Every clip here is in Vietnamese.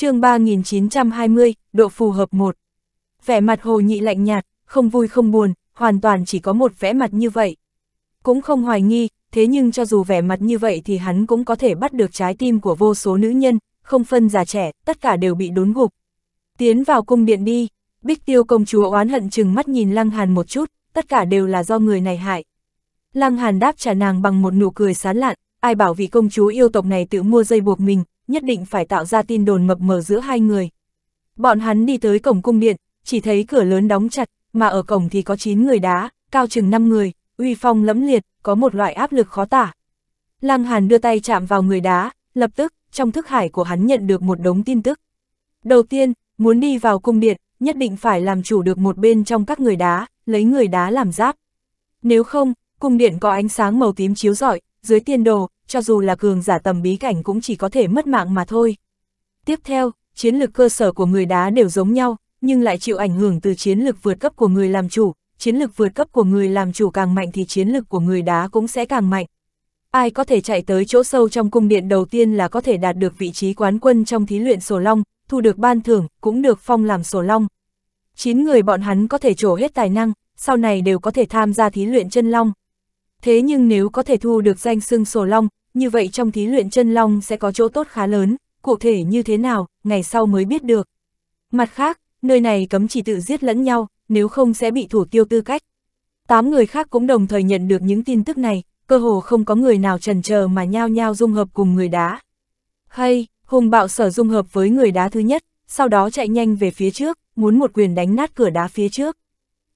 chương 3920, độ phù hợp 1. Vẻ mặt hồ nhị lạnh nhạt, không vui không buồn, hoàn toàn chỉ có một vẻ mặt như vậy. Cũng không hoài nghi, thế nhưng cho dù vẻ mặt như vậy thì hắn cũng có thể bắt được trái tim của vô số nữ nhân, không phân già trẻ, tất cả đều bị đốn gục. Tiến vào cung điện đi, Bích Tiêu công chúa oán hận chừng mắt nhìn Lăng Hàn một chút, tất cả đều là do người này hại. Lăng Hàn đáp trả nàng bằng một nụ cười sán lạn, ai bảo vị công chúa yêu tộc này tự mua dây buộc mình, nhất định phải tạo ra tin đồn mập mờ giữa hai người. Bọn hắn đi tới cổng cung điện, chỉ thấy cửa lớn đóng chặt, mà ở cổng thì có 9 người đá, cao chừng 5 người, uy phong lẫm liệt, có một loại áp lực khó tả. Lăng Hàn đưa tay chạm vào người đá, lập tức, trong thức hải của hắn nhận được một đống tin tức. Đầu tiên, muốn đi vào cung điện, nhất định phải làm chủ được một bên trong các người đá, lấy người đá làm giáp. Nếu không, cung điện có ánh sáng màu tím chiếu rọi, dưới tiên đồ, cho dù là cường giả tầm bí cảnh cũng chỉ có thể mất mạng mà thôi. Tiếp theo, chiến lược cơ sở của người đá đều giống nhau, nhưng lại chịu ảnh hưởng từ chiến lược vượt cấp của người làm chủ, chiến lược vượt cấp của người làm chủ càng mạnh thì chiến lược của người đá cũng sẽ càng mạnh. Ai có thể chạy tới chỗ sâu trong cung điện đầu tiên là có thể đạt được vị trí quán quân trong thí luyện sổ long, thu được ban thưởng, cũng được phong làm sổ long. 9 người bọn hắn có thể trổ hết tài năng, sau này đều có thể tham gia thí luyện chân long. Thế nhưng nếu có thể thu được danh xưng sổ long, như vậy trong thí luyện chân long sẽ có chỗ tốt khá lớn, cụ thể như thế nào, ngày sau mới biết được. Mặt khác, nơi này cấm chỉ tự giết lẫn nhau, nếu không sẽ bị thủ tiêu tư cách. Tám người khác cũng đồng thời nhận được những tin tức này, cơ hồ không có người nào trần chờ mà nhao nhao dung hợp cùng người đá. Hay, hùng bạo sở dung hợp với người đá thứ nhất, sau đó chạy nhanh về phía trước, muốn một quyền đánh nát cửa đá phía trước.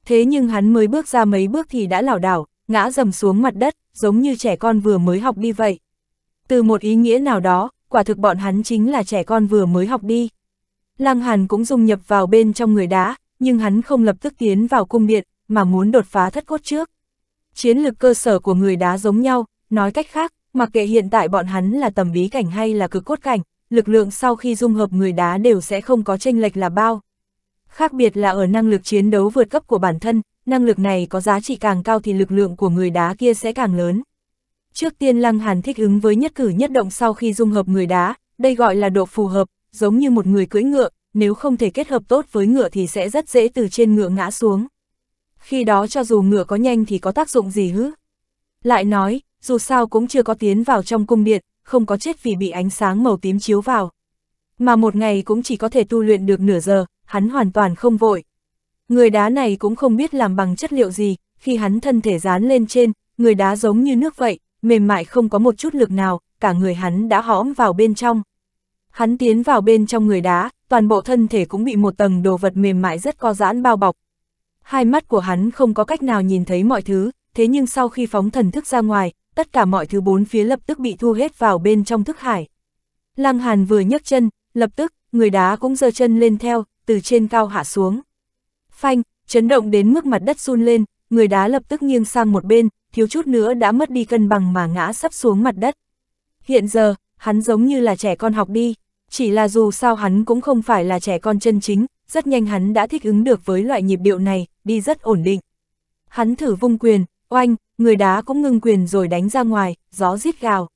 Thế nhưng hắn mới bước ra mấy bước thì đã lảo đảo, ngã dầm xuống mặt đất, giống như trẻ con vừa mới học đi vậy. Từ một ý nghĩa nào đó, quả thực bọn hắn chính là trẻ con vừa mới học đi. Lăng Hàn cũng dung nhập vào bên trong người đá, nhưng hắn không lập tức tiến vào cung điện, mà muốn đột phá thất cốt trước. Chiến lực cơ sở của người đá giống nhau, nói cách khác, mặc kệ hiện tại bọn hắn là tầm bí cảnh hay là cực cốt cảnh, lực lượng sau khi dung hợp người đá đều sẽ không có tranh lệch là bao. Khác biệt là ở năng lực chiến đấu vượt cấp của bản thân, năng lực này có giá trị càng cao thì lực lượng của người đá kia sẽ càng lớn. Trước tiên Lăng Hàn thích ứng với nhất cử nhất động sau khi dung hợp người đá, đây gọi là độ phù hợp, giống như một người cưỡi ngựa, nếu không thể kết hợp tốt với ngựa thì sẽ rất dễ từ trên ngựa ngã xuống. Khi đó cho dù ngựa có nhanh thì có tác dụng gì hứ? Lại nói, dù sao cũng chưa có tiến vào trong cung điện, không có chết vì bị ánh sáng màu tím chiếu vào. Mà một ngày cũng chỉ có thể tu luyện được nửa giờ, hắn hoàn toàn không vội. Người đá này cũng không biết làm bằng chất liệu gì, khi hắn thân thể dán lên trên, người đá giống như nước vậy, mềm mại không có một chút lực nào, cả người hắn đã hõm vào bên trong. Hắn tiến vào bên trong người đá, toàn bộ thân thể cũng bị một tầng đồ vật mềm mại rất co giãn bao bọc. Hai mắt của hắn không có cách nào nhìn thấy mọi thứ, thế nhưng sau khi phóng thần thức ra ngoài, tất cả mọi thứ bốn phía lập tức bị thu hết vào bên trong thức hải. Lăng Hàn vừa nhấc chân, lập tức, người đá cũng giơ chân lên theo, từ trên cao hạ xuống. Phanh, chấn động đến mức mặt đất run lên, người đá lập tức nghiêng sang một bên, thiếu chút nữa đã mất đi cân bằng mà ngã sắp xuống mặt đất. Hiện giờ, hắn giống như là trẻ con học đi, chỉ là dù sao hắn cũng không phải là trẻ con chân chính, rất nhanh hắn đã thích ứng được với loại nhịp điệu này, đi rất ổn định. Hắn thử vung quyền, oanh, người đá cũng ngưng quyền rồi đánh ra ngoài, gió rít gào.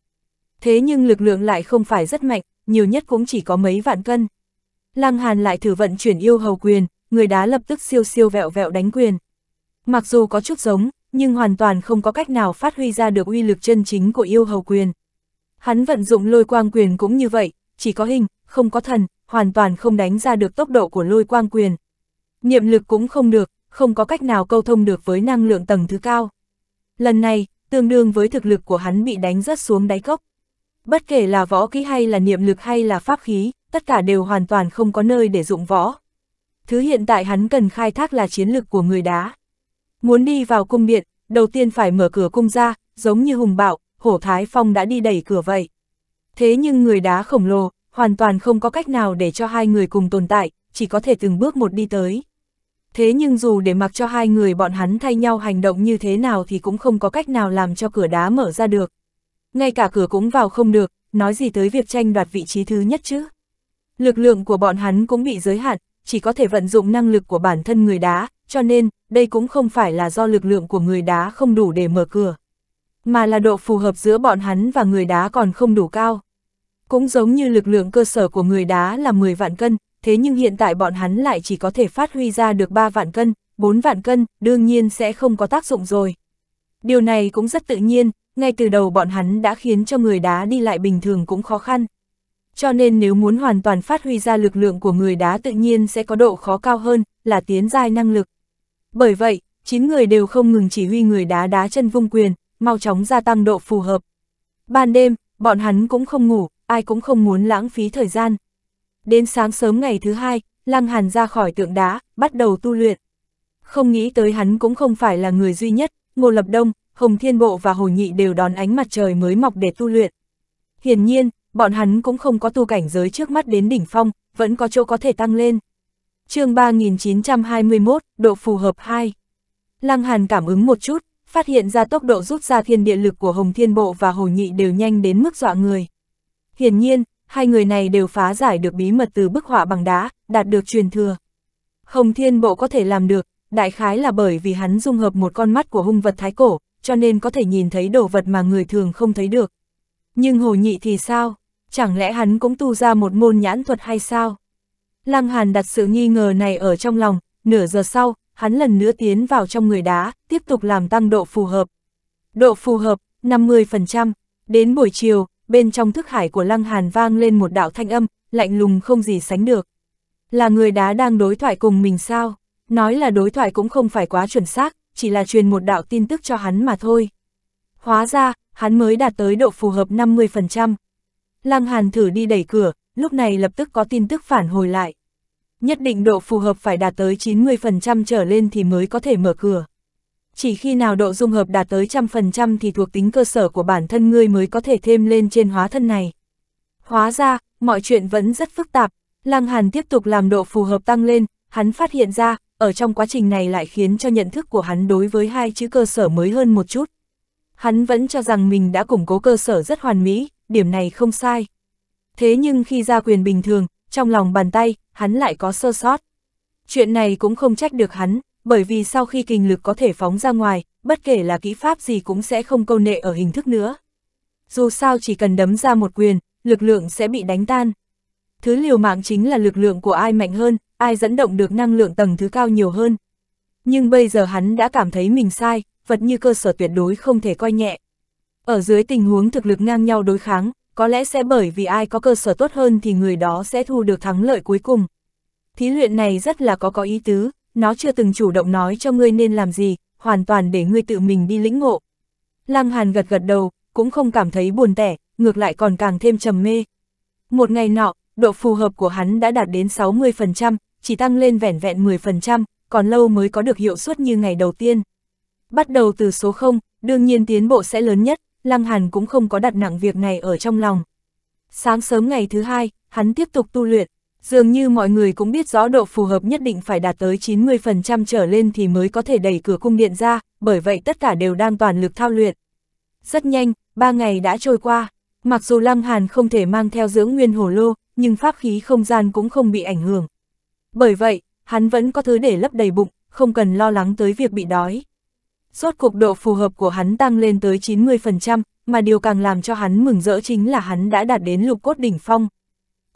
Thế nhưng lực lượng lại không phải rất mạnh, nhiều nhất cũng chỉ có mấy vạn cân. Lăng Hàn lại thử vận chuyển yêu hầu quyền, người đá lập tức siêu siêu vẹo vẹo đánh quyền. Mặc dù có chút giống, nhưng hoàn toàn không có cách nào phát huy ra được uy lực chân chính của yêu hầu quyền. Hắn vận dụng lôi quang quyền cũng như vậy, chỉ có hình, không có thần, hoàn toàn không đánh ra được tốc độ của lôi quang quyền. Niệm lực cũng không được, không có cách nào câu thông được với năng lượng tầng thứ cao. Lần này, tương đương với thực lực của hắn bị đánh rất xuống đáy cốc. Bất kể là võ kỹ hay là niệm lực hay là pháp khí, tất cả đều hoàn toàn không có nơi để dụng võ. Thứ hiện tại hắn cần khai thác là chiến lực của người đá. Muốn đi vào cung điện, đầu tiên phải mở cửa cung ra, giống như hùng bạo, hổ thái phong đã đi đẩy cửa vậy. Thế nhưng người đá khổng lồ, hoàn toàn không có cách nào để cho hai người cùng tồn tại, chỉ có thể từng bước một đi tới. Thế nhưng dù để mặc cho hai người bọn hắn thay nhau hành động như thế nào thì cũng không có cách nào làm cho cửa đá mở ra được. Ngay cả cửa cũng vào không được, nói gì tới việc tranh đoạt vị trí thứ nhất chứ. Lực lượng của bọn hắn cũng bị giới hạn, chỉ có thể vận dụng năng lực của bản thân người đá, cho nên, đây cũng không phải là do lực lượng của người đá không đủ để mở cửa, mà là độ phù hợp giữa bọn hắn và người đá còn không đủ cao. Cũng giống như lực lượng cơ sở của người đá là 10 vạn cân, thế nhưng hiện tại bọn hắn lại chỉ có thể phát huy ra được 3 vạn cân, 4 vạn cân, đương nhiên sẽ không có tác dụng rồi. Điều này cũng rất tự nhiên, ngay từ đầu bọn hắn đã khiến cho người đá đi lại bình thường cũng khó khăn. Cho nên nếu muốn hoàn toàn phát huy ra lực lượng của người đá tự nhiên sẽ có độ khó cao hơn, là tiến giai năng lực. Bởi vậy, 9 người đều không ngừng chỉ huy người đá đá chân vung quyền, mau chóng gia tăng độ phù hợp. Ban đêm, bọn hắn cũng không ngủ, ai cũng không muốn lãng phí thời gian. Đến sáng sớm ngày thứ hai, Lăng Hàn ra khỏi tượng đá, bắt đầu tu luyện. Không nghĩ tới hắn cũng không phải là người duy nhất, Ngô Lập Đông, Hồng Thiên Bộ và Hồ Nhị đều đón ánh mặt trời mới mọc để tu luyện. Hiển nhiên, bọn hắn cũng không có tu cảnh giới trước mắt đến đỉnh phong, vẫn có chỗ có thể tăng lên chương 3921, độ phù hợp 2. Lăng Hàn cảm ứng một chút, phát hiện ra tốc độ rút ra thiên địa lực của Hồng Thiên Bộ và Hồ Nhị đều nhanh đến mức dọa người. Hiển nhiên, hai người này đều phá giải được bí mật từ bức họa bằng đá, đạt được truyền thừa. Hồng Thiên Bộ có thể làm được, đại khái là bởi vì hắn dung hợp một con mắt của hung vật thái cổ, cho nên có thể nhìn thấy đồ vật mà người thường không thấy được. Nhưng Hồ Nhị thì sao? Chẳng lẽ hắn cũng tu ra một môn nhãn thuật hay sao? Lăng Hàn đặt sự nghi ngờ này ở trong lòng, nửa giờ sau, hắn lần nữa tiến vào trong người đá, tiếp tục làm tăng độ phù hợp. Độ phù hợp, 50%, đến buổi chiều, bên trong thức hải của Lăng Hàn vang lên một đạo thanh âm, lạnh lùng không gì sánh được. Là người đá đang đối thoại cùng mình sao? Nói là đối thoại cũng không phải quá chuẩn xác, chỉ là truyền một đạo tin tức cho hắn mà thôi. Hóa ra, hắn mới đạt tới độ phù hợp 50%. Lăng Hàn thử đi đẩy cửa, lúc này lập tức có tin tức phản hồi lại. Nhất định độ phù hợp phải đạt tới 90% trở lên thì mới có thể mở cửa. Chỉ khi nào độ dung hợp đạt tới 100% thì thuộc tính cơ sở của bản thân ngươi mới có thể thêm lên trên hóa thân này. Hóa ra, mọi chuyện vẫn rất phức tạp, Lăng Hàn tiếp tục làm độ phù hợp tăng lên, hắn phát hiện ra, ở trong quá trình này lại khiến cho nhận thức của hắn đối với hai chữ cơ sở mới hơn một chút. Hắn vẫn cho rằng mình đã củng cố cơ sở rất hoàn mỹ, điểm này không sai thế nhưng khi ra quyền bình thường, trong lòng bàn tay, hắn lại có sơ sót. Chuyện này cũng không trách được hắn, bởi vì sau khi kinh lực có thể phóng ra ngoài, bất kể là kỹ pháp gì cũng sẽ không câu nệ ở hình thức nữa. Dù sao chỉ cần đấm ra một quyền, lực lượng sẽ bị đánh tan. Thứ liều mạng chính là lực lượng của ai mạnh hơn, ai dẫn động được năng lượng tầng thứ cao nhiều hơn. Nhưng bây giờ hắn đã cảm thấy mình sai, vật như cơ sở tuyệt đối không thể coi nhẹ. Ở dưới tình huống thực lực ngang nhau đối kháng, có lẽ sẽ bởi vì ai có cơ sở tốt hơn thì người đó sẽ thu được thắng lợi cuối cùng. Thí luyện này rất là có có ý tứ, nó chưa từng chủ động nói cho ngươi nên làm gì, hoàn toàn để ngươi tự mình đi lĩnh ngộ. Lăng Hàn gật gật đầu, cũng không cảm thấy buồn tẻ, ngược lại còn càng thêm trầm mê. Một ngày nọ, độ phù hợp của hắn đã đạt đến 60%, chỉ tăng lên vẻn vẹn 10%, còn lâu mới có được hiệu suất như ngày đầu tiên. Bắt đầu từ số 0, đương nhiên tiến bộ sẽ lớn nhất, Lăng Hàn cũng không có đặt nặng việc này ở trong lòng. Sáng sớm ngày thứ hai, hắn tiếp tục tu luyện, dường như mọi người cũng biết rõ độ phù hợp nhất định phải đạt tới 90% trở lên thì mới có thể đẩy cửa cung điện ra, bởi vậy tất cả đều đang toàn lực thao luyện. Rất nhanh, ba ngày đã trôi qua, mặc dù Lăng Hàn không thể mang theo dưỡng nguyên hồ lô, nhưng pháp khí không gian cũng không bị ảnh hưởng. Bởi vậy, hắn vẫn có thứ để lấp đầy bụng, không cần lo lắng tới việc bị đói rốt cuộc độ phù hợp của hắn tăng lên tới 90%, mà điều càng làm cho hắn mừng rỡ chính là hắn đã đạt đến lục cốt đỉnh phong.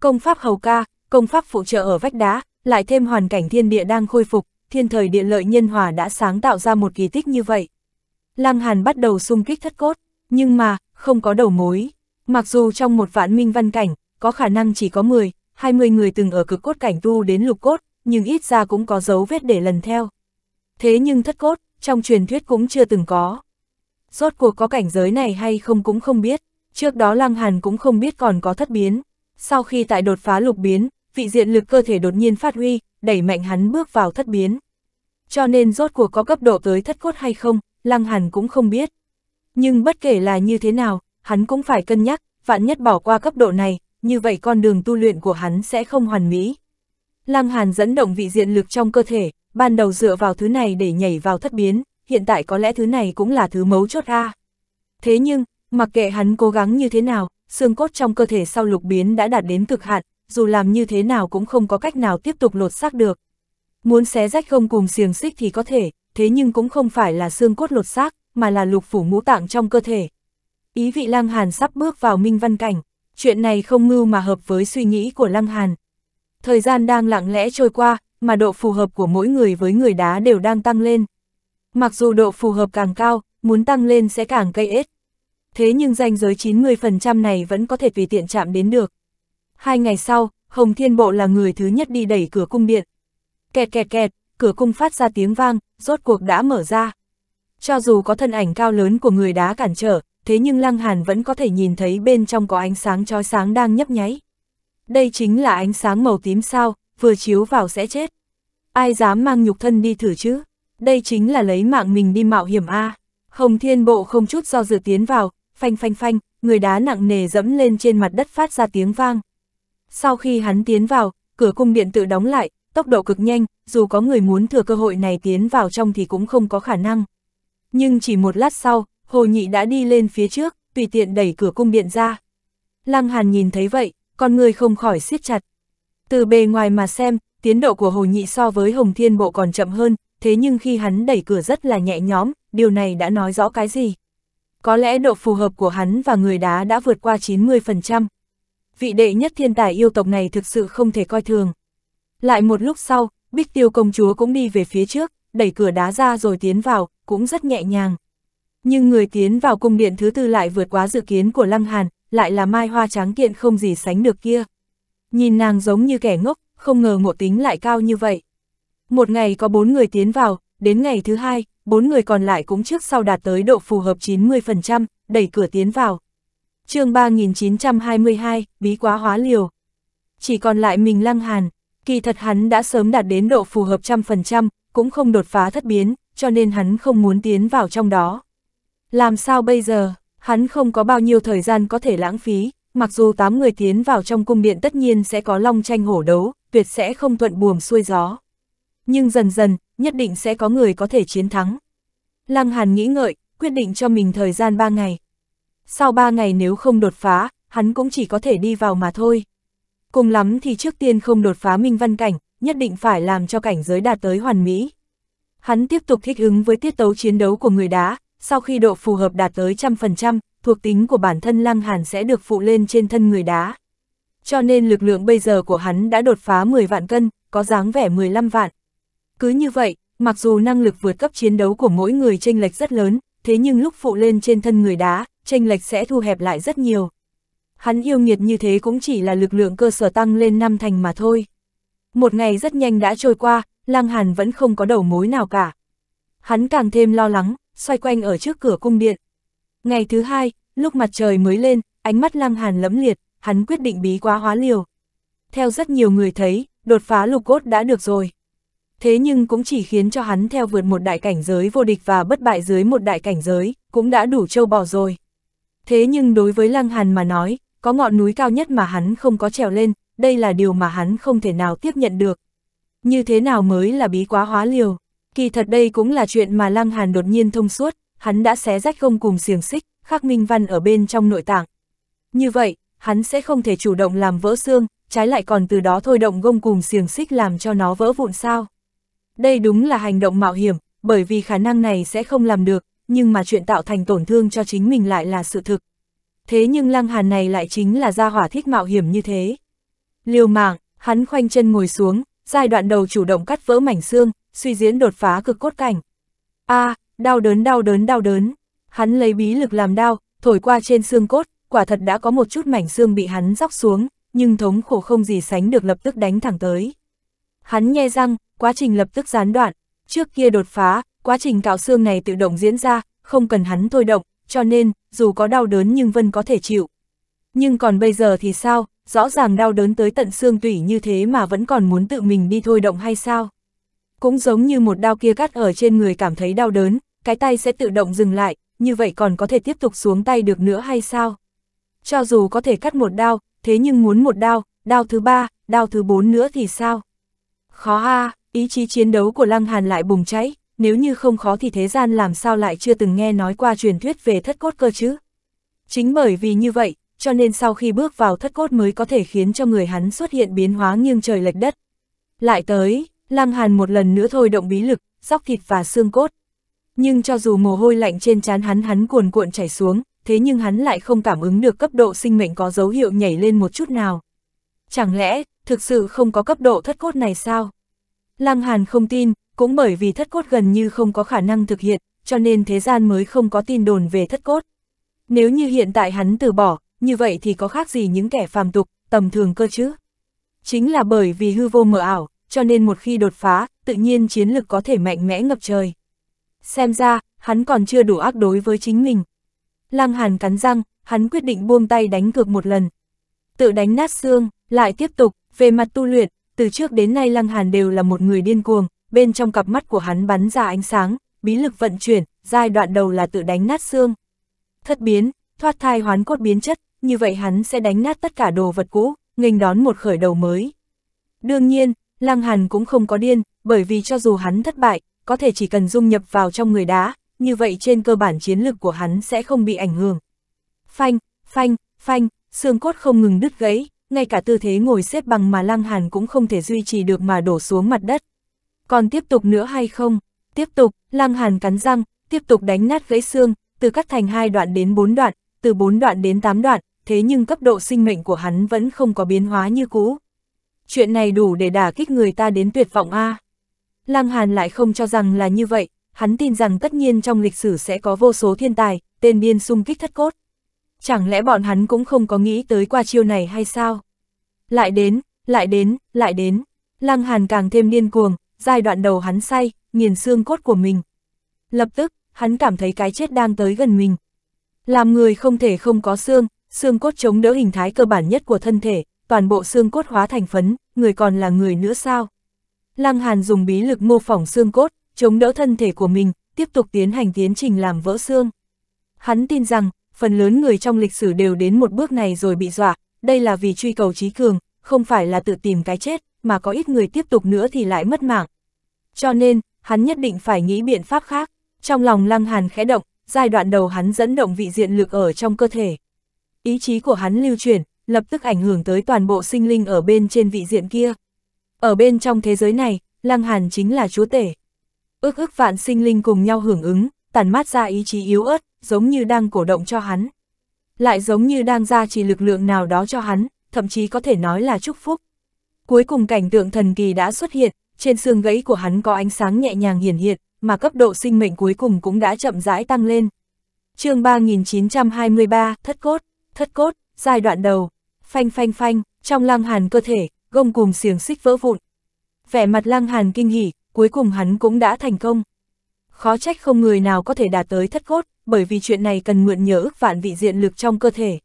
Công pháp hầu ca, công pháp phụ trợ ở vách đá, lại thêm hoàn cảnh thiên địa đang khôi phục, thiên thời địa lợi nhân hòa đã sáng tạo ra một kỳ tích như vậy. Lăng Hàn bắt đầu xung kích thất cốt, nhưng mà, không có đầu mối. Mặc dù trong một vạn minh văn cảnh, có khả năng chỉ có 10, 20 người từng ở cực cốt cảnh tu đến lục cốt, nhưng ít ra cũng có dấu vết để lần theo. Thế nhưng thất cốt, trong truyền thuyết cũng chưa từng có. Rốt cuộc có cảnh giới này hay không cũng không biết, trước đó Lăng Hàn cũng không biết còn có thất biến. Sau khi tại đột phá lục biến, vị diện lực cơ thể đột nhiên phát huy, đẩy mạnh hắn bước vào thất biến. Cho nên rốt cuộc có cấp độ tới thất cốt hay không, Lăng Hàn cũng không biết. Nhưng bất kể là như thế nào, hắn cũng phải cân nhắc, vạn nhất bỏ qua cấp độ này, như vậy con đường tu luyện của hắn sẽ không hoàn mỹ. Lăng Hàn dẫn động vị diện lực trong cơ thể, ban đầu dựa vào thứ này để nhảy vào thất biến, hiện tại có lẽ thứ này cũng là thứ mấu chốt a. Thế nhưng, mặc kệ hắn cố gắng như thế nào, xương cốt trong cơ thể sau lục biến đã đạt đến cực hạn, dù làm như thế nào cũng không có cách nào tiếp tục lột xác được. Muốn xé rách không cùng xiềng xích thì có thể, thế nhưng cũng không phải là xương cốt lột xác, mà là lục phủ ngũ tạng trong cơ thể. Ý vị Lăng Hàn sắp bước vào minh văn cảnh, chuyện này không ngưu mà hợp với suy nghĩ của Lăng Hàn. Thời gian đang lặng lẽ trôi qua, mà độ phù hợp của mỗi người với người đá đều đang tăng lên. Mặc dù độ phù hợp càng cao, muốn tăng lên sẽ càng cây ết. Thế nhưng danh giới 90% này vẫn có thể tùy tiện chạm đến được. Hai ngày sau, Hồng Thiên Bộ là người thứ nhất đi đẩy cửa cung điện. Kẹt kẹt kẹt, cửa cung phát ra tiếng vang, rốt cuộc đã mở ra. Cho dù có thân ảnh cao lớn của người đá cản trở, thế nhưng Lăng Hàn vẫn có thể nhìn thấy bên trong có ánh sáng chói sáng đang nhấp nháy. Đây chính là ánh sáng màu tím sao, vừa chiếu vào sẽ chết. Ai dám mang nhục thân đi thử chứ? Đây chính là lấy mạng mình đi mạo hiểm A. Hồng Thiên Bộ không chút do dự tiến vào, phanh phanh phanh, người đá nặng nề dẫm lên trên mặt đất phát ra tiếng vang. Sau khi hắn tiến vào, cửa cung điện tự đóng lại, tốc độ cực nhanh, dù có người muốn thừa cơ hội này tiến vào trong thì cũng không có khả năng. Nhưng chỉ một lát sau, Hồ Nhị đã đi lên phía trước, tùy tiện đẩy cửa cung điện ra. Lăng Hàn nhìn thấy vậy, con người không khỏi siết chặt. Từ bề ngoài mà xem, tiến độ của Hồ Nhị so với Hồng Thiên Bộ còn chậm hơn, thế nhưng khi hắn đẩy cửa rất là nhẹ nhõm, điều này đã nói rõ cái gì. Có lẽ độ phù hợp của hắn và người đá đã vượt qua 90%. Vị đệ nhất thiên tài yêu tộc này thực sự không thể coi thường. Lại một lúc sau, Bích Tiêu công chúa cũng đi về phía trước, đẩy cửa đá ra rồi tiến vào, cũng rất nhẹ nhàng. Nhưng người tiến vào cung điện thứ tư lại vượt quá dự kiến của Lăng Hàn, lại là mai hoa tráng kiện không gì sánh được kia. Nhìn nàng giống như kẻ ngốc, không ngờ ngộ tính lại cao như vậy. Một ngày có bốn người tiến vào, đến ngày thứ hai, bốn người còn lại cũng trước sau đạt tới độ phù hợp 90%, đẩy cửa tiến vào. chương 3922, bí quá hóa liều. Chỉ còn lại mình lăng hàn, kỳ thật hắn đã sớm đạt đến độ phù hợp trăm phần trăm, cũng không đột phá thất biến, cho nên hắn không muốn tiến vào trong đó. Làm sao bây giờ, hắn không có bao nhiêu thời gian có thể lãng phí, mặc dù tám người tiến vào trong cung điện tất nhiên sẽ có long tranh hổ đấu, tuyệt sẽ không thuận buồm xuôi gió. Nhưng dần dần, nhất định sẽ có người có thể chiến thắng. Lăng Hàn nghĩ ngợi, quyết định cho mình thời gian 3 ngày. Sau 3 ngày nếu không đột phá, hắn cũng chỉ có thể đi vào mà thôi. Cùng lắm thì trước tiên không đột phá minh văn cảnh, nhất định phải làm cho cảnh giới đạt tới hoàn mỹ. Hắn tiếp tục thích ứng với tiết tấu chiến đấu của người đá, sau khi độ phù hợp đạt tới trăm phần trăm, thuộc tính của bản thân Lăng Hàn sẽ được phụ lên trên thân người đá. Cho nên lực lượng bây giờ của hắn đã đột phá 10 vạn cân, có dáng vẻ 15 vạn. Cứ như vậy, mặc dù năng lực vượt cấp chiến đấu của mỗi người chênh lệch rất lớn, thế nhưng lúc phụ lên trên thân người đá, chênh lệch sẽ thu hẹp lại rất nhiều. Hắn yêu nghiệt như thế cũng chỉ là lực lượng cơ sở tăng lên năm thành mà thôi. Một ngày rất nhanh đã trôi qua, Lăng Hàn vẫn không có đầu mối nào cả. Hắn càng thêm lo lắng, xoay quanh ở trước cửa cung điện. Ngày thứ hai, lúc mặt trời mới lên, ánh mắt Lăng Hàn lẫm liệt, hắn quyết định bí quá hóa liều. Theo rất nhiều người thấy, đột phá lục cốt đã được rồi. Thế nhưng cũng chỉ khiến cho hắn theo vượt một đại cảnh giới vô địch và bất bại dưới một đại cảnh giới, cũng đã đủ trâu bò rồi. Thế nhưng đối với Lăng Hàn mà nói, có ngọn núi cao nhất mà hắn không có trèo lên, đây là điều mà hắn không thể nào tiếp nhận được. Như thế nào mới là bí quá hóa liều? Kỳ thật đây cũng là chuyện mà Lăng Hàn đột nhiên thông suốt, hắn đã xé rách gông cùng xiềng xích, khắc minh văn ở bên trong nội tạng. Như vậy, hắn sẽ không thể chủ động làm vỡ xương, trái lại còn từ đó thôi động gông cùng xiềng xích làm cho nó vỡ vụn sao. Đây đúng là hành động mạo hiểm, bởi vì khả năng này sẽ không làm được, nhưng mà chuyện tạo thành tổn thương cho chính mình lại là sự thực. Thế nhưng lăng hàn này lại chính là gia hỏa thích mạo hiểm như thế. Liều mạng, hắn khoanh chân ngồi xuống, giai đoạn đầu chủ động cắt vỡ mảnh xương, suy diễn đột phá cực cốt cảnh. a à, Đau đớn đau đớn đau đớn, hắn lấy bí lực làm đau, thổi qua trên xương cốt, quả thật đã có một chút mảnh xương bị hắn róc xuống, nhưng thống khổ không gì sánh được lập tức đánh thẳng tới. Hắn nhe răng, quá trình lập tức gián đoạn, trước kia đột phá, quá trình cạo xương này tự động diễn ra, không cần hắn thôi động, cho nên, dù có đau đớn nhưng Vân có thể chịu. Nhưng còn bây giờ thì sao, rõ ràng đau đớn tới tận xương tủy như thế mà vẫn còn muốn tự mình đi thôi động hay sao? Cũng giống như một đau kia cắt ở trên người cảm thấy đau đớn, cái tay sẽ tự động dừng lại, như vậy còn có thể tiếp tục xuống tay được nữa hay sao? Cho dù có thể cắt một đao, thế nhưng muốn một đao, đao thứ ba, đao thứ bốn nữa thì sao? Khó ha? ý chí chiến đấu của Lăng Hàn lại bùng cháy, nếu như không khó thì thế gian làm sao lại chưa từng nghe nói qua truyền thuyết về thất cốt cơ chứ? Chính bởi vì như vậy, cho nên sau khi bước vào thất cốt mới có thể khiến cho người hắn xuất hiện biến hóa nghiêng trời lệch đất. Lại tới, Lăng Hàn một lần nữa thôi động bí lực, dóc thịt và xương cốt, nhưng cho dù mồ hôi lạnh trên trán hắn hắn cuồn cuộn chảy xuống, thế nhưng hắn lại không cảm ứng được cấp độ sinh mệnh có dấu hiệu nhảy lên một chút nào. Chẳng lẽ, thực sự không có cấp độ thất cốt này sao? Lăng Hàn không tin, cũng bởi vì thất cốt gần như không có khả năng thực hiện, cho nên thế gian mới không có tin đồn về thất cốt. Nếu như hiện tại hắn từ bỏ, như vậy thì có khác gì những kẻ phàm tục, tầm thường cơ chứ? Chính là bởi vì hư vô mờ ảo, cho nên một khi đột phá, tự nhiên chiến lực có thể mạnh mẽ ngập trời xem ra, hắn còn chưa đủ ác đối với chính mình. Lăng Hàn cắn răng, hắn quyết định buông tay đánh cược một lần. Tự đánh nát xương, lại tiếp tục, về mặt tu luyện, từ trước đến nay Lăng Hàn đều là một người điên cuồng, bên trong cặp mắt của hắn bắn ra ánh sáng, bí lực vận chuyển, giai đoạn đầu là tự đánh nát xương. Thất biến, thoát thai hoán cốt biến chất, như vậy hắn sẽ đánh nát tất cả đồ vật cũ, nghênh đón một khởi đầu mới. Đương nhiên, Lăng Hàn cũng không có điên, bởi vì cho dù hắn thất bại, có thể chỉ cần dung nhập vào trong người đá, như vậy trên cơ bản chiến lực của hắn sẽ không bị ảnh hưởng. Phanh, phanh, phanh, xương cốt không ngừng đứt gãy, ngay cả tư thế ngồi xếp bằng mà Lăng Hàn cũng không thể duy trì được mà đổ xuống mặt đất. Còn tiếp tục nữa hay không? Tiếp tục, Lăng Hàn cắn răng, tiếp tục đánh nát gãy xương, từ cắt thành hai đoạn đến bốn đoạn, từ bốn đoạn đến tám đoạn, thế nhưng cấp độ sinh mệnh của hắn vẫn không có biến hóa như cũ. Chuyện này đủ để đả kích người ta đến tuyệt vọng a. À. Lăng Hàn lại không cho rằng là như vậy, hắn tin rằng tất nhiên trong lịch sử sẽ có vô số thiên tài, tên biên xung kích thất cốt. Chẳng lẽ bọn hắn cũng không có nghĩ tới qua chiêu này hay sao? Lại đến, lại đến, lại đến. Lăng Hàn càng thêm điên cuồng, giai đoạn đầu hắn say, nghiền xương cốt của mình. Lập tức, hắn cảm thấy cái chết đang tới gần mình. Làm người không thể không có xương, xương cốt chống đỡ hình thái cơ bản nhất của thân thể, toàn bộ xương cốt hóa thành phấn, người còn là người nữa sao? Lăng Hàn dùng bí lực mô phỏng xương cốt, chống đỡ thân thể của mình, tiếp tục tiến hành tiến trình làm vỡ xương. Hắn tin rằng, phần lớn người trong lịch sử đều đến một bước này rồi bị dọa, đây là vì truy cầu trí cường, không phải là tự tìm cái chết, mà có ít người tiếp tục nữa thì lại mất mạng. Cho nên, hắn nhất định phải nghĩ biện pháp khác. Trong lòng Lăng Hàn khẽ động, giai đoạn đầu hắn dẫn động vị diện lực ở trong cơ thể. Ý chí của hắn lưu chuyển, lập tức ảnh hưởng tới toàn bộ sinh linh ở bên trên vị diện kia. Ở bên trong thế giới này, Lăng Hàn chính là chúa tể. Ước ước vạn sinh linh cùng nhau hưởng ứng, tản mát ra ý chí yếu ớt, giống như đang cổ động cho hắn. Lại giống như đang ra chỉ lực lượng nào đó cho hắn, thậm chí có thể nói là chúc phúc. Cuối cùng cảnh tượng thần kỳ đã xuất hiện, trên xương gãy của hắn có ánh sáng nhẹ nhàng hiển hiện, mà cấp độ sinh mệnh cuối cùng cũng đã chậm rãi tăng lên. chương 3923, thất cốt, thất cốt, giai đoạn đầu, phanh phanh phanh, trong lăng hàn cơ thể, gông cùm xiềng xích vỡ vụn. Vẻ mặt lang hàn kinh hỉ, cuối cùng hắn cũng đã thành công. Khó trách không người nào có thể đạt tới thất cốt, bởi vì chuyện này cần mượn nhờ ức vạn vị diện lực trong cơ thể.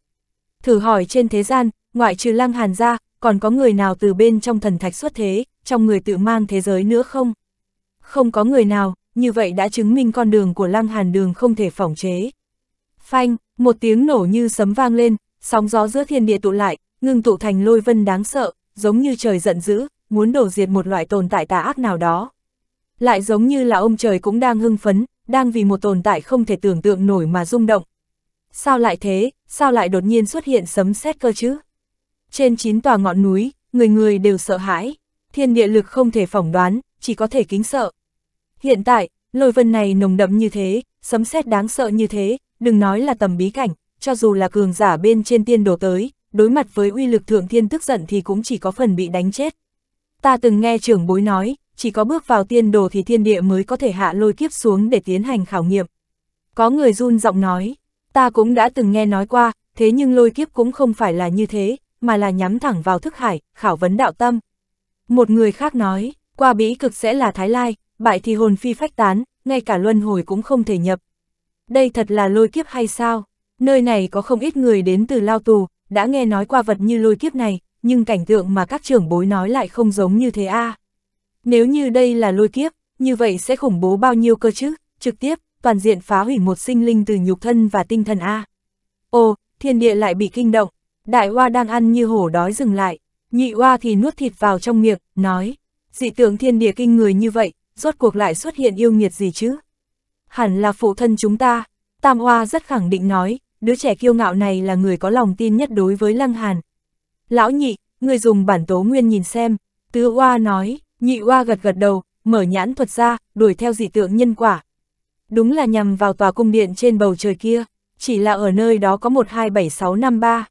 Thử hỏi trên thế gian, ngoại trừ lang hàn ra, còn có người nào từ bên trong thần thạch xuất thế, trong người tự mang thế giới nữa không? Không có người nào, như vậy đã chứng minh con đường của lang hàn đường không thể phỏng chế. Phanh, một tiếng nổ như sấm vang lên, sóng gió giữa thiên địa tụ lại, ngưng tụ thành lôi vân đáng sợ, giống như trời giận dữ, muốn đổ diệt một loại tồn tại tà ác nào đó. Lại giống như là ông trời cũng đang hưng phấn, đang vì một tồn tại không thể tưởng tượng nổi mà rung động. Sao lại thế, sao lại đột nhiên xuất hiện sấm sét cơ chứ? Trên chín tòa ngọn núi, người người đều sợ hãi, thiên địa lực không thể phỏng đoán, chỉ có thể kính sợ. Hiện tại, lôi vân này nồng đậm như thế, sấm sét đáng sợ như thế, đừng nói là tầm bí cảnh, cho dù là cường giả bên trên tiên đổ tới, đối mặt với uy lực thượng thiên tức giận thì cũng chỉ có phần bị đánh chết. Ta từng nghe trưởng bối nói, chỉ có bước vào tiên đồ thì thiên địa mới có thể hạ lôi kiếp xuống để tiến hành khảo nghiệm. Có người run giọng nói, ta cũng đã từng nghe nói qua, thế nhưng lôi kiếp cũng không phải là như thế, mà là nhắm thẳng vào thức hải, khảo vấn đạo tâm. Một người khác nói, qua bĩ cực sẽ là thái lai, bại thì hồn phi phách tán, ngay cả luân hồi cũng không thể nhập. Đây thật là lôi kiếp hay sao? Nơi này có không ít người đến từ lao tù, đã nghe nói qua vật như lôi kiếp này, nhưng cảnh tượng mà các trưởng bối nói lại không giống như thế a. À? Nếu như đây là lôi kiếp, như vậy sẽ khủng bố bao nhiêu cơ chứ, trực tiếp, toàn diện phá hủy một sinh linh từ nhục thân và tinh thần a. À. Ồ, thiên địa lại bị kinh động, đại hoa đang ăn như hổ đói dừng lại, nhị hoa thì nuốt thịt vào trong miệng, nói, dị tượng thiên địa kinh người như vậy, rốt cuộc lại xuất hiện yêu nghiệt gì chứ? Hẳn là phụ thân chúng ta, tam hoa rất khẳng định nói, đứa trẻ kiêu ngạo này là người có lòng tin nhất đối với Lăng Hàn. Lão nhị, người dùng bản tố nguyên nhìn xem, tứ oa nói, nhị oa gật gật đầu, mở nhãn thuật ra, đuổi theo dị tượng nhân quả. Đúng là nhằm vào tòa cung điện trên bầu trời kia, chỉ là ở nơi đó có 127653.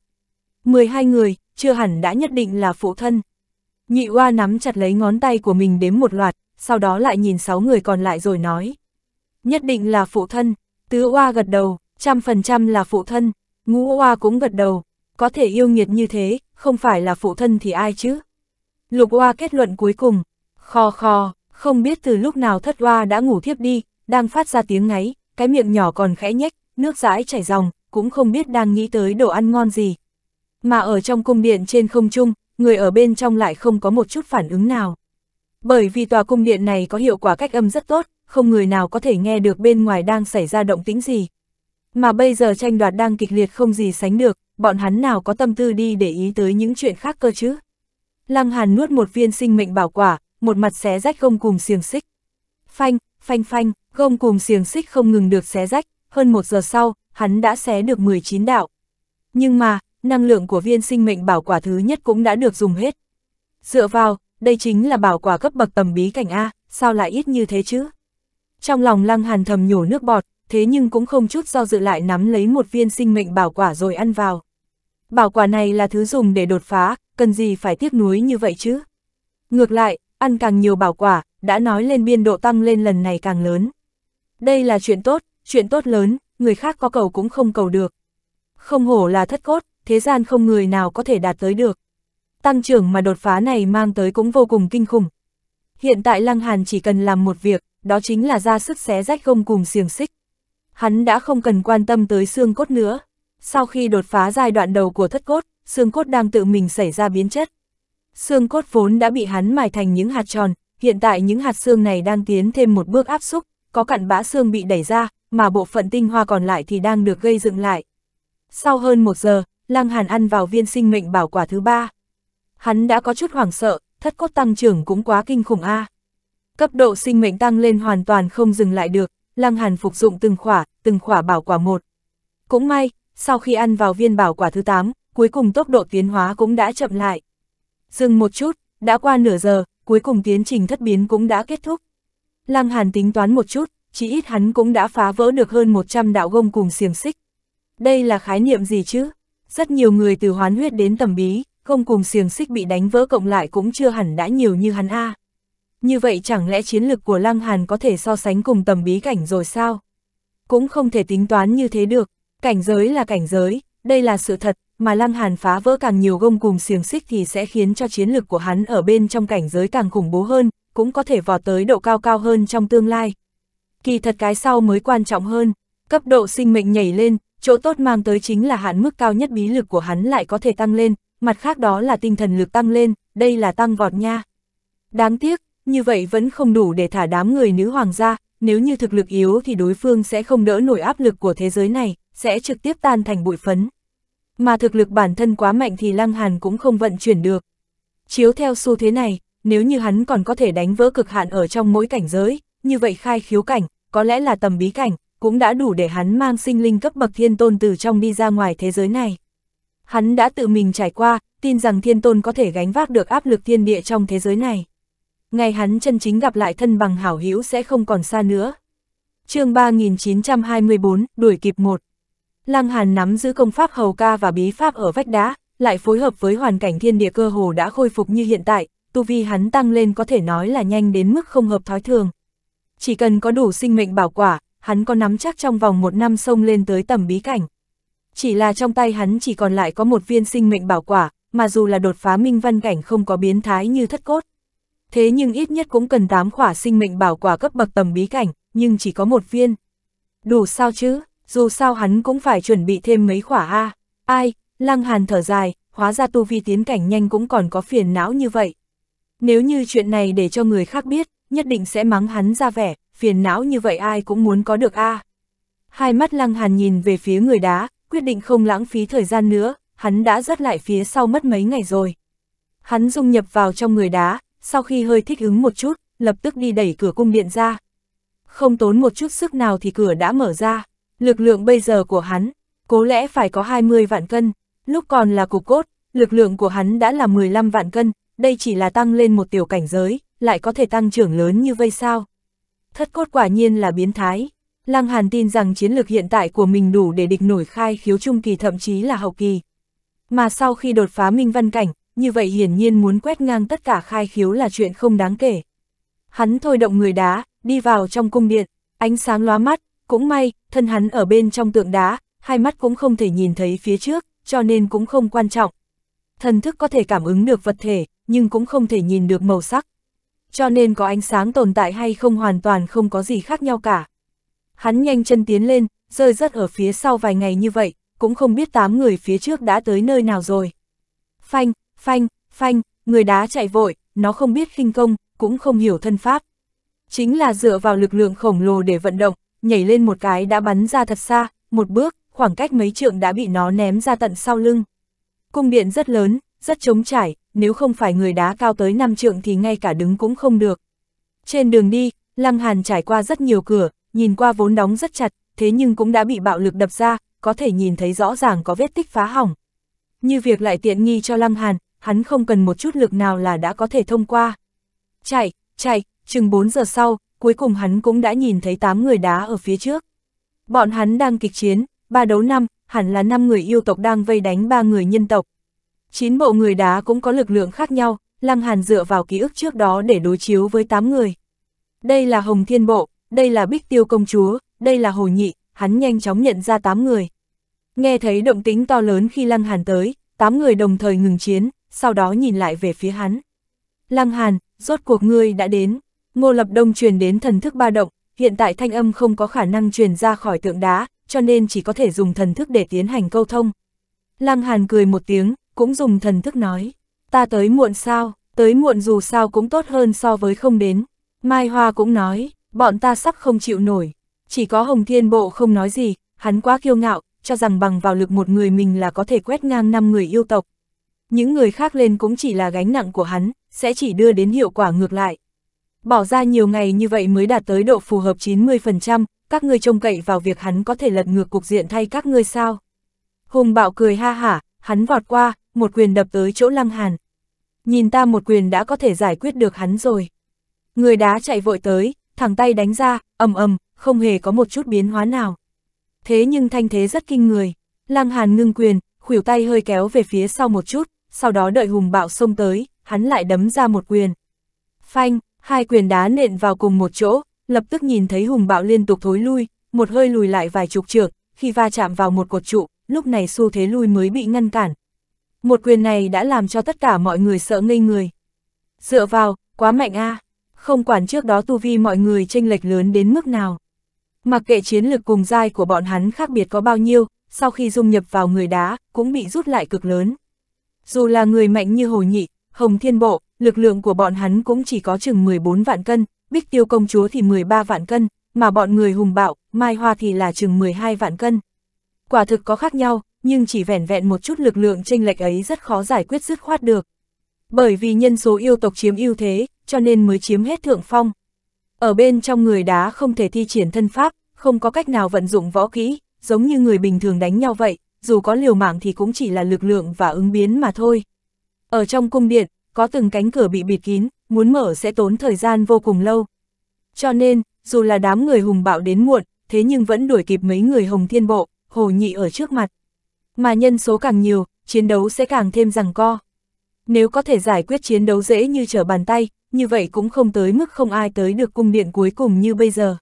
12 người, chưa hẳn đã nhất định là phụ thân. Nhị oa nắm chặt lấy ngón tay của mình đếm một loạt, sau đó lại nhìn 6 người còn lại rồi nói. Nhất định là phụ thân, tứ oa gật đầu, Trăm phần trăm là phụ thân, ngũ hoa cũng gật đầu, có thể yêu nghiệt như thế, không phải là phụ thân thì ai chứ? Lục hoa kết luận cuối cùng, kho kho, không biết từ lúc nào thất hoa đã ngủ thiếp đi, đang phát ra tiếng ngáy, cái miệng nhỏ còn khẽ nhếch, nước dãi chảy ròng, cũng không biết đang nghĩ tới đồ ăn ngon gì. Mà ở trong cung điện trên không trung, người ở bên trong lại không có một chút phản ứng nào. Bởi vì tòa cung điện này có hiệu quả cách âm rất tốt, không người nào có thể nghe được bên ngoài đang xảy ra động tĩnh gì. Mà bây giờ tranh đoạt đang kịch liệt không gì sánh được, bọn hắn nào có tâm tư đi để ý tới những chuyện khác cơ chứ. Lăng Hàn nuốt một viên sinh mệnh bảo quả, một mặt xé rách gông cùng xiềng xích. Phanh, phanh phanh, gông cùng xiềng xích không ngừng được xé rách, hơn một giờ sau, hắn đã xé được 19 đạo. Nhưng mà, năng lượng của viên sinh mệnh bảo quả thứ nhất cũng đã được dùng hết. Dựa vào, đây chính là bảo quả cấp bậc tầm bí cảnh A, sao lại ít như thế chứ? Trong lòng lăng hàn thầm nhổ nước bọt, thế nhưng cũng không chút do dự lại nắm lấy một viên sinh mệnh bảo quả rồi ăn vào. Bảo quả này là thứ dùng để đột phá, cần gì phải tiếc nuối như vậy chứ? Ngược lại, ăn càng nhiều bảo quả, đã nói lên biên độ tăng lên lần này càng lớn. Đây là chuyện tốt, chuyện tốt lớn, người khác có cầu cũng không cầu được. Không hổ là thất cốt, thế gian không người nào có thể đạt tới được. Tăng trưởng mà đột phá này mang tới cũng vô cùng kinh khủng. Hiện tại Lăng Hàn chỉ cần làm một việc, đó chính là ra sức xé rách gông cùng xiềng xích hắn đã không cần quan tâm tới xương cốt nữa. Sau khi đột phá giai đoạn đầu của thất cốt, xương cốt đang tự mình xảy ra biến chất. Xương cốt vốn đã bị hắn mài thành những hạt tròn, hiện tại những hạt xương này đang tiến thêm một bước áp xúc, có cặn bã xương bị đẩy ra, mà bộ phận tinh hoa còn lại thì đang được gây dựng lại. Sau hơn một giờ, Lăng Hàn ăn vào viên sinh mệnh bảo quả thứ ba. Hắn đã có chút hoảng sợ, thất cốt tăng trưởng cũng quá kinh khủng a. À. Cấp độ sinh mệnh tăng lên hoàn toàn không dừng lại được, Lăng Hàn phục dụng từng khỏa, từng khỏa bảo quả một. Cũng may, sau khi ăn vào viên bảo quả thứ 8, cuối cùng tốc độ tiến hóa cũng đã chậm lại. Dừng một chút, đã qua nửa giờ, cuối cùng tiến trình thất biến cũng đã kết thúc. Lăng Hàn tính toán một chút, chỉ ít hắn cũng đã phá vỡ được hơn 100 đạo gông cùng xiềng xích. Đây là khái niệm gì chứ? Rất nhiều người từ hoán huyết đến tầm bí, gông cùng xiềng xích bị đánh vỡ cộng lại cũng chưa hẳn đã nhiều như hắn a. À như vậy chẳng lẽ chiến lực của Lăng Hàn có thể so sánh cùng tầm bí cảnh rồi sao? Cũng không thể tính toán như thế được, cảnh giới là cảnh giới, đây là sự thật, mà Lăng Hàn phá vỡ càng nhiều gông cùng xiềng xích thì sẽ khiến cho chiến lực của hắn ở bên trong cảnh giới càng khủng bố hơn, cũng có thể vọt tới độ cao cao hơn trong tương lai. Kỳ thật cái sau mới quan trọng hơn, cấp độ sinh mệnh nhảy lên, chỗ tốt mang tới chính là hạn mức cao nhất bí lực của hắn lại có thể tăng lên, mặt khác đó là tinh thần lực tăng lên, đây là tăng vọt nha. Đáng tiếc, như vậy vẫn không đủ để thả đám người nữ hoàng ra, nếu như thực lực yếu thì đối phương sẽ không đỡ nổi áp lực của thế giới này, sẽ trực tiếp tan thành bụi phấn. Mà thực lực bản thân quá mạnh thì Lăng Hàn cũng không vận chuyển được. Chiếu theo xu thế này, nếu như hắn còn có thể đánh vỡ cực hạn ở trong mỗi cảnh giới, như vậy khai khiếu cảnh, có lẽ là tầm bí cảnh, cũng đã đủ để hắn mang sinh linh cấp bậc thiên tôn từ trong đi ra ngoài thế giới này. Hắn đã tự mình trải qua, tin rằng thiên tôn có thể gánh vác được áp lực thiên địa trong thế giới này ngày hắn chân chính gặp lại thân bằng hảo hữu sẽ không còn xa nữa. chương 3924, đuổi kịp một. Lăng Hàn nắm giữ công pháp hầu ca và bí pháp ở vách đá, lại phối hợp với hoàn cảnh thiên địa cơ hồ đã khôi phục như hiện tại, tu vi hắn tăng lên có thể nói là nhanh đến mức không hợp thói thường. Chỉ cần có đủ sinh mệnh bảo quả, hắn có nắm chắc trong vòng một năm sông lên tới tầm bí cảnh. Chỉ là trong tay hắn chỉ còn lại có một viên sinh mệnh bảo quả, mà dù là đột phá minh văn cảnh không có biến thái như thất cốt thế nhưng ít nhất cũng cần 8 khỏa sinh mệnh bảo quả cấp bậc tầm bí cảnh, nhưng chỉ có một viên. Đủ sao chứ, dù sao hắn cũng phải chuẩn bị thêm mấy khỏa A. Ai, lăng hàn thở dài, hóa ra tu vi tiến cảnh nhanh cũng còn có phiền não như vậy. Nếu như chuyện này để cho người khác biết, nhất định sẽ mắng hắn ra vẻ, phiền não như vậy ai cũng muốn có được A. Hai mắt lăng hàn nhìn về phía người đá, quyết định không lãng phí thời gian nữa, hắn đã rất lại phía sau mất mấy ngày rồi. Hắn dung nhập vào trong người đá, sau khi hơi thích ứng một chút, lập tức đi đẩy cửa cung điện ra. Không tốn một chút sức nào thì cửa đã mở ra, lực lượng bây giờ của hắn, cố lẽ phải có 20 vạn cân, lúc còn là cục cốt, lực lượng của hắn đã là 15 vạn cân, đây chỉ là tăng lên một tiểu cảnh giới, lại có thể tăng trưởng lớn như vây sao. Thất cốt quả nhiên là biến thái, Lăng Hàn tin rằng chiến lược hiện tại của mình đủ để địch nổi khai khiếu trung kỳ thậm chí là hậu kỳ. Mà sau khi đột phá minh văn cảnh, như vậy hiển nhiên muốn quét ngang tất cả khai khiếu là chuyện không đáng kể. Hắn thôi động người đá, đi vào trong cung điện, ánh sáng lóa mắt, cũng may, thân hắn ở bên trong tượng đá, hai mắt cũng không thể nhìn thấy phía trước, cho nên cũng không quan trọng. Thần thức có thể cảm ứng được vật thể, nhưng cũng không thể nhìn được màu sắc. Cho nên có ánh sáng tồn tại hay không hoàn toàn không có gì khác nhau cả. Hắn nhanh chân tiến lên, rơi rất ở phía sau vài ngày như vậy, cũng không biết tám người phía trước đã tới nơi nào rồi. Phanh, phanh, phanh, người đá chạy vội, nó không biết khinh công, cũng không hiểu thân pháp. Chính là dựa vào lực lượng khổng lồ để vận động, nhảy lên một cái đã bắn ra thật xa, một bước, khoảng cách mấy trượng đã bị nó ném ra tận sau lưng. Cung điện rất lớn, rất trống trải, nếu không phải người đá cao tới 5 trượng thì ngay cả đứng cũng không được. Trên đường đi, Lăng Hàn trải qua rất nhiều cửa, nhìn qua vốn đóng rất chặt, thế nhưng cũng đã bị bạo lực đập ra, có thể nhìn thấy rõ ràng có vết tích phá hỏng. Như việc lại tiện nghi cho Lăng Hàn, hắn không cần một chút lực nào là đã có thể thông qua. Chạy, chạy, chừng 4 giờ sau, cuối cùng hắn cũng đã nhìn thấy 8 người đá ở phía trước. Bọn hắn đang kịch chiến, ba đấu năm, hẳn là năm người yêu tộc đang vây đánh ba người nhân tộc. Chín bộ người đá cũng có lực lượng khác nhau, Lăng Hàn dựa vào ký ức trước đó để đối chiếu với 8 người. Đây là Hồng Thiên Bộ, đây là Bích Tiêu Công Chúa, đây là Hồ Nhị, hắn nhanh chóng nhận ra 8 người. Nghe thấy động tính to lớn khi Lăng Hàn tới, 8 người đồng thời ngừng chiến, sau đó nhìn lại về phía hắn. Lăng Hàn, rốt cuộc ngươi đã đến. Ngô Lập Đông truyền đến thần thức ba động, hiện tại thanh âm không có khả năng truyền ra khỏi tượng đá, cho nên chỉ có thể dùng thần thức để tiến hành câu thông. Lăng Hàn cười một tiếng, cũng dùng thần thức nói, ta tới muộn sao, tới muộn dù sao cũng tốt hơn so với không đến. Mai Hoa cũng nói, bọn ta sắp không chịu nổi, chỉ có Hồng Thiên Bộ không nói gì, hắn quá kiêu ngạo, cho rằng bằng vào lực một người mình là có thể quét ngang năm người yêu tộc những người khác lên cũng chỉ là gánh nặng của hắn, sẽ chỉ đưa đến hiệu quả ngược lại. Bỏ ra nhiều ngày như vậy mới đạt tới độ phù hợp 90%, các ngươi trông cậy vào việc hắn có thể lật ngược cục diện thay các ngươi sao. Hùng bạo cười ha hả, hắn vọt qua, một quyền đập tới chỗ lăng hàn. Nhìn ta một quyền đã có thể giải quyết được hắn rồi. Người đá chạy vội tới, thẳng tay đánh ra, ầm ầm, không hề có một chút biến hóa nào. Thế nhưng thanh thế rất kinh người, lăng hàn ngưng quyền, khuỷu tay hơi kéo về phía sau một chút, sau đó đợi hùng bạo xông tới, hắn lại đấm ra một quyền. Phanh, hai quyền đá nện vào cùng một chỗ, lập tức nhìn thấy hùng bạo liên tục thối lui, một hơi lùi lại vài chục trượng, khi va chạm vào một cột trụ, lúc này xu thế lui mới bị ngăn cản. Một quyền này đã làm cho tất cả mọi người sợ ngây người. Dựa vào, quá mạnh a à. không quản trước đó tu vi mọi người tranh lệch lớn đến mức nào. Mặc kệ chiến lực cùng dai của bọn hắn khác biệt có bao nhiêu, sau khi dung nhập vào người đá, cũng bị rút lại cực lớn. Dù là người mạnh như Hồ Nhị, Hồng Thiên Bộ, lực lượng của bọn hắn cũng chỉ có chừng 14 vạn cân, Bích Tiêu Công Chúa thì 13 vạn cân, mà bọn người hùng bạo, Mai Hoa thì là chừng 12 vạn cân. Quả thực có khác nhau, nhưng chỉ vẻn vẹn một chút lực lượng chênh lệch ấy rất khó giải quyết dứt khoát được. Bởi vì nhân số yêu tộc chiếm ưu thế, cho nên mới chiếm hết thượng phong. Ở bên trong người đá không thể thi triển thân pháp, không có cách nào vận dụng võ kỹ, giống như người bình thường đánh nhau vậy, dù có liều mạng thì cũng chỉ là lực lượng và ứng biến mà thôi. Ở trong cung điện, có từng cánh cửa bị bịt kín, muốn mở sẽ tốn thời gian vô cùng lâu. Cho nên, dù là đám người hùng bạo đến muộn, thế nhưng vẫn đuổi kịp mấy người hồng thiên bộ, hồ nhị ở trước mặt. Mà nhân số càng nhiều, chiến đấu sẽ càng thêm rằng co. Nếu có thể giải quyết chiến đấu dễ như trở bàn tay, như vậy cũng không tới mức không ai tới được cung điện cuối cùng như bây giờ.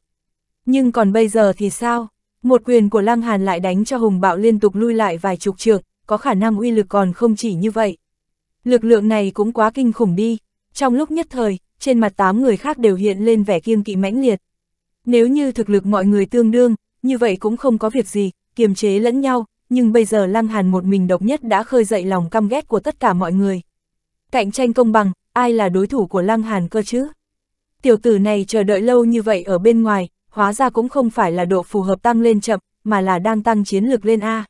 Nhưng còn bây giờ thì sao? Một quyền của Lăng Hàn lại đánh cho Hùng Bạo liên tục lui lại vài chục trường, có khả năng uy lực còn không chỉ như vậy. Lực lượng này cũng quá kinh khủng đi. Trong lúc nhất thời, trên mặt tám người khác đều hiện lên vẻ kiêng kỵ mãnh liệt. Nếu như thực lực mọi người tương đương, như vậy cũng không có việc gì, kiềm chế lẫn nhau, nhưng bây giờ Lăng Hàn một mình độc nhất đã khơi dậy lòng căm ghét của tất cả mọi người. Cạnh tranh công bằng, ai là đối thủ của Lăng Hàn cơ chứ? Tiểu tử này chờ đợi lâu như vậy ở bên ngoài, hóa ra cũng không phải là độ phù hợp tăng lên chậm, mà là đang tăng chiến lược lên A.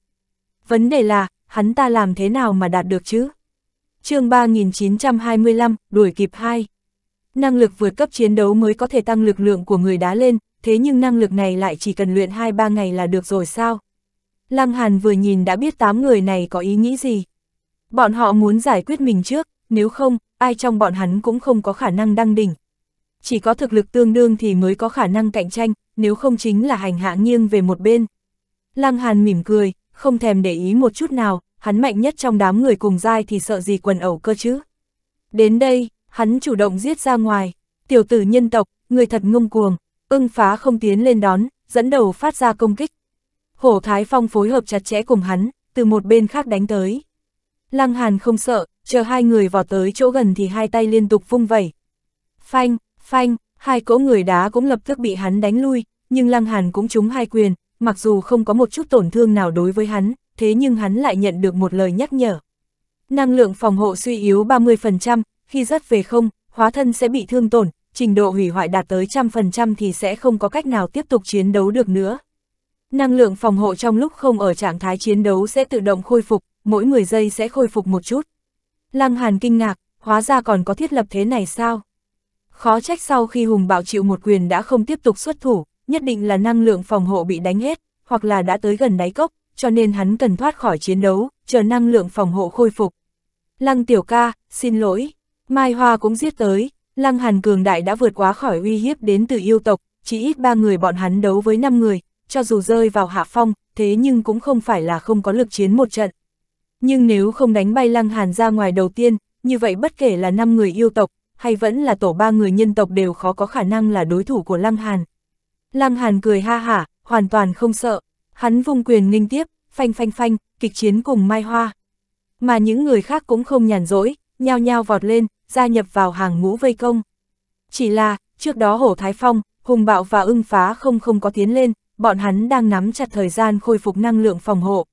Vấn đề là, hắn ta làm thế nào mà đạt được chứ? chương 3925, đuổi kịp 2. Năng lực vượt cấp chiến đấu mới có thể tăng lực lượng của người đá lên, thế nhưng năng lực này lại chỉ cần luyện 2-3 ngày là được rồi sao? Lăng Hàn vừa nhìn đã biết 8 người này có ý nghĩ gì. Bọn họ muốn giải quyết mình trước, nếu không, ai trong bọn hắn cũng không có khả năng đăng đỉnh chỉ có thực lực tương đương thì mới có khả năng cạnh tranh, nếu không chính là hành hạ nghiêng về một bên. Lăng Hàn mỉm cười, không thèm để ý một chút nào, hắn mạnh nhất trong đám người cùng giai thì sợ gì quần ẩu cơ chứ. Đến đây, hắn chủ động giết ra ngoài, tiểu tử nhân tộc, người thật ngông cuồng, ưng phá không tiến lên đón, dẫn đầu phát ra công kích. Hổ Thái Phong phối hợp chặt chẽ cùng hắn, từ một bên khác đánh tới. Lăng Hàn không sợ, chờ hai người vào tới chỗ gần thì hai tay liên tục vung vẩy. Phanh, Phanh, hai cỗ người đá cũng lập tức bị hắn đánh lui, nhưng Lăng Hàn cũng trúng hai quyền, mặc dù không có một chút tổn thương nào đối với hắn, thế nhưng hắn lại nhận được một lời nhắc nhở. Năng lượng phòng hộ suy yếu 30%, khi rớt về không, hóa thân sẽ bị thương tổn, trình độ hủy hoại đạt tới trăm phần trăm thì sẽ không có cách nào tiếp tục chiến đấu được nữa. Năng lượng phòng hộ trong lúc không ở trạng thái chiến đấu sẽ tự động khôi phục, mỗi 10 giây sẽ khôi phục một chút. Lăng Hàn kinh ngạc, hóa ra còn có thiết lập thế này sao? Khó trách sau khi Hùng bảo chịu một quyền đã không tiếp tục xuất thủ, nhất định là năng lượng phòng hộ bị đánh hết, hoặc là đã tới gần đáy cốc, cho nên hắn cần thoát khỏi chiến đấu, chờ năng lượng phòng hộ khôi phục. Lăng tiểu ca, xin lỗi. Mai Hoa cũng giết tới, Lăng Hàn Cường Đại đã vượt quá khỏi uy hiếp đến từ yêu tộc, chỉ ít ba người bọn hắn đấu với năm người, cho dù rơi vào hạ phong, thế nhưng cũng không phải là không có lực chiến một trận. Nhưng nếu không đánh bay Lăng Hàn ra ngoài đầu tiên, như vậy bất kể là năm người yêu tộc, hay vẫn là tổ ba người nhân tộc đều khó có khả năng là đối thủ của Lăng Hàn. Lăng Hàn cười ha hả, hoàn toàn không sợ, hắn vung quyền nghênh tiếp, phanh phanh phanh, kịch chiến cùng Mai Hoa. Mà những người khác cũng không nhàn rỗi, nhao nhao vọt lên, gia nhập vào hàng ngũ vây công. Chỉ là, trước đó Hổ Thái Phong, Hùng Bạo và Ưng Phá không không có tiến lên, bọn hắn đang nắm chặt thời gian khôi phục năng lượng phòng hộ.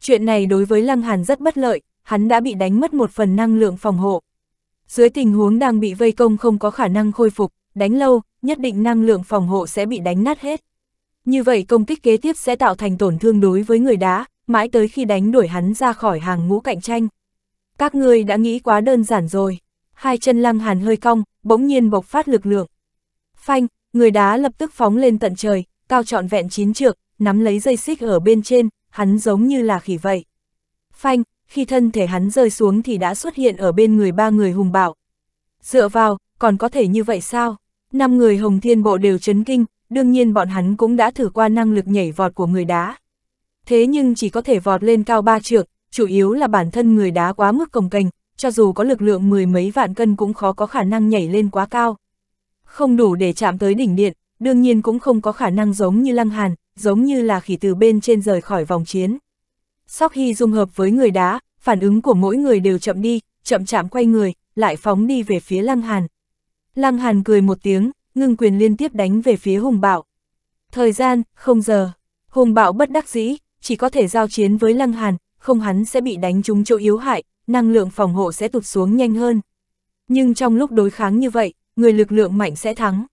Chuyện này đối với Lăng Hàn rất bất lợi, hắn đã bị đánh mất một phần năng lượng phòng hộ. Dưới tình huống đang bị vây công không có khả năng khôi phục, đánh lâu, nhất định năng lượng phòng hộ sẽ bị đánh nát hết. Như vậy công kích kế tiếp sẽ tạo thành tổn thương đối với người đá, mãi tới khi đánh đuổi hắn ra khỏi hàng ngũ cạnh tranh. Các ngươi đã nghĩ quá đơn giản rồi. Hai chân lăng hàn hơi cong, bỗng nhiên bộc phát lực lượng. Phanh, người đá lập tức phóng lên tận trời, cao trọn vẹn chín trượng, nắm lấy dây xích ở bên trên, hắn giống như là khỉ vậy. Phanh, khi thân thể hắn rơi xuống thì đã xuất hiện ở bên người ba người hùng bảo. Dựa vào, còn có thể như vậy sao? Năm người hồng thiên bộ đều chấn kinh, đương nhiên bọn hắn cũng đã thử qua năng lực nhảy vọt của người đá. Thế nhưng chỉ có thể vọt lên cao ba trượng, chủ yếu là bản thân người đá quá mức cồng kềnh, cho dù có lực lượng mười mấy vạn cân cũng khó có khả năng nhảy lên quá cao. Không đủ để chạm tới đỉnh điện, đương nhiên cũng không có khả năng giống như lăng hàn, giống như là khỉ từ bên trên rời khỏi vòng chiến. Sóc hy dung hợp với người đá, phản ứng của mỗi người đều chậm đi, chậm chạm quay người, lại phóng đi về phía Lăng Hàn. Lăng Hàn cười một tiếng, ngưng quyền liên tiếp đánh về phía Hùng Bạo. Thời gian, không giờ. Hùng Bạo bất đắc dĩ, chỉ có thể giao chiến với Lăng Hàn, không hắn sẽ bị đánh trúng chỗ yếu hại, năng lượng phòng hộ sẽ tụt xuống nhanh hơn. Nhưng trong lúc đối kháng như vậy, người lực lượng mạnh sẽ thắng.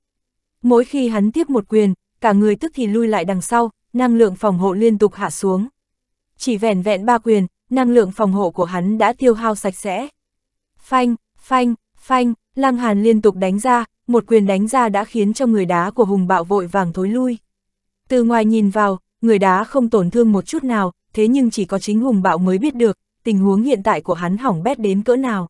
Mỗi khi hắn tiếp một quyền, cả người tức thì lui lại đằng sau, năng lượng phòng hộ liên tục hạ xuống chỉ vẻn vẹn ba quyền, năng lượng phòng hộ của hắn đã tiêu hao sạch sẽ. Phanh, phanh, phanh, Lăng Hàn liên tục đánh ra, một quyền đánh ra đã khiến cho người đá của Hùng Bạo vội vàng thối lui. Từ ngoài nhìn vào, người đá không tổn thương một chút nào, thế nhưng chỉ có chính Hùng Bạo mới biết được, tình huống hiện tại của hắn hỏng bét đến cỡ nào.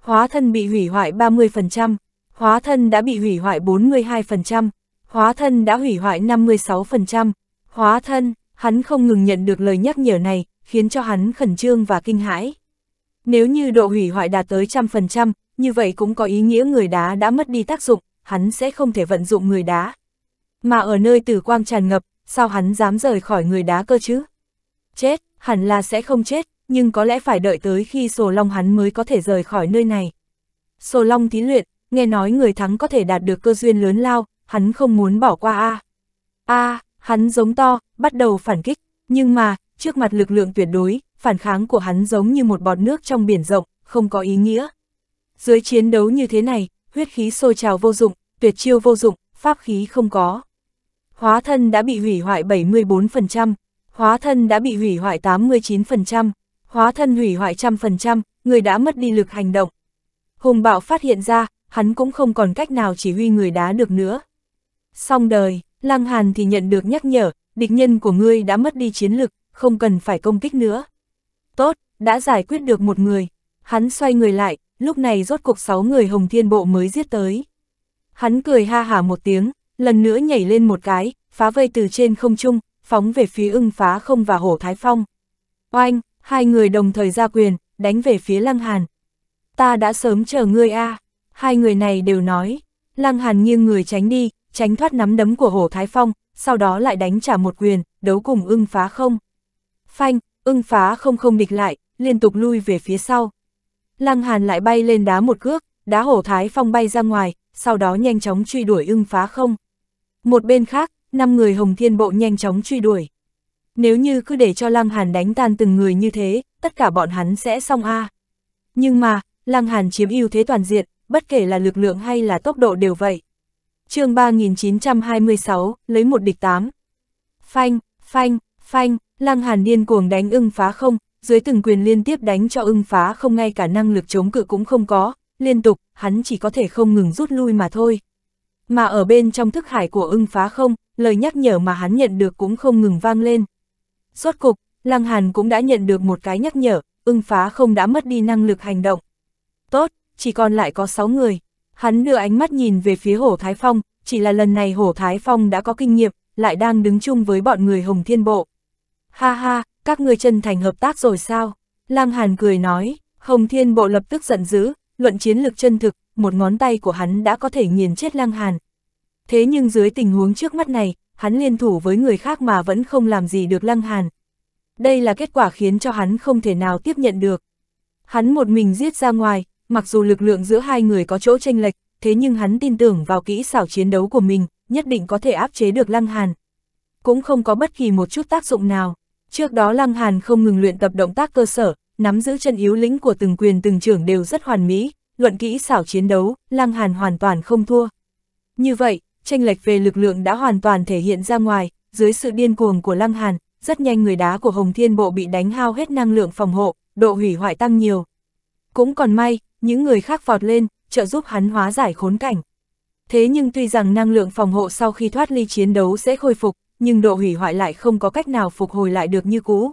Hóa thân bị hủy hoại 30%, hóa thân đã bị hủy hoại 42%, hóa thân đã hủy hoại 56%, hóa thân... Hắn không ngừng nhận được lời nhắc nhở này, khiến cho hắn khẩn trương và kinh hãi. Nếu như độ hủy hoại đạt tới trăm phần trăm, như vậy cũng có ý nghĩa người đá đã mất đi tác dụng, hắn sẽ không thể vận dụng người đá. Mà ở nơi tử quang tràn ngập, sao hắn dám rời khỏi người đá cơ chứ? Chết, hẳn là sẽ không chết, nhưng có lẽ phải đợi tới khi sổ long hắn mới có thể rời khỏi nơi này. Sổ long thí luyện, nghe nói người thắng có thể đạt được cơ duyên lớn lao, hắn không muốn bỏ qua a. À. A, à, hắn giống to, bắt đầu phản kích, nhưng mà, trước mặt lực lượng tuyệt đối, phản kháng của hắn giống như một bọt nước trong biển rộng, không có ý nghĩa. Dưới chiến đấu như thế này, huyết khí sôi trào vô dụng, tuyệt chiêu vô dụng, pháp khí không có. Hóa thân đã bị hủy hoại 74%, hóa thân đã bị hủy hoại 89%, hóa thân hủy hoại trăm 100%, người đã mất đi lực hành động. Hùng Bạo phát hiện ra, hắn cũng không còn cách nào chỉ huy người đá được nữa. Xong đời, Lăng Hàn thì nhận được nhắc nhở, địch nhân của ngươi đã mất đi chiến lực, không cần phải công kích nữa. Tốt, đã giải quyết được một người. Hắn xoay người lại, lúc này rốt cuộc sáu người Hồng Thiên Bộ mới giết tới. Hắn cười ha hả một tiếng, lần nữa nhảy lên một cái, phá vây từ trên không trung, phóng về phía ưng phá không và hổ Thái Phong. Oanh, hai người đồng thời ra quyền, đánh về phía Lăng Hàn. Ta đã sớm chờ ngươi a à. hai người này đều nói. Lăng Hàn nghiêng người tránh đi, tránh thoát nắm đấm của hổ Thái Phong, sau đó lại đánh trả một quyền, đấu cùng ưng phá không. Phanh, ưng phá không không địch lại, liên tục lui về phía sau. Lăng Hàn lại bay lên đá một cước, đá hổ thái phong bay ra ngoài, sau đó nhanh chóng truy đuổi ưng phá không. Một bên khác, năm người Hồng Thiên Bộ nhanh chóng truy đuổi. Nếu như cứ để cho Lăng Hàn đánh tan từng người như thế, tất cả bọn hắn sẽ xong a. Nhưng mà, Lăng Hàn chiếm ưu thế toàn diện, bất kể là lực lượng hay là tốc độ đều vậy chương 3926, lấy một địch tám. Phanh, phanh, phanh, lăng hàn điên cuồng đánh ưng phá không, dưới từng quyền liên tiếp đánh cho ưng phá không ngay cả năng lực chống cự cũng không có, liên tục, hắn chỉ có thể không ngừng rút lui mà thôi. Mà ở bên trong thức hải của ưng phá không, lời nhắc nhở mà hắn nhận được cũng không ngừng vang lên. Rốt cục, Lăng Hàn cũng đã nhận được một cái nhắc nhở, ưng phá không đã mất đi năng lực hành động. Tốt, chỉ còn lại có 6 người, Hắn đưa ánh mắt nhìn về phía Hổ Thái Phong, chỉ là lần này Hổ Thái Phong đã có kinh nghiệm, lại đang đứng chung với bọn người Hồng Thiên Bộ. Ha ha, các ngươi chân thành hợp tác rồi sao? lang Hàn cười nói, Hồng Thiên Bộ lập tức giận dữ, luận chiến lực chân thực, một ngón tay của hắn đã có thể nghiền chết lang Hàn. Thế nhưng dưới tình huống trước mắt này, hắn liên thủ với người khác mà vẫn không làm gì được Lăng Hàn. Đây là kết quả khiến cho hắn không thể nào tiếp nhận được. Hắn một mình giết ra ngoài, mặc dù lực lượng giữa hai người có chỗ tranh lệch, thế nhưng hắn tin tưởng vào kỹ xảo chiến đấu của mình, nhất định có thể áp chế được Lăng Hàn. Cũng không có bất kỳ một chút tác dụng nào. Trước đó Lăng Hàn không ngừng luyện tập động tác cơ sở, nắm giữ chân yếu lĩnh của từng quyền từng trưởng đều rất hoàn mỹ, luận kỹ xảo chiến đấu, Lăng Hàn hoàn toàn không thua. Như vậy, tranh lệch về lực lượng đã hoàn toàn thể hiện ra ngoài, dưới sự điên cuồng của Lăng Hàn, rất nhanh người đá của Hồng Thiên Bộ bị đánh hao hết năng lượng phòng hộ, độ hủy hoại tăng nhiều. Cũng còn may, những người khác vọt lên, trợ giúp hắn hóa giải khốn cảnh. Thế nhưng tuy rằng năng lượng phòng hộ sau khi thoát ly chiến đấu sẽ khôi phục, nhưng độ hủy hoại lại không có cách nào phục hồi lại được như cũ.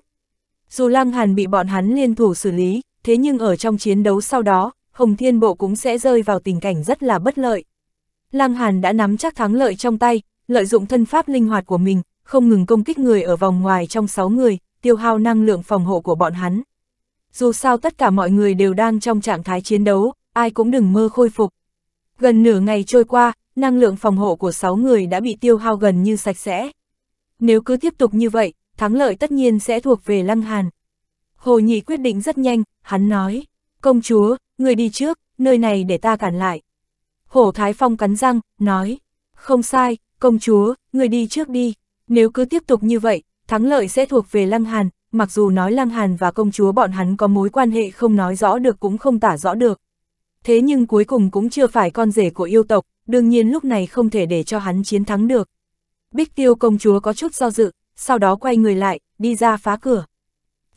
Dù Lăng Hàn bị bọn hắn liên thủ xử lý, thế nhưng ở trong chiến đấu sau đó, Hồng Thiên Bộ cũng sẽ rơi vào tình cảnh rất là bất lợi. Lăng Hàn đã nắm chắc thắng lợi trong tay, lợi dụng thân pháp linh hoạt của mình, không ngừng công kích người ở vòng ngoài trong 6 người, tiêu hao năng lượng phòng hộ của bọn hắn dù sao tất cả mọi người đều đang trong trạng thái chiến đấu, ai cũng đừng mơ khôi phục. Gần nửa ngày trôi qua, năng lượng phòng hộ của 6 người đã bị tiêu hao gần như sạch sẽ. Nếu cứ tiếp tục như vậy, thắng lợi tất nhiên sẽ thuộc về Lăng Hàn. Hồ Nhị quyết định rất nhanh, hắn nói, công chúa, người đi trước, nơi này để ta cản lại. Hổ Thái Phong cắn răng, nói, không sai, công chúa, người đi trước đi, nếu cứ tiếp tục như vậy, thắng lợi sẽ thuộc về Lăng Hàn, mặc dù nói Lăng Hàn và công chúa bọn hắn có mối quan hệ không nói rõ được cũng không tả rõ được. Thế nhưng cuối cùng cũng chưa phải con rể của yêu tộc, đương nhiên lúc này không thể để cho hắn chiến thắng được. Bích tiêu công chúa có chút do dự, sau đó quay người lại, đi ra phá cửa.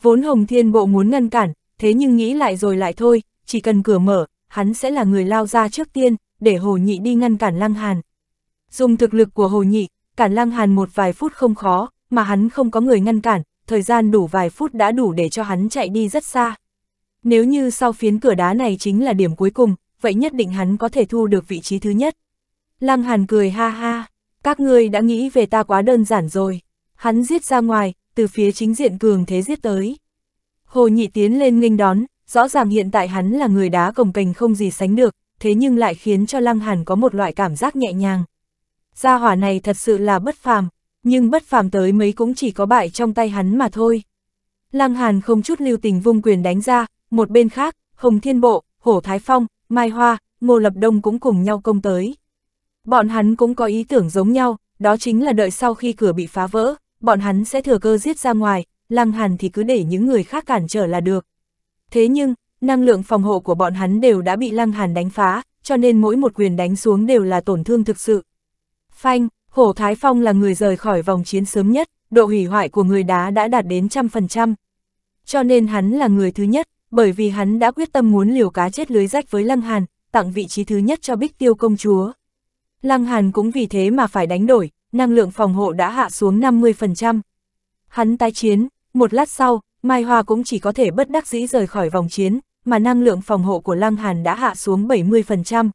Vốn Hồng Thiên Bộ muốn ngăn cản, thế nhưng nghĩ lại rồi lại thôi, chỉ cần cửa mở, hắn sẽ là người lao ra trước tiên, để Hồ Nhị đi ngăn cản Lăng Hàn. Dùng thực lực của Hồ Nhị, cản Lăng Hàn một vài phút không khó, mà hắn không có người ngăn cản, thời gian đủ vài phút đã đủ để cho hắn chạy đi rất xa. Nếu như sau phiến cửa đá này chính là điểm cuối cùng, vậy nhất định hắn có thể thu được vị trí thứ nhất. Lăng Hàn cười ha ha, các ngươi đã nghĩ về ta quá đơn giản rồi. Hắn giết ra ngoài, từ phía chính diện cường thế giết tới. Hồ Nhị tiến lên nghênh đón, rõ ràng hiện tại hắn là người đá cồng cành không gì sánh được, thế nhưng lại khiến cho Lăng Hàn có một loại cảm giác nhẹ nhàng. Gia hỏa này thật sự là bất phàm, nhưng bất phàm tới mấy cũng chỉ có bại trong tay hắn mà thôi. Lăng Hàn không chút lưu tình vung quyền đánh ra, một bên khác, Hồng Thiên Bộ, Hổ Thái Phong, Mai Hoa, Ngô Lập Đông cũng cùng nhau công tới. Bọn hắn cũng có ý tưởng giống nhau, đó chính là đợi sau khi cửa bị phá vỡ, bọn hắn sẽ thừa cơ giết ra ngoài, Lăng Hàn thì cứ để những người khác cản trở là được. Thế nhưng, năng lượng phòng hộ của bọn hắn đều đã bị Lăng Hàn đánh phá, cho nên mỗi một quyền đánh xuống đều là tổn thương thực sự. Phanh, Hổ Thái Phong là người rời khỏi vòng chiến sớm nhất, độ hủy hoại của người đá đã đạt đến trăm phần trăm. Cho nên hắn là người thứ nhất, bởi vì hắn đã quyết tâm muốn liều cá chết lưới rách với Lăng Hàn, tặng vị trí thứ nhất cho Bích Tiêu công chúa. Lăng Hàn cũng vì thế mà phải đánh đổi, năng lượng phòng hộ đã hạ xuống 50%. Hắn tái chiến, một lát sau, Mai Hoa cũng chỉ có thể bất đắc dĩ rời khỏi vòng chiến, mà năng lượng phòng hộ của Lăng Hàn đã hạ xuống 70%.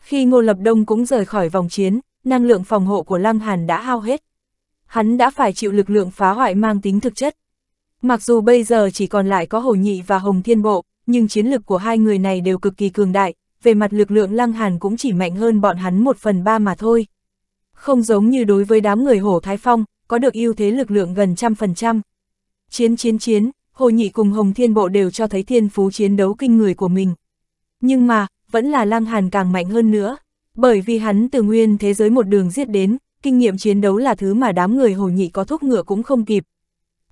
Khi Ngô Lập Đông cũng rời khỏi vòng chiến, năng lượng phòng hộ của Lăng Hàn đã hao hết. Hắn đã phải chịu lực lượng phá hoại mang tính thực chất. Mặc dù bây giờ chỉ còn lại có Hồ Nhị và Hồng Thiên Bộ, nhưng chiến lực của hai người này đều cực kỳ cường đại, về mặt lực lượng Lăng Hàn cũng chỉ mạnh hơn bọn hắn một phần ba mà thôi. Không giống như đối với đám người Hổ Thái Phong, có được ưu thế lực lượng gần trăm phần trăm. Chiến chiến chiến, Hồ Nhị cùng Hồng Thiên Bộ đều cho thấy thiên phú chiến đấu kinh người của mình. Nhưng mà, vẫn là Lăng Hàn càng mạnh hơn nữa. Bởi vì hắn từ nguyên thế giới một đường giết đến, kinh nghiệm chiến đấu là thứ mà đám người hồ nhị có thuốc ngựa cũng không kịp.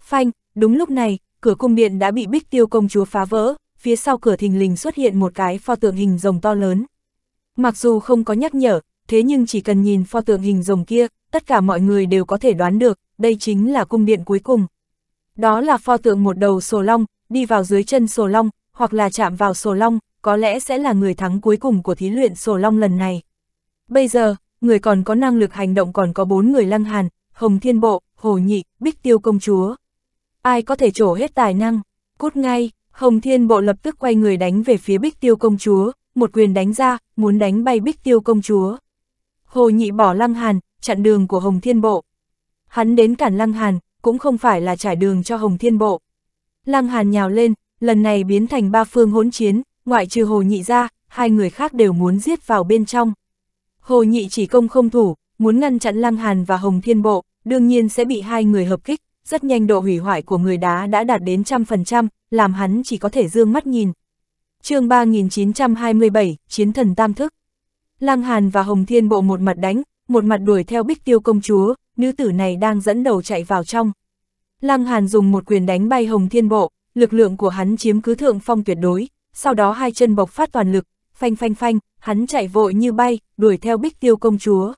Phanh, đúng lúc này, cửa cung điện đã bị bích tiêu công chúa phá vỡ, phía sau cửa thình lình xuất hiện một cái pho tượng hình rồng to lớn. Mặc dù không có nhắc nhở, thế nhưng chỉ cần nhìn pho tượng hình rồng kia, tất cả mọi người đều có thể đoán được, đây chính là cung điện cuối cùng. Đó là pho tượng một đầu sổ long, đi vào dưới chân sổ long, hoặc là chạm vào sổ long, có lẽ sẽ là người thắng cuối cùng của thí luyện sổ long lần này. Bây giờ, người còn có năng lực hành động còn có bốn người lăng hàn, Hồng Thiên Bộ, Hồ Nhị, Bích Tiêu Công Chúa. Ai có thể trổ hết tài năng, cút ngay, Hồng Thiên Bộ lập tức quay người đánh về phía Bích Tiêu Công Chúa, một quyền đánh ra, muốn đánh bay Bích Tiêu Công Chúa. Hồ Nhị bỏ lăng hàn, chặn đường của Hồng Thiên Bộ. Hắn đến cản lăng hàn, cũng không phải là trải đường cho Hồng Thiên Bộ. Lăng hàn nhào lên, lần này biến thành ba phương hỗn chiến, ngoại trừ Hồ Nhị ra, hai người khác đều muốn giết vào bên trong. Hồ Nhị chỉ công không thủ, muốn ngăn chặn Lăng Hàn và Hồng Thiên Bộ, đương nhiên sẽ bị hai người hợp kích, rất nhanh độ hủy hoại của người đá đã đạt đến trăm phần trăm, làm hắn chỉ có thể dương mắt nhìn. chương 3927, Chiến thần Tam Thức Lăng Hàn và Hồng Thiên Bộ một mặt đánh, một mặt đuổi theo bích tiêu công chúa, nữ tử này đang dẫn đầu chạy vào trong. Lăng Hàn dùng một quyền đánh bay Hồng Thiên Bộ, lực lượng của hắn chiếm cứ thượng phong tuyệt đối, sau đó hai chân bộc phát toàn lực, phanh phanh phanh, hắn chạy vội như bay, đuổi theo bích tiêu công chúa.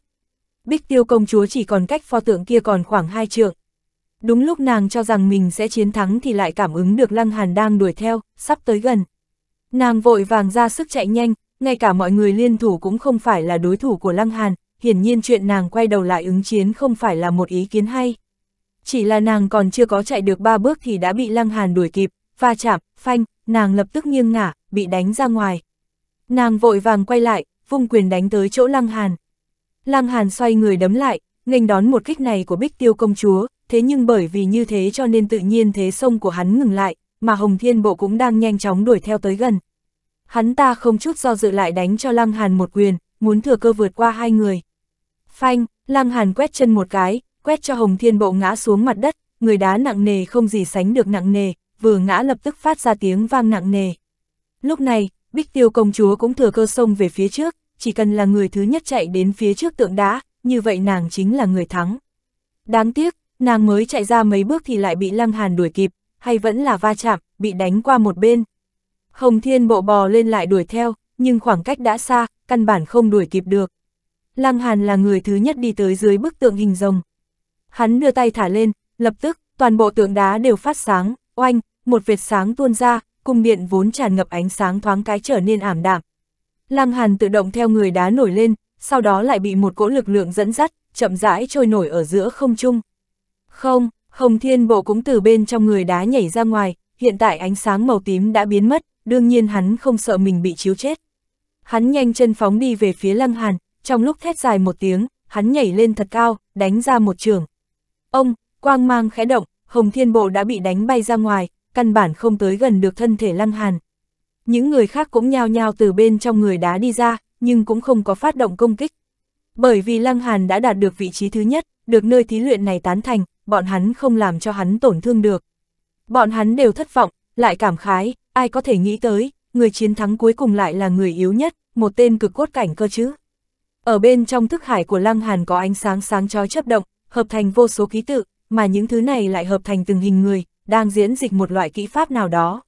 Bích tiêu công chúa chỉ còn cách pho tượng kia còn khoảng hai trượng. Đúng lúc nàng cho rằng mình sẽ chiến thắng thì lại cảm ứng được lăng hàn đang đuổi theo, sắp tới gần. Nàng vội vàng ra sức chạy nhanh, ngay cả mọi người liên thủ cũng không phải là đối thủ của lăng hàn, hiển nhiên chuyện nàng quay đầu lại ứng chiến không phải là một ý kiến hay. Chỉ là nàng còn chưa có chạy được ba bước thì đã bị lăng hàn đuổi kịp, va chạm, phanh, nàng lập tức nghiêng ngả, bị đánh ra ngoài, Nàng vội vàng quay lại, vung quyền đánh tới chỗ Lăng Hàn. Lăng Hàn xoay người đấm lại, nghênh đón một kích này của Bích Tiêu công chúa, thế nhưng bởi vì như thế cho nên tự nhiên thế sông của hắn ngừng lại, mà Hồng Thiên Bộ cũng đang nhanh chóng đuổi theo tới gần. Hắn ta không chút do dự lại đánh cho Lăng Hàn một quyền, muốn thừa cơ vượt qua hai người. Phanh, Lăng Hàn quét chân một cái, quét cho Hồng Thiên Bộ ngã xuống mặt đất, người đá nặng nề không gì sánh được nặng nề, vừa ngã lập tức phát ra tiếng vang nặng nề. Lúc này, Bích Tiêu công chúa cũng thừa cơ sông về phía trước, chỉ cần là người thứ nhất chạy đến phía trước tượng đá, như vậy nàng chính là người thắng. Đáng tiếc, nàng mới chạy ra mấy bước thì lại bị Lăng Hàn đuổi kịp, hay vẫn là va chạm, bị đánh qua một bên. Hồng Thiên bộ bò lên lại đuổi theo, nhưng khoảng cách đã xa, căn bản không đuổi kịp được. Lăng Hàn là người thứ nhất đi tới dưới bức tượng hình rồng. Hắn đưa tay thả lên, lập tức, toàn bộ tượng đá đều phát sáng, oanh, một vệt sáng tuôn ra, cung điện vốn tràn ngập ánh sáng thoáng cái trở nên ảm đạm. Lăng Hàn tự động theo người đá nổi lên, sau đó lại bị một cỗ lực lượng dẫn dắt, chậm rãi trôi nổi ở giữa không trung. Không, Hồng Thiên Bộ cũng từ bên trong người đá nhảy ra ngoài, hiện tại ánh sáng màu tím đã biến mất, đương nhiên hắn không sợ mình bị chiếu chết. Hắn nhanh chân phóng đi về phía Lăng Hàn, trong lúc thét dài một tiếng, hắn nhảy lên thật cao, đánh ra một trường. Ông, quang mang khẽ động, Hồng Thiên Bộ đã bị đánh bay ra ngoài, căn bản không tới gần được thân thể lăng hàn. Những người khác cũng nhao nhao từ bên trong người đá đi ra, nhưng cũng không có phát động công kích. Bởi vì lăng hàn đã đạt được vị trí thứ nhất, được nơi thí luyện này tán thành, bọn hắn không làm cho hắn tổn thương được. Bọn hắn đều thất vọng, lại cảm khái, ai có thể nghĩ tới, người chiến thắng cuối cùng lại là người yếu nhất, một tên cực cốt cảnh cơ chứ. Ở bên trong thức hải của Lăng Hàn có ánh sáng sáng chói chấp động, hợp thành vô số ký tự, mà những thứ này lại hợp thành từng hình người, đang diễn dịch một loại kỹ pháp nào đó.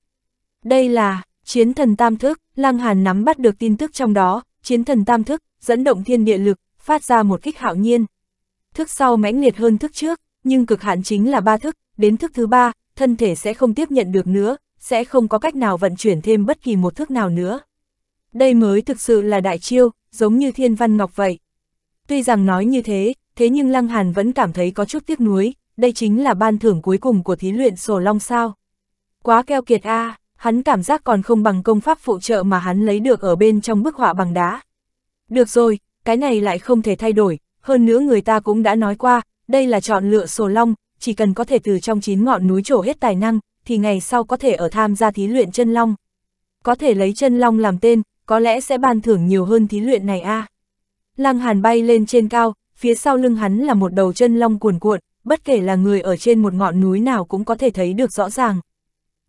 Đây là chiến thần tam thức, Lăng Hàn nắm bắt được tin tức trong đó, chiến thần tam thức, dẫn động thiên địa lực, phát ra một kích hạo nhiên. Thức sau mãnh liệt hơn thức trước, nhưng cực hạn chính là ba thức, đến thức thứ ba, thân thể sẽ không tiếp nhận được nữa, sẽ không có cách nào vận chuyển thêm bất kỳ một thức nào nữa. Đây mới thực sự là đại chiêu, giống như thiên văn ngọc vậy. Tuy rằng nói như thế, thế nhưng Lăng Hàn vẫn cảm thấy có chút tiếc nuối, đây chính là ban thưởng cuối cùng của thí luyện sổ long sao. Quá keo kiệt a à, hắn cảm giác còn không bằng công pháp phụ trợ mà hắn lấy được ở bên trong bức họa bằng đá. Được rồi, cái này lại không thể thay đổi, hơn nữa người ta cũng đã nói qua, đây là chọn lựa sổ long, chỉ cần có thể từ trong chín ngọn núi trổ hết tài năng, thì ngày sau có thể ở tham gia thí luyện chân long. Có thể lấy chân long làm tên, có lẽ sẽ ban thưởng nhiều hơn thí luyện này a. À. Lăng Hàn bay lên trên cao, phía sau lưng hắn là một đầu chân long cuồn cuộn, bất kể là người ở trên một ngọn núi nào cũng có thể thấy được rõ ràng.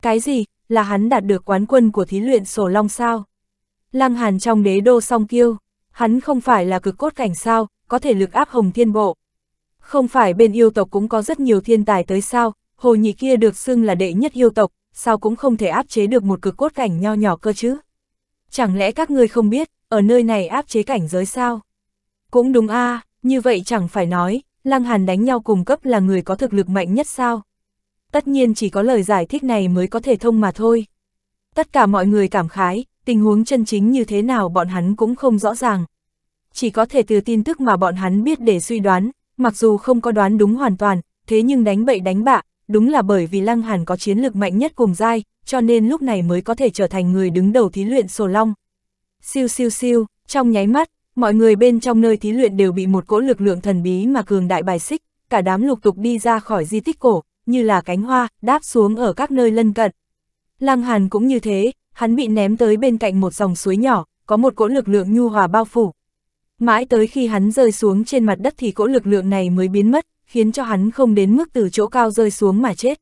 Cái gì, là hắn đạt được quán quân của thí luyện sổ long sao? Lăng Hàn trong đế đô song kiêu, hắn không phải là cực cốt cảnh sao, có thể lực áp hồng thiên bộ. Không phải bên yêu tộc cũng có rất nhiều thiên tài tới sao, hồ nhị kia được xưng là đệ nhất yêu tộc, sao cũng không thể áp chế được một cực cốt cảnh nho nhỏ cơ chứ? Chẳng lẽ các ngươi không biết, ở nơi này áp chế cảnh giới sao? Cũng đúng a à, như vậy chẳng phải nói, Lăng Hàn đánh nhau cùng cấp là người có thực lực mạnh nhất sao? Tất nhiên chỉ có lời giải thích này mới có thể thông mà thôi. Tất cả mọi người cảm khái, tình huống chân chính như thế nào bọn hắn cũng không rõ ràng. Chỉ có thể từ tin tức mà bọn hắn biết để suy đoán, mặc dù không có đoán đúng hoàn toàn, thế nhưng đánh bậy đánh bạ, đúng là bởi vì Lăng Hàn có chiến lược mạnh nhất cùng giai, cho nên lúc này mới có thể trở thành người đứng đầu thí luyện sổ long. Siêu siêu siêu, trong nháy mắt, mọi người bên trong nơi thí luyện đều bị một cỗ lực lượng thần bí mà cường đại bài xích, cả đám lục tục đi ra khỏi di tích cổ, như là cánh hoa, đáp xuống ở các nơi lân cận. Lăng Hàn cũng như thế, hắn bị ném tới bên cạnh một dòng suối nhỏ, có một cỗ lực lượng nhu hòa bao phủ. Mãi tới khi hắn rơi xuống trên mặt đất thì cỗ lực lượng này mới biến mất, khiến cho hắn không đến mức từ chỗ cao rơi xuống mà chết.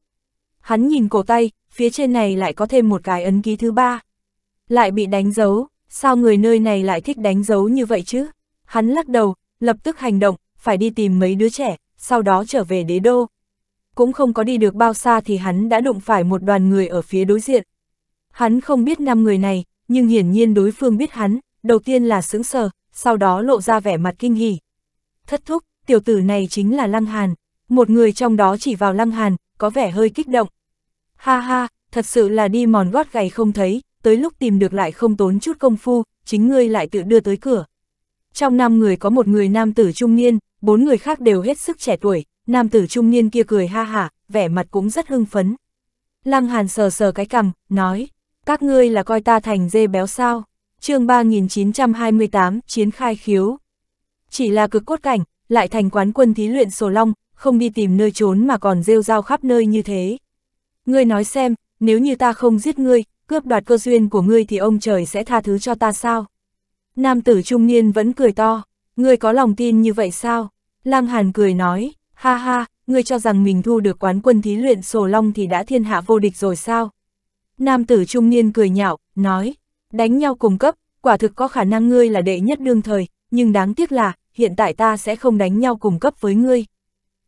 Hắn nhìn cổ tay, phía trên này lại có thêm một cái ấn ký thứ ba. Lại bị đánh dấu, sao người nơi này lại thích đánh dấu như vậy chứ? Hắn lắc đầu, lập tức hành động, phải đi tìm mấy đứa trẻ, sau đó trở về đế đô. Cũng không có đi được bao xa thì hắn đã đụng phải một đoàn người ở phía đối diện. Hắn không biết năm người này, nhưng hiển nhiên đối phương biết hắn, đầu tiên là sững sờ, sau đó lộ ra vẻ mặt kinh hỉ. Thất thúc, tiểu tử này chính là Lăng Hàn, một người trong đó chỉ vào Lăng Hàn, có vẻ hơi kích động. Ha ha, thật sự là đi mòn gót gầy không thấy, tới lúc tìm được lại không tốn chút công phu, chính ngươi lại tự đưa tới cửa. Trong năm người có một người nam tử trung niên, bốn người khác đều hết sức trẻ tuổi, nam tử trung niên kia cười ha hả, vẻ mặt cũng rất hưng phấn. Lăng Hàn sờ sờ cái cằm, nói, các ngươi là coi ta thành dê béo sao? chương 3928, Chiến khai khiếu. Chỉ là cực cốt cảnh, lại thành quán quân thí luyện sổ long, không đi tìm nơi trốn mà còn rêu rao khắp nơi như thế. Ngươi nói xem, nếu như ta không giết ngươi, cướp đoạt cơ duyên của ngươi thì ông trời sẽ tha thứ cho ta sao? Nam tử trung niên vẫn cười to, ngươi có lòng tin như vậy sao? Lam Hàn cười nói, ha ha, ngươi cho rằng mình thu được quán quân thí luyện sổ long thì đã thiên hạ vô địch rồi sao? Nam tử trung niên cười nhạo, nói, đánh nhau cùng cấp, quả thực có khả năng ngươi là đệ nhất đương thời, nhưng đáng tiếc là, hiện tại ta sẽ không đánh nhau cùng cấp với ngươi.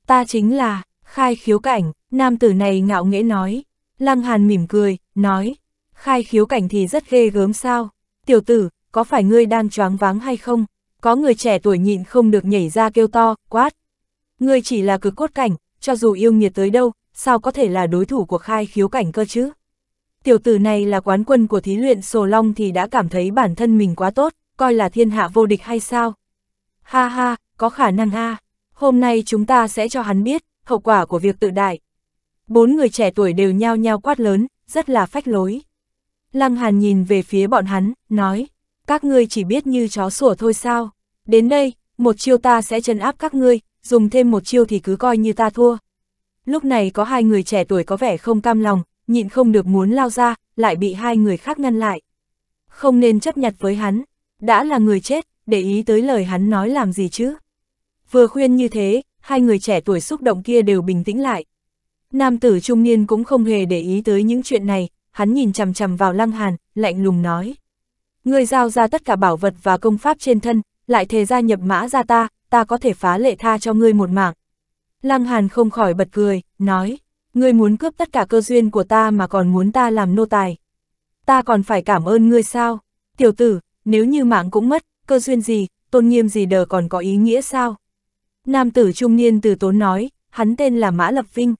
Ta chính là, khai khiếu cảnh, nam tử này ngạo nghễ nói. Lăng Hàn mỉm cười, nói, khai khiếu cảnh thì rất ghê gớm sao, tiểu tử, có phải ngươi đang choáng váng hay không? Có người trẻ tuổi nhịn không được nhảy ra kêu to, quát. Ngươi chỉ là cực cốt cảnh, cho dù yêu nghiệt tới đâu, sao có thể là đối thủ của khai khiếu cảnh cơ chứ? Tiểu tử này là quán quân của thí luyện Sồ Long thì đã cảm thấy bản thân mình quá tốt, coi là thiên hạ vô địch hay sao? Ha ha, có khả năng ha. Hôm nay chúng ta sẽ cho hắn biết, hậu quả của việc tự đại. Bốn người trẻ tuổi đều nhao nhao quát lớn, rất là phách lối. Lăng Hàn nhìn về phía bọn hắn, nói, các ngươi chỉ biết như chó sủa thôi sao, đến đây, một chiêu ta sẽ chân áp các ngươi, dùng thêm một chiêu thì cứ coi như ta thua. Lúc này có hai người trẻ tuổi có vẻ không cam lòng, nhịn không được muốn lao ra, lại bị hai người khác ngăn lại. Không nên chấp nhặt với hắn, đã là người chết, để ý tới lời hắn nói làm gì chứ. Vừa khuyên như thế, hai người trẻ tuổi xúc động kia đều bình tĩnh lại. Nam tử trung niên cũng không hề để ý tới những chuyện này, hắn nhìn chằm chằm vào Lăng Hàn, lạnh lùng nói. Ngươi giao ra tất cả bảo vật và công pháp trên thân, lại thề ra nhập mã ra ta, ta có thể phá lệ tha cho ngươi một mạng. Lăng Hàn không khỏi bật cười, nói, ngươi muốn cướp tất cả cơ duyên của ta mà còn muốn ta làm nô tài. Ta còn phải cảm ơn ngươi sao? Tiểu tử, nếu như mạng cũng mất, cơ duyên gì, tôn nghiêm gì đờ còn có ý nghĩa sao? Nam tử trung niên từ tốn nói, hắn tên là Mã Lập Vinh.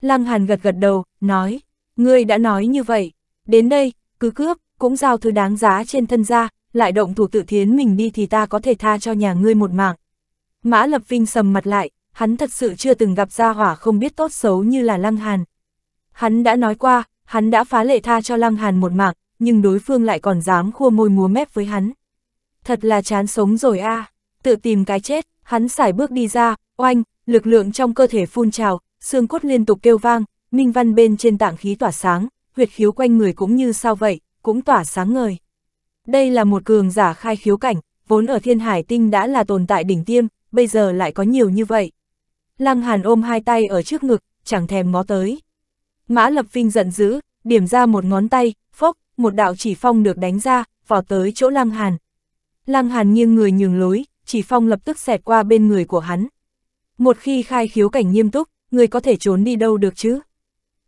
Lăng Hàn gật gật đầu, nói, Ngươi đã nói như vậy, đến đây, cứ cướp, cũng giao thứ đáng giá trên thân ra, lại động thủ tự thiến mình đi thì ta có thể tha cho nhà ngươi một mạng. Mã Lập Vinh sầm mặt lại, hắn thật sự chưa từng gặp gia hỏa không biết tốt xấu như là Lăng Hàn. Hắn đã nói qua, hắn đã phá lệ tha cho Lăng Hàn một mạng, nhưng đối phương lại còn dám khua môi múa mép với hắn. Thật là chán sống rồi a à. tự tìm cái chết, hắn xài bước đi ra, oanh, lực lượng trong cơ thể phun trào, xương cốt liên tục kêu vang, minh văn bên trên tạng khí tỏa sáng, huyệt khiếu quanh người cũng như sao vậy, cũng tỏa sáng ngời. Đây là một cường giả khai khiếu cảnh, vốn ở thiên hải tinh đã là tồn tại đỉnh tiêm, bây giờ lại có nhiều như vậy. Lăng Hàn ôm hai tay ở trước ngực, chẳng thèm ngó tới. Mã Lập Vinh giận dữ, điểm ra một ngón tay, phốc, một đạo chỉ phong được đánh ra, vọt tới chỗ Lăng Hàn. Lăng Hàn nghiêng người nhường lối, chỉ phong lập tức xẹt qua bên người của hắn. Một khi khai khiếu cảnh nghiêm túc, người có thể trốn đi đâu được chứ?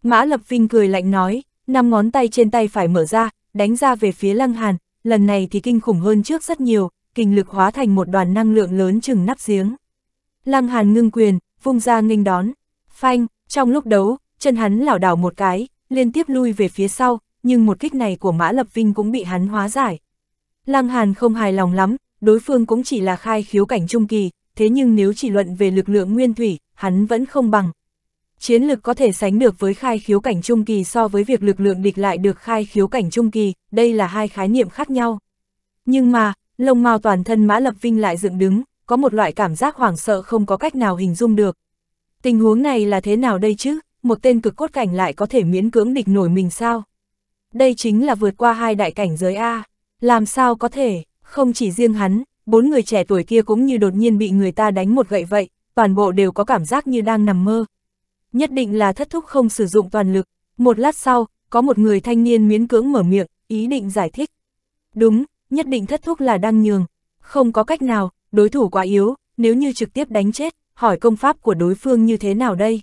Mã Lập Vinh cười lạnh nói, năm ngón tay trên tay phải mở ra, đánh ra về phía Lăng Hàn, lần này thì kinh khủng hơn trước rất nhiều, kinh lực hóa thành một đoàn năng lượng lớn chừng nắp giếng. Lăng Hàn ngưng quyền, vung ra nghênh đón. Phanh, trong lúc đấu, chân hắn lảo đảo một cái, liên tiếp lui về phía sau, nhưng một kích này của Mã Lập Vinh cũng bị hắn hóa giải. Lăng Hàn không hài lòng lắm, đối phương cũng chỉ là khai khiếu cảnh trung kỳ, thế nhưng nếu chỉ luận về lực lượng nguyên thủy, hắn vẫn không bằng, Chiến lực có thể sánh được với khai khiếu cảnh trung kỳ so với việc lực lượng địch lại được khai khiếu cảnh trung kỳ, đây là hai khái niệm khác nhau. Nhưng mà, lông mao toàn thân Mã Lập Vinh lại dựng đứng, có một loại cảm giác hoảng sợ không có cách nào hình dung được. Tình huống này là thế nào đây chứ, một tên cực cốt cảnh lại có thể miễn cưỡng địch nổi mình sao? Đây chính là vượt qua hai đại cảnh giới A, làm sao có thể, không chỉ riêng hắn, bốn người trẻ tuổi kia cũng như đột nhiên bị người ta đánh một gậy vậy, toàn bộ đều có cảm giác như đang nằm mơ, nhất định là thất thúc không sử dụng toàn lực. Một lát sau, có một người thanh niên miễn cưỡng mở miệng, ý định giải thích. Đúng, nhất định thất thúc là đang nhường. Không có cách nào, đối thủ quá yếu, nếu như trực tiếp đánh chết, hỏi công pháp của đối phương như thế nào đây?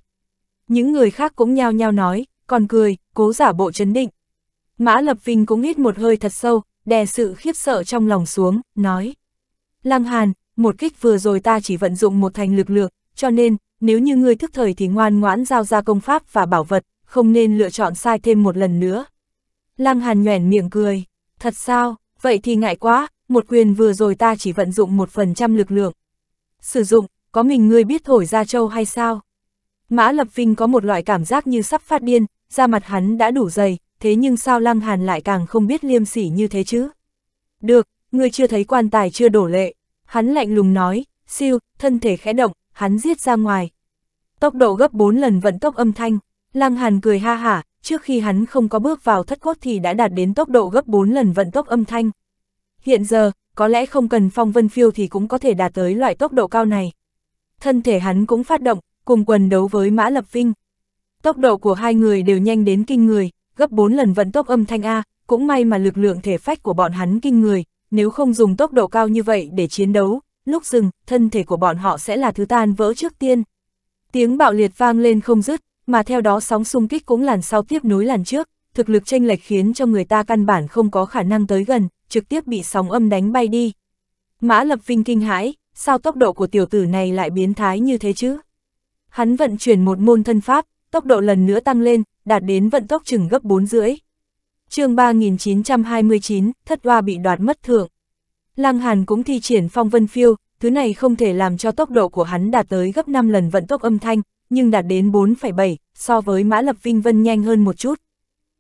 Những người khác cũng nhao nhao nói, còn cười, cố giả bộ chấn định. Mã Lập Vinh cũng hít một hơi thật sâu, đè sự khiếp sợ trong lòng xuống, nói. Lăng Hàn, một kích vừa rồi ta chỉ vận dụng một thành lực lượng, cho nên, nếu như ngươi thức thời thì ngoan ngoãn giao ra công pháp và bảo vật, không nên lựa chọn sai thêm một lần nữa. Lăng Hàn nhoẻn miệng cười, thật sao, vậy thì ngại quá, một quyền vừa rồi ta chỉ vận dụng một phần trăm lực lượng. Sử dụng, có mình ngươi biết thổi ra châu hay sao? Mã Lập Vinh có một loại cảm giác như sắp phát điên, da mặt hắn đã đủ dày, thế nhưng sao Lăng Hàn lại càng không biết liêm sỉ như thế chứ? Được, ngươi chưa thấy quan tài chưa đổ lệ. Hắn lạnh lùng nói, siêu, thân thể khẽ động, hắn giết ra ngoài. Tốc độ gấp 4 lần vận tốc âm thanh, Lăng Hàn cười ha hả, trước khi hắn không có bước vào thất cốt thì đã đạt đến tốc độ gấp 4 lần vận tốc âm thanh. Hiện giờ, có lẽ không cần phong vân phiêu thì cũng có thể đạt tới loại tốc độ cao này. Thân thể hắn cũng phát động, cùng quần đấu với Mã Lập Vinh. Tốc độ của hai người đều nhanh đến kinh người, gấp 4 lần vận tốc âm thanh A, cũng may mà lực lượng thể phách của bọn hắn kinh người, nếu không dùng tốc độ cao như vậy để chiến đấu, lúc dừng, thân thể của bọn họ sẽ là thứ tan vỡ trước tiên. Tiếng bạo liệt vang lên không dứt, mà theo đó sóng xung kích cũng làn sau tiếp nối làn trước, thực lực chênh lệch khiến cho người ta căn bản không có khả năng tới gần, trực tiếp bị sóng âm đánh bay đi. Mã Lập Vinh kinh hãi, sao tốc độ của tiểu tử này lại biến thái như thế chứ? Hắn vận chuyển một môn thân pháp, tốc độ lần nữa tăng lên, đạt đến vận tốc chừng gấp 4 rưỡi. chương 3929, thất hoa bị đoạt mất thưởng. Lăng Hàn cũng thi triển phong vân phiêu, thứ này không thể làm cho tốc độ của hắn đạt tới gấp 5 lần vận tốc âm thanh, nhưng đạt đến 4,7, so với Mã Lập Vinh Vân nhanh hơn một chút.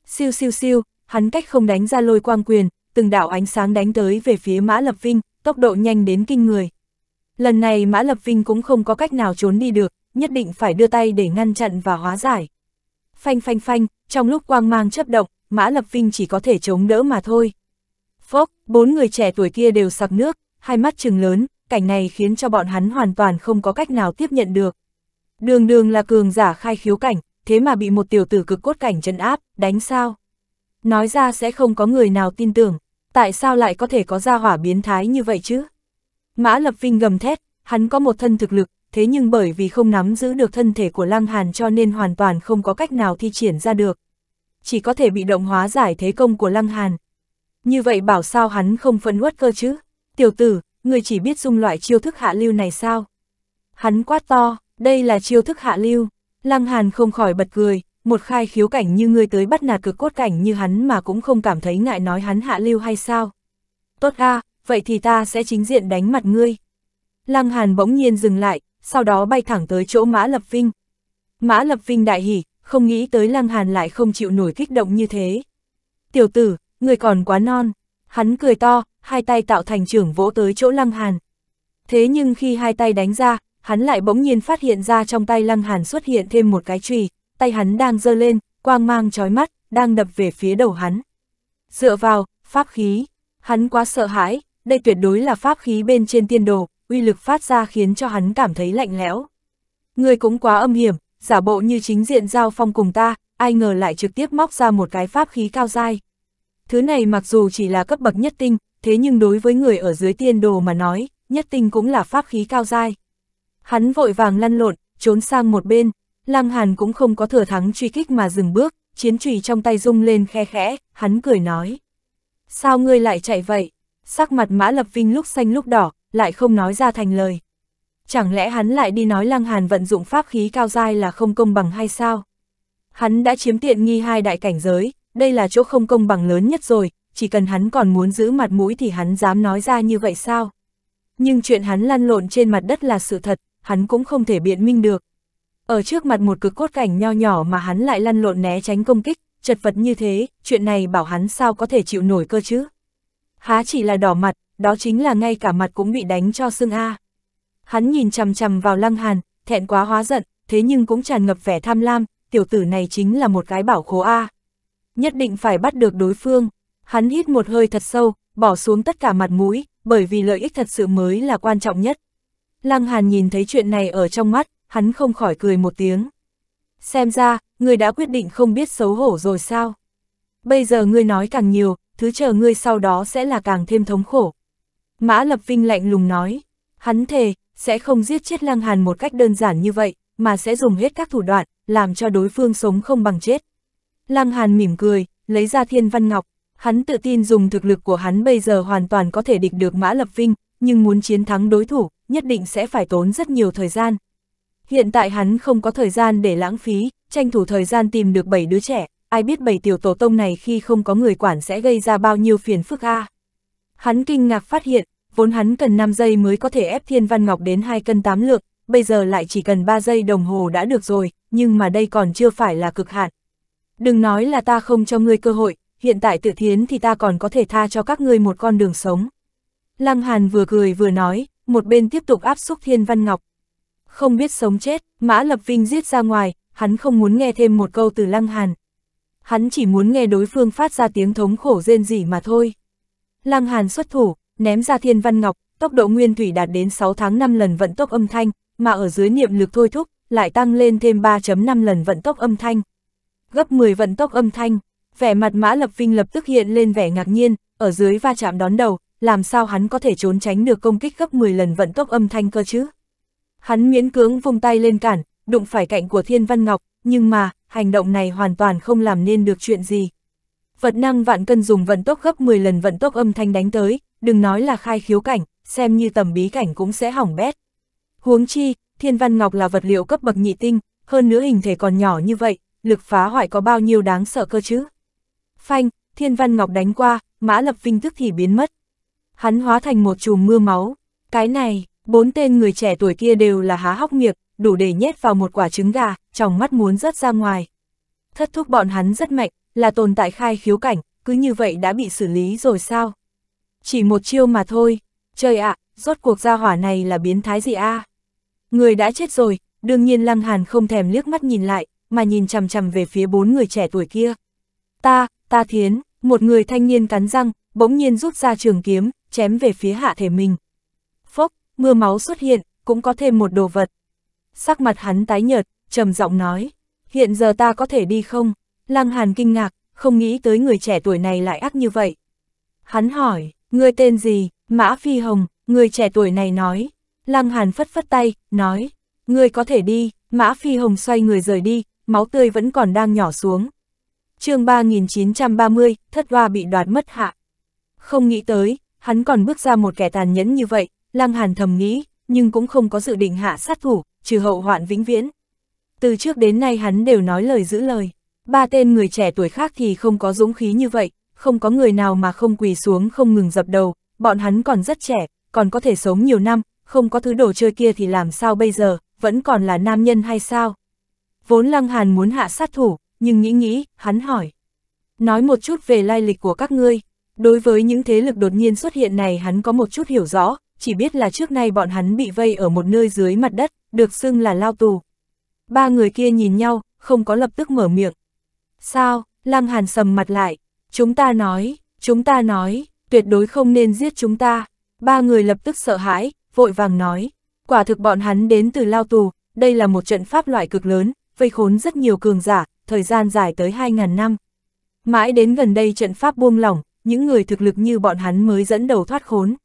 Siêu siêu siêu, hắn cách không đánh ra lôi quang quyền, từng đạo ánh sáng đánh tới về phía Mã Lập Vinh, tốc độ nhanh đến kinh người. Lần này Mã Lập Vinh cũng không có cách nào trốn đi được, nhất định phải đưa tay để ngăn chặn và hóa giải. Phanh phanh phanh, trong lúc quang mang chấp động, Mã Lập Vinh chỉ có thể chống đỡ mà thôi. Phốc, bốn người trẻ tuổi kia đều sặc nước, hai mắt trừng lớn, cảnh này khiến cho bọn hắn hoàn toàn không có cách nào tiếp nhận được. Đường đường là cường giả khai khiếu cảnh, thế mà bị một tiểu tử cực cốt cảnh chân áp, đánh sao? Nói ra sẽ không có người nào tin tưởng, tại sao lại có thể có gia hỏa biến thái như vậy chứ? Mã Lập Vinh gầm thét, hắn có một thân thực lực, thế nhưng bởi vì không nắm giữ được thân thể của Lăng Hàn cho nên hoàn toàn không có cách nào thi triển ra được. Chỉ có thể bị động hóa giải thế công của Lăng Hàn, như vậy bảo sao hắn không phân uất cơ chứ? Tiểu tử, người chỉ biết dùng loại chiêu thức hạ lưu này sao? Hắn quát to, đây là chiêu thức hạ lưu. Lăng Hàn không khỏi bật cười, một khai khiếu cảnh như ngươi tới bắt nạt cực cốt cảnh như hắn mà cũng không cảm thấy ngại nói hắn hạ lưu hay sao? Tốt a, vậy thì ta sẽ chính diện đánh mặt ngươi. Lăng Hàn bỗng nhiên dừng lại, sau đó bay thẳng tới chỗ Mã Lập Vinh. Mã Lập Vinh đại hỉ, không nghĩ tới Lăng Hàn lại không chịu nổi kích động như thế. Tiểu tử, người còn quá non. Hắn cười to, hai tay tạo thành trưởng vỗ tới chỗ Lăng Hàn. Thế nhưng khi hai tay đánh ra, hắn lại bỗng nhiên phát hiện ra trong tay Lăng Hàn xuất hiện thêm một cái chùy, tay hắn đang giơ lên, quang mang chói mắt, đang đập về phía đầu hắn. Dựa vào, pháp khí, hắn quá sợ hãi, đây tuyệt đối là pháp khí bên trên tiên đồ, uy lực phát ra khiến cho hắn cảm thấy lạnh lẽo. Người cũng quá âm hiểm, giả bộ như chính diện giao phong cùng ta, ai ngờ lại trực tiếp móc ra một cái pháp khí cao dai. Thứ này mặc dù chỉ là cấp bậc nhất tinh, thế nhưng đối với người ở dưới tiên đồ mà nói, nhất tinh cũng là pháp khí cao dai. Hắn vội vàng lăn lộn, trốn sang một bên, Lăng Hàn cũng không có thừa thắng truy kích mà dừng bước, chiến trùy trong tay rung lên khe khẽ, hắn cười nói. Sao ngươi lại chạy vậy? Sắc mặt Mã Lập Vinh lúc xanh lúc đỏ, lại không nói ra thành lời. Chẳng lẽ hắn lại đi nói Lăng Hàn vận dụng pháp khí cao dai là không công bằng hay sao? Hắn đã chiếm tiện nghi hai đại cảnh giới, đây là chỗ không công bằng lớn nhất rồi, chỉ cần hắn còn muốn giữ mặt mũi thì hắn dám nói ra như vậy sao? Nhưng chuyện hắn lăn lộn trên mặt đất là sự thật, hắn cũng không thể biện minh được. Ở trước mặt một cực cốt cảnh nho nhỏ mà hắn lại lăn lộn né tránh công kích, chật vật như thế, chuyện này bảo hắn sao có thể chịu nổi cơ chứ? Há chỉ là đỏ mặt, đó chính là ngay cả mặt cũng bị đánh cho xương A. Hắn nhìn chằm chằm vào lăng hàn, thẹn quá hóa giận, thế nhưng cũng tràn ngập vẻ tham lam, tiểu tử này chính là một cái bảo khố A nhất định phải bắt được đối phương. Hắn hít một hơi thật sâu, bỏ xuống tất cả mặt mũi, bởi vì lợi ích thật sự mới là quan trọng nhất. Lăng Hàn nhìn thấy chuyện này ở trong mắt, hắn không khỏi cười một tiếng. Xem ra, ngươi đã quyết định không biết xấu hổ rồi sao? Bây giờ ngươi nói càng nhiều, thứ chờ ngươi sau đó sẽ là càng thêm thống khổ. Mã Lập Vinh lạnh lùng nói, hắn thề, sẽ không giết chết Lăng Hàn một cách đơn giản như vậy, mà sẽ dùng hết các thủ đoạn, làm cho đối phương sống không bằng chết. Lăng Hàn mỉm cười, lấy ra thiên văn ngọc, hắn tự tin dùng thực lực của hắn bây giờ hoàn toàn có thể địch được Mã Lập Vinh, nhưng muốn chiến thắng đối thủ, nhất định sẽ phải tốn rất nhiều thời gian. Hiện tại hắn không có thời gian để lãng phí, tranh thủ thời gian tìm được 7 đứa trẻ, ai biết 7 tiểu tổ tông này khi không có người quản sẽ gây ra bao nhiêu phiền phức a. Hắn kinh ngạc phát hiện, vốn hắn cần 5 giây mới có thể ép Thiên Văn Ngọc đến 2 cân 8 lượng, bây giờ lại chỉ cần 3 giây đồng hồ đã được rồi, nhưng mà đây còn chưa phải là cực hạn, Đừng nói là ta không cho ngươi cơ hội, hiện tại tự thiến thì ta còn có thể tha cho các ngươi một con đường sống. Lăng Hàn vừa cười vừa nói, một bên tiếp tục áp xúc Thiên Văn Ngọc. Không biết sống chết, Mã Lập Vinh giết ra ngoài, hắn không muốn nghe thêm một câu từ Lăng Hàn. Hắn chỉ muốn nghe đối phương phát ra tiếng thống khổ rên rỉ mà thôi. Lăng Hàn xuất thủ, ném ra Thiên Văn Ngọc, tốc độ nguyên thủy đạt đến 6 tháng 5 lần vận tốc âm thanh, mà ở dưới niệm lực thôi thúc, lại tăng lên thêm 3.5 lần vận tốc âm thanh gấp 10 vận tốc âm thanh, vẻ mặt Mã Lập Vinh lập tức hiện lên vẻ ngạc nhiên, ở dưới va chạm đón đầu, làm sao hắn có thể trốn tránh được công kích gấp 10 lần vận tốc âm thanh cơ chứ? Hắn miễn cưỡng vùng tay lên cản, đụng phải cạnh của Thiên Văn Ngọc, nhưng mà, hành động này hoàn toàn không làm nên được chuyện gì. Vật năng vạn cân dùng vận tốc gấp 10 lần vận tốc âm thanh đánh tới, đừng nói là khai khiếu cảnh, xem như tầm bí cảnh cũng sẽ hỏng bét. Huống chi, Thiên Văn Ngọc là vật liệu cấp bậc nhị tinh, hơn nữa hình thể còn nhỏ như vậy, lực phá hoại có bao nhiêu đáng sợ cơ chứ. Phanh, Thiên Văn Ngọc đánh qua, Mã Lập Vinh tức thì biến mất. Hắn hóa thành một chùm mưa máu. Cái này, bốn tên người trẻ tuổi kia đều là há hóc miệng, đủ để nhét vào một quả trứng gà, trong mắt muốn rớt ra ngoài. Thất thúc bọn hắn rất mạnh, là tồn tại khai khiếu cảnh, cứ như vậy đã bị xử lý rồi sao? Chỉ một chiêu mà thôi, trời ạ, rốt cuộc gia hỏa này là biến thái gì a? À? Người đã chết rồi, đương nhiên Lăng Hàn không thèm liếc mắt nhìn lại, mà nhìn chằm chằm về phía bốn người trẻ tuổi kia. Ta, ta thiến, một người thanh niên cắn răng, bỗng nhiên rút ra trường kiếm, chém về phía hạ thể mình. Phốc, mưa máu xuất hiện, cũng có thêm một đồ vật. Sắc mặt hắn tái nhợt, trầm giọng nói, hiện giờ ta có thể đi không? Lăng Hàn kinh ngạc, không nghĩ tới người trẻ tuổi này lại ác như vậy. Hắn hỏi, người tên gì? Mã Phi Hồng, người trẻ tuổi này nói. Lăng Hàn phất phất tay, nói, người có thể đi, Mã Phi Hồng xoay người rời đi, máu tươi vẫn còn đang nhỏ xuống. chương 3930, thất hoa bị đoạt mất hạ. Không nghĩ tới, hắn còn bước ra một kẻ tàn nhẫn như vậy, lang Hàn thầm nghĩ, nhưng cũng không có dự định hạ sát thủ, trừ hậu hoạn vĩnh viễn. Từ trước đến nay hắn đều nói lời giữ lời. Ba tên người trẻ tuổi khác thì không có dũng khí như vậy, không có người nào mà không quỳ xuống không ngừng dập đầu, bọn hắn còn rất trẻ, còn có thể sống nhiều năm, không có thứ đồ chơi kia thì làm sao bây giờ, vẫn còn là nam nhân hay sao? Vốn Lăng Hàn muốn hạ sát thủ, nhưng nghĩ nghĩ, hắn hỏi. Nói một chút về lai lịch của các ngươi. Đối với những thế lực đột nhiên xuất hiện này hắn có một chút hiểu rõ, chỉ biết là trước nay bọn hắn bị vây ở một nơi dưới mặt đất, được xưng là lao tù. Ba người kia nhìn nhau, không có lập tức mở miệng. Sao, Lăng Hàn sầm mặt lại, chúng ta nói, chúng ta nói, tuyệt đối không nên giết chúng ta. Ba người lập tức sợ hãi, vội vàng nói, quả thực bọn hắn đến từ lao tù, đây là một trận pháp loại cực lớn, vây khốn rất nhiều cường giả, thời gian dài tới 2.000 năm. Mãi đến gần đây trận pháp buông lỏng, những người thực lực như bọn hắn mới dẫn đầu thoát khốn.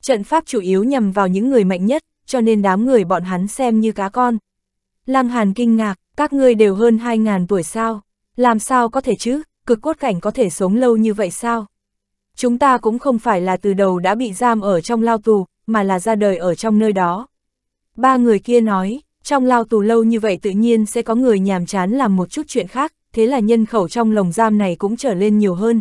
Trận pháp chủ yếu nhằm vào những người mạnh nhất, cho nên đám người bọn hắn xem như cá con. Lăng Hàn kinh ngạc, các ngươi đều hơn 2.000 tuổi sao, làm sao có thể chứ, cực cốt cảnh có thể sống lâu như vậy sao? Chúng ta cũng không phải là từ đầu đã bị giam ở trong lao tù, mà là ra đời ở trong nơi đó. Ba người kia nói, trong lao tù lâu như vậy tự nhiên sẽ có người nhàm chán làm một chút chuyện khác, thế là nhân khẩu trong lồng giam này cũng trở lên nhiều hơn.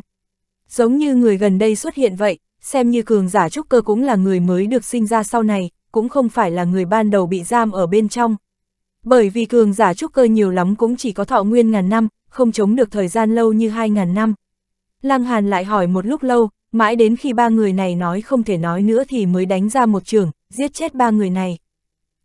Giống như người gần đây xuất hiện vậy, xem như cường giả trúc cơ cũng là người mới được sinh ra sau này, cũng không phải là người ban đầu bị giam ở bên trong. Bởi vì cường giả trúc cơ nhiều lắm cũng chỉ có thọ nguyên ngàn năm, không chống được thời gian lâu như hai ngàn năm. Lăng Hàn lại hỏi một lúc lâu, mãi đến khi ba người này nói không thể nói nữa thì mới đánh ra một trường, giết chết ba người này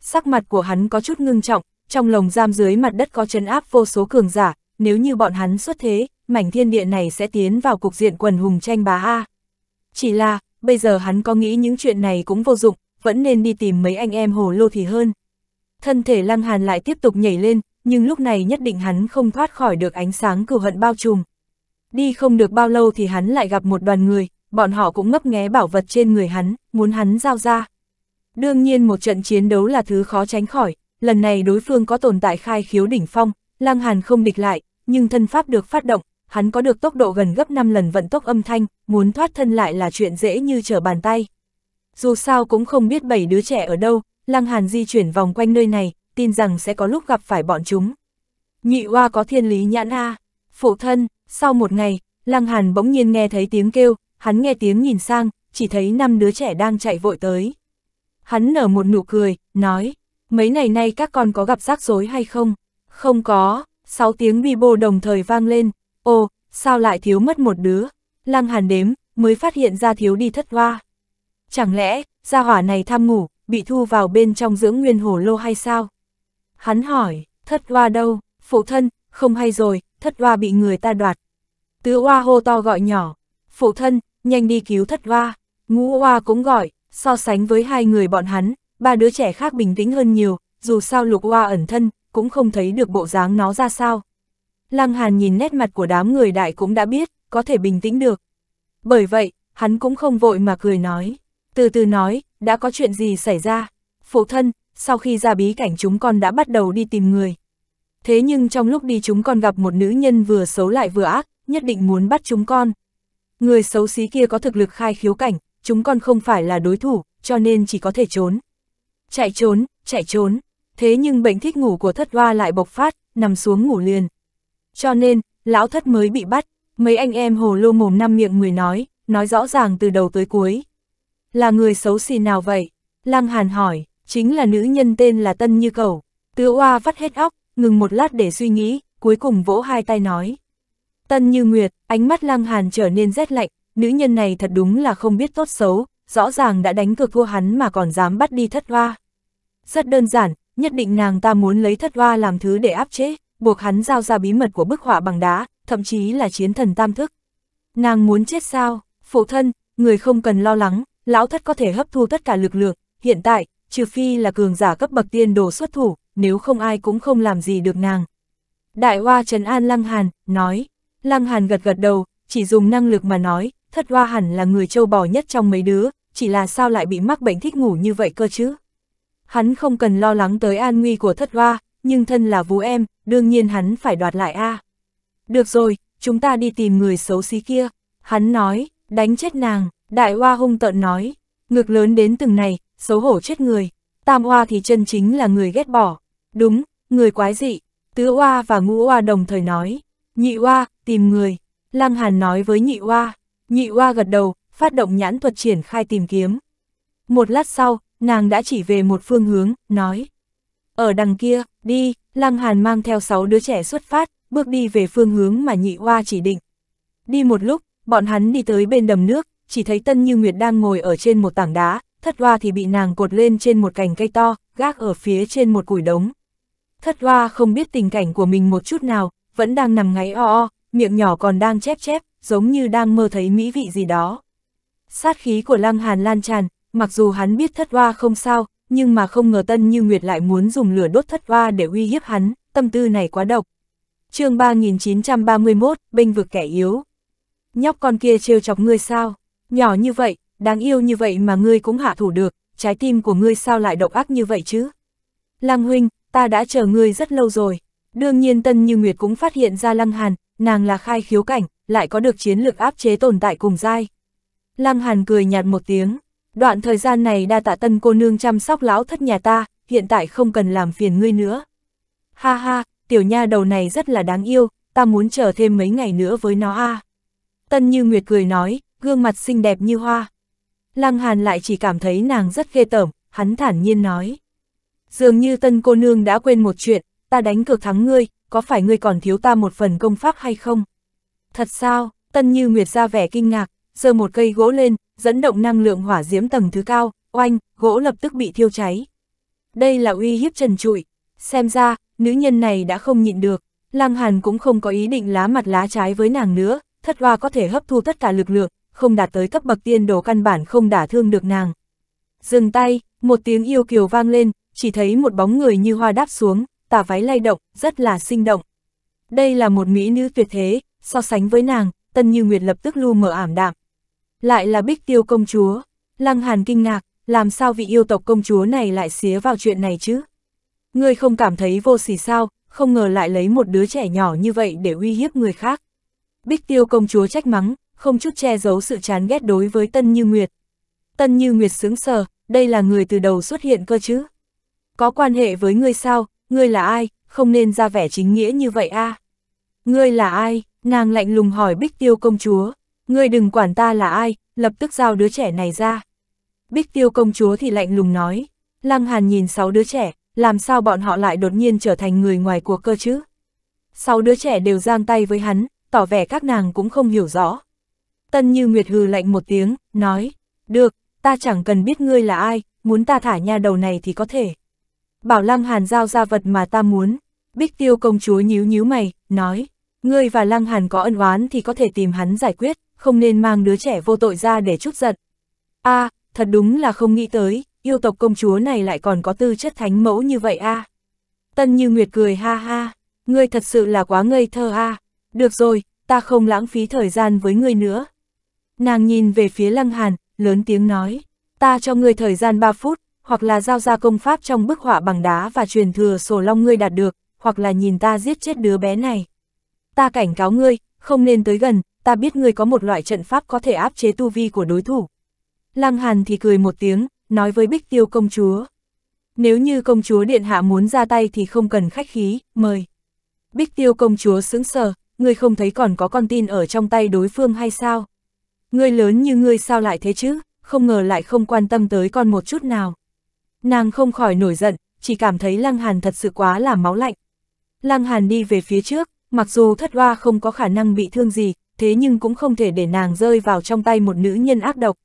sắc mặt của hắn có chút ngưng trọng, trong lồng giam dưới mặt đất có chấn áp vô số cường giả, nếu như bọn hắn xuất thế, mảnh thiên địa này sẽ tiến vào cục diện quần hùng tranh bá A. Chỉ là, bây giờ hắn có nghĩ những chuyện này cũng vô dụng, vẫn nên đi tìm mấy anh em hồ lô thì hơn. Thân thể lăng hàn lại tiếp tục nhảy lên, nhưng lúc này nhất định hắn không thoát khỏi được ánh sáng cừu hận bao trùm. Đi không được bao lâu thì hắn lại gặp một đoàn người, bọn họ cũng ngấp nghé bảo vật trên người hắn, muốn hắn giao ra. Đương nhiên một trận chiến đấu là thứ khó tránh khỏi, lần này đối phương có tồn tại khai khiếu đỉnh phong, lăng Hàn không địch lại, nhưng thân pháp được phát động, hắn có được tốc độ gần gấp 5 lần vận tốc âm thanh, muốn thoát thân lại là chuyện dễ như trở bàn tay. Dù sao cũng không biết bảy đứa trẻ ở đâu, Lăng Hàn di chuyển vòng quanh nơi này, tin rằng sẽ có lúc gặp phải bọn chúng. Nhị oa có thiên lý nhãn a. Phụ thân, sau một ngày, Lăng Hàn bỗng nhiên nghe thấy tiếng kêu, hắn nghe tiếng nhìn sang, chỉ thấy năm đứa trẻ đang chạy vội tới hắn nở một nụ cười, nói, mấy ngày nay các con có gặp rắc rối hay không? Không có, sáu tiếng bi bô đồng thời vang lên, ô, sao lại thiếu mất một đứa? Lăng hàn đếm, mới phát hiện ra thiếu đi thất hoa. Chẳng lẽ, gia hỏa này tham ngủ, bị thu vào bên trong dưỡng nguyên hổ lô hay sao? Hắn hỏi, thất hoa đâu, phụ thân, không hay rồi, thất hoa bị người ta đoạt. Tứ hoa hô to gọi nhỏ, phụ thân, nhanh đi cứu thất hoa, ngũ hoa cũng gọi, So sánh với hai người bọn hắn, ba đứa trẻ khác bình tĩnh hơn nhiều, dù sao lục hoa ẩn thân, cũng không thấy được bộ dáng nó ra sao. Lăng Hàn nhìn nét mặt của đám người đại cũng đã biết, có thể bình tĩnh được. Bởi vậy, hắn cũng không vội mà cười nói. Từ từ nói, đã có chuyện gì xảy ra? Phụ thân, sau khi ra bí cảnh chúng con đã bắt đầu đi tìm người. Thế nhưng trong lúc đi chúng con gặp một nữ nhân vừa xấu lại vừa ác, nhất định muốn bắt chúng con. Người xấu xí kia có thực lực khai khiếu cảnh, chúng con không phải là đối thủ, cho nên chỉ có thể trốn. Chạy trốn, chạy trốn, thế nhưng bệnh thích ngủ của thất hoa lại bộc phát, nằm xuống ngủ liền. Cho nên, lão thất mới bị bắt, mấy anh em hồ lô mồm năm miệng người nói, nói rõ ràng từ đầu tới cuối. Là người xấu xì nào vậy? Lăng Hàn hỏi, chính là nữ nhân tên là Tân Như Cầu. Tứ hoa vắt hết óc, ngừng một lát để suy nghĩ, cuối cùng vỗ hai tay nói. Tân Như Nguyệt, ánh mắt Lăng Hàn trở nên rét lạnh, nữ nhân này thật đúng là không biết tốt xấu, rõ ràng đã đánh cược thua hắn mà còn dám bắt đi thất hoa. Rất đơn giản, nhất định nàng ta muốn lấy thất hoa làm thứ để áp chế, buộc hắn giao ra bí mật của bức họa bằng đá, thậm chí là chiến thần tam thức. Nàng muốn chết sao, phụ thân, người không cần lo lắng, lão thất có thể hấp thu tất cả lực lượng, hiện tại, trừ phi là cường giả cấp bậc tiên đồ xuất thủ, nếu không ai cũng không làm gì được nàng. Đại hoa Trần An Lăng Hàn, nói, Lăng Hàn gật gật đầu, chỉ dùng năng lực mà nói, thất hoa hẳn là người châu bò nhất trong mấy đứa, chỉ là sao lại bị mắc bệnh thích ngủ như vậy cơ chứ. Hắn không cần lo lắng tới an nguy của thất hoa, nhưng thân là vũ em, đương nhiên hắn phải đoạt lại a. À. Được rồi, chúng ta đi tìm người xấu xí kia. Hắn nói, đánh chết nàng, đại hoa hung tợn nói, ngược lớn đến từng này, xấu hổ chết người. Tam hoa thì chân chính là người ghét bỏ. Đúng, người quái dị. Tứ hoa và ngũ hoa đồng thời nói, nhị hoa, tìm người. Lăng Hàn nói với nhị hoa, Nhị oa gật đầu, phát động nhãn thuật triển khai tìm kiếm. Một lát sau, nàng đã chỉ về một phương hướng, nói. Ở đằng kia, đi, Lăng Hàn mang theo sáu đứa trẻ xuất phát, bước đi về phương hướng mà nhị oa chỉ định. Đi một lúc, bọn hắn đi tới bên đầm nước, chỉ thấy Tân Như Nguyệt đang ngồi ở trên một tảng đá, thất hoa thì bị nàng cột lên trên một cành cây to, gác ở phía trên một củi đống. Thất hoa không biết tình cảnh của mình một chút nào, vẫn đang nằm ngáy o o, miệng nhỏ còn đang chép chép, giống như đang mơ thấy mỹ vị gì đó. Sát khí của Lăng Hàn lan tràn, mặc dù hắn biết thất hoa không sao, nhưng mà không ngờ Tân Như Nguyệt lại muốn dùng lửa đốt thất hoa để uy hiếp hắn, tâm tư này quá độc. chương 3931, bênh vực kẻ yếu. Nhóc con kia trêu chọc ngươi sao? Nhỏ như vậy, đáng yêu như vậy mà ngươi cũng hạ thủ được, trái tim của ngươi sao lại độc ác như vậy chứ? Lăng huynh, ta đã chờ ngươi rất lâu rồi. Đương nhiên Tân Như Nguyệt cũng phát hiện ra Lăng Hàn, nàng là khai khiếu cảnh, lại có được chiến lược áp chế tồn tại cùng dai. Lăng Hàn cười nhạt một tiếng, đoạn thời gian này đa tạ tân cô nương chăm sóc lão thất nhà ta, hiện tại không cần làm phiền ngươi nữa. Ha ha, tiểu nha đầu này rất là đáng yêu, ta muốn chờ thêm mấy ngày nữa với nó a. Tân Như Nguyệt cười nói, gương mặt xinh đẹp như hoa. Lăng Hàn lại chỉ cảm thấy nàng rất ghê tởm, hắn thản nhiên nói. Dường như tân cô nương đã quên một chuyện, ta đánh cược thắng ngươi, có phải ngươi còn thiếu ta một phần công pháp hay không? Thật sao, Tân Như Nguyệt ra vẻ kinh ngạc, giơ một cây gỗ lên, dẫn động năng lượng hỏa diễm tầng thứ cao, oanh, gỗ lập tức bị thiêu cháy. Đây là uy hiếp trần trụi, xem ra, nữ nhân này đã không nhịn được, Lăng Hàn cũng không có ý định lá mặt lá trái với nàng nữa, thất hoa có thể hấp thu tất cả lực lượng, không đạt tới cấp bậc tiên đồ căn bản không đả thương được nàng. Dừng tay, một tiếng yêu kiều vang lên, chỉ thấy một bóng người như hoa đáp xuống, tà váy lay động, rất là sinh động. Đây là một mỹ nữ tuyệt thế, so sánh với nàng, Tân Như Nguyệt lập tức lu mở ảm đạm. Lại là Bích Tiêu công chúa, Lăng Hàn kinh ngạc, làm sao vị yêu tộc công chúa này lại xía vào chuyện này chứ? Ngươi không cảm thấy vô sỉ sao, không ngờ lại lấy một đứa trẻ nhỏ như vậy để uy hiếp người khác. Bích Tiêu công chúa trách mắng, không chút che giấu sự chán ghét đối với Tân Như Nguyệt. Tân Như Nguyệt sướng sờ, đây là người từ đầu xuất hiện cơ chứ? Có quan hệ với ngươi sao, ngươi là ai, không nên ra vẻ chính nghĩa như vậy a à? Ngươi là ai? Nàng lạnh lùng hỏi Bích Tiêu công chúa, ngươi đừng quản ta là ai, lập tức giao đứa trẻ này ra. Bích Tiêu công chúa thì lạnh lùng nói, Lăng Hàn nhìn sáu đứa trẻ, làm sao bọn họ lại đột nhiên trở thành người ngoài cuộc cơ chứ? Sáu đứa trẻ đều giang tay với hắn, tỏ vẻ các nàng cũng không hiểu rõ. Tân Như Nguyệt hừ lạnh một tiếng, nói, được, ta chẳng cần biết ngươi là ai, muốn ta thả nha đầu này thì có thể. Bảo Lăng Hàn giao ra vật mà ta muốn, Bích Tiêu công chúa nhíu nhíu mày, nói, Ngươi và Lăng Hàn có ân oán thì có thể tìm hắn giải quyết, không nên mang đứa trẻ vô tội ra để chút giận. a à, thật đúng là không nghĩ tới, yêu tộc công chúa này lại còn có tư chất thánh mẫu như vậy a à. Tân Như Nguyệt cười ha ha, ngươi thật sự là quá ngây thơ a à. Được rồi, ta không lãng phí thời gian với ngươi nữa. Nàng nhìn về phía Lăng Hàn, lớn tiếng nói, ta cho ngươi thời gian 3 phút, hoặc là giao ra công pháp trong bức họa bằng đá và truyền thừa sổ long ngươi đạt được, hoặc là nhìn ta giết chết đứa bé này ta cảnh cáo ngươi, không nên tới gần, ta biết ngươi có một loại trận pháp có thể áp chế tu vi của đối thủ. Lăng Hàn thì cười một tiếng, nói với Bích Tiêu công chúa. Nếu như công chúa điện hạ muốn ra tay thì không cần khách khí, mời. Bích Tiêu công chúa sững sờ, ngươi không thấy còn có con tin ở trong tay đối phương hay sao? Ngươi lớn như ngươi sao lại thế chứ, không ngờ lại không quan tâm tới con một chút nào. Nàng không khỏi nổi giận, chỉ cảm thấy Lăng Hàn thật sự quá là máu lạnh. Lăng Hàn đi về phía trước, mặc dù thất hoa không có khả năng bị thương gì, thế nhưng cũng không thể để nàng rơi vào trong tay một nữ nhân ác độc.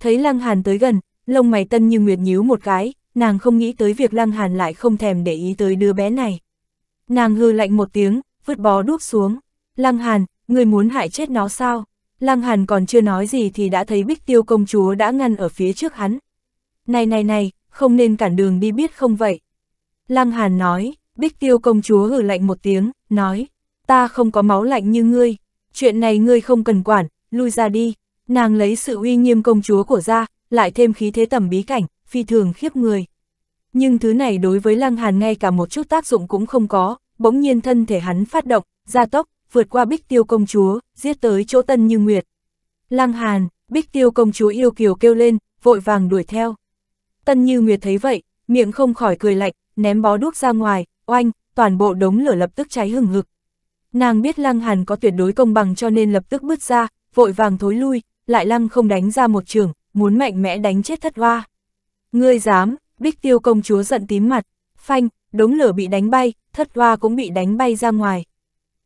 Thấy Lăng Hàn tới gần, lông mày tân như nguyệt nhíu một cái, nàng không nghĩ tới việc Lăng Hàn lại không thèm để ý tới đứa bé này. Nàng hư lạnh một tiếng, vứt bó đuốc xuống. Lăng Hàn, người muốn hại chết nó sao? Lăng Hàn còn chưa nói gì thì đã thấy bích tiêu công chúa đã ngăn ở phía trước hắn. Này này này, không nên cản đường đi biết không vậy? Lăng Hàn nói, bích tiêu công chúa hử lạnh một tiếng, nói, ta không có máu lạnh như ngươi, chuyện này ngươi không cần quản, lui ra đi, nàng lấy sự uy nghiêm công chúa của ra, lại thêm khí thế tầm bí cảnh, phi thường khiếp người. Nhưng thứ này đối với Lăng Hàn ngay cả một chút tác dụng cũng không có, bỗng nhiên thân thể hắn phát động, gia tốc, vượt qua bích tiêu công chúa, giết tới chỗ tân như nguyệt. Lăng Hàn, bích tiêu công chúa yêu kiều kêu lên, vội vàng đuổi theo. Tân như nguyệt thấy vậy, miệng không khỏi cười lạnh, ném bó đuốc ra ngoài, oanh, toàn bộ đống lửa lập tức cháy hừng hực, Nàng biết Lăng Hàn có tuyệt đối công bằng cho nên lập tức bước ra, vội vàng thối lui, lại Lăng không đánh ra một trường, muốn mạnh mẽ đánh chết thất hoa. Ngươi dám, bích tiêu công chúa giận tím mặt, phanh, đống lửa bị đánh bay, thất hoa cũng bị đánh bay ra ngoài.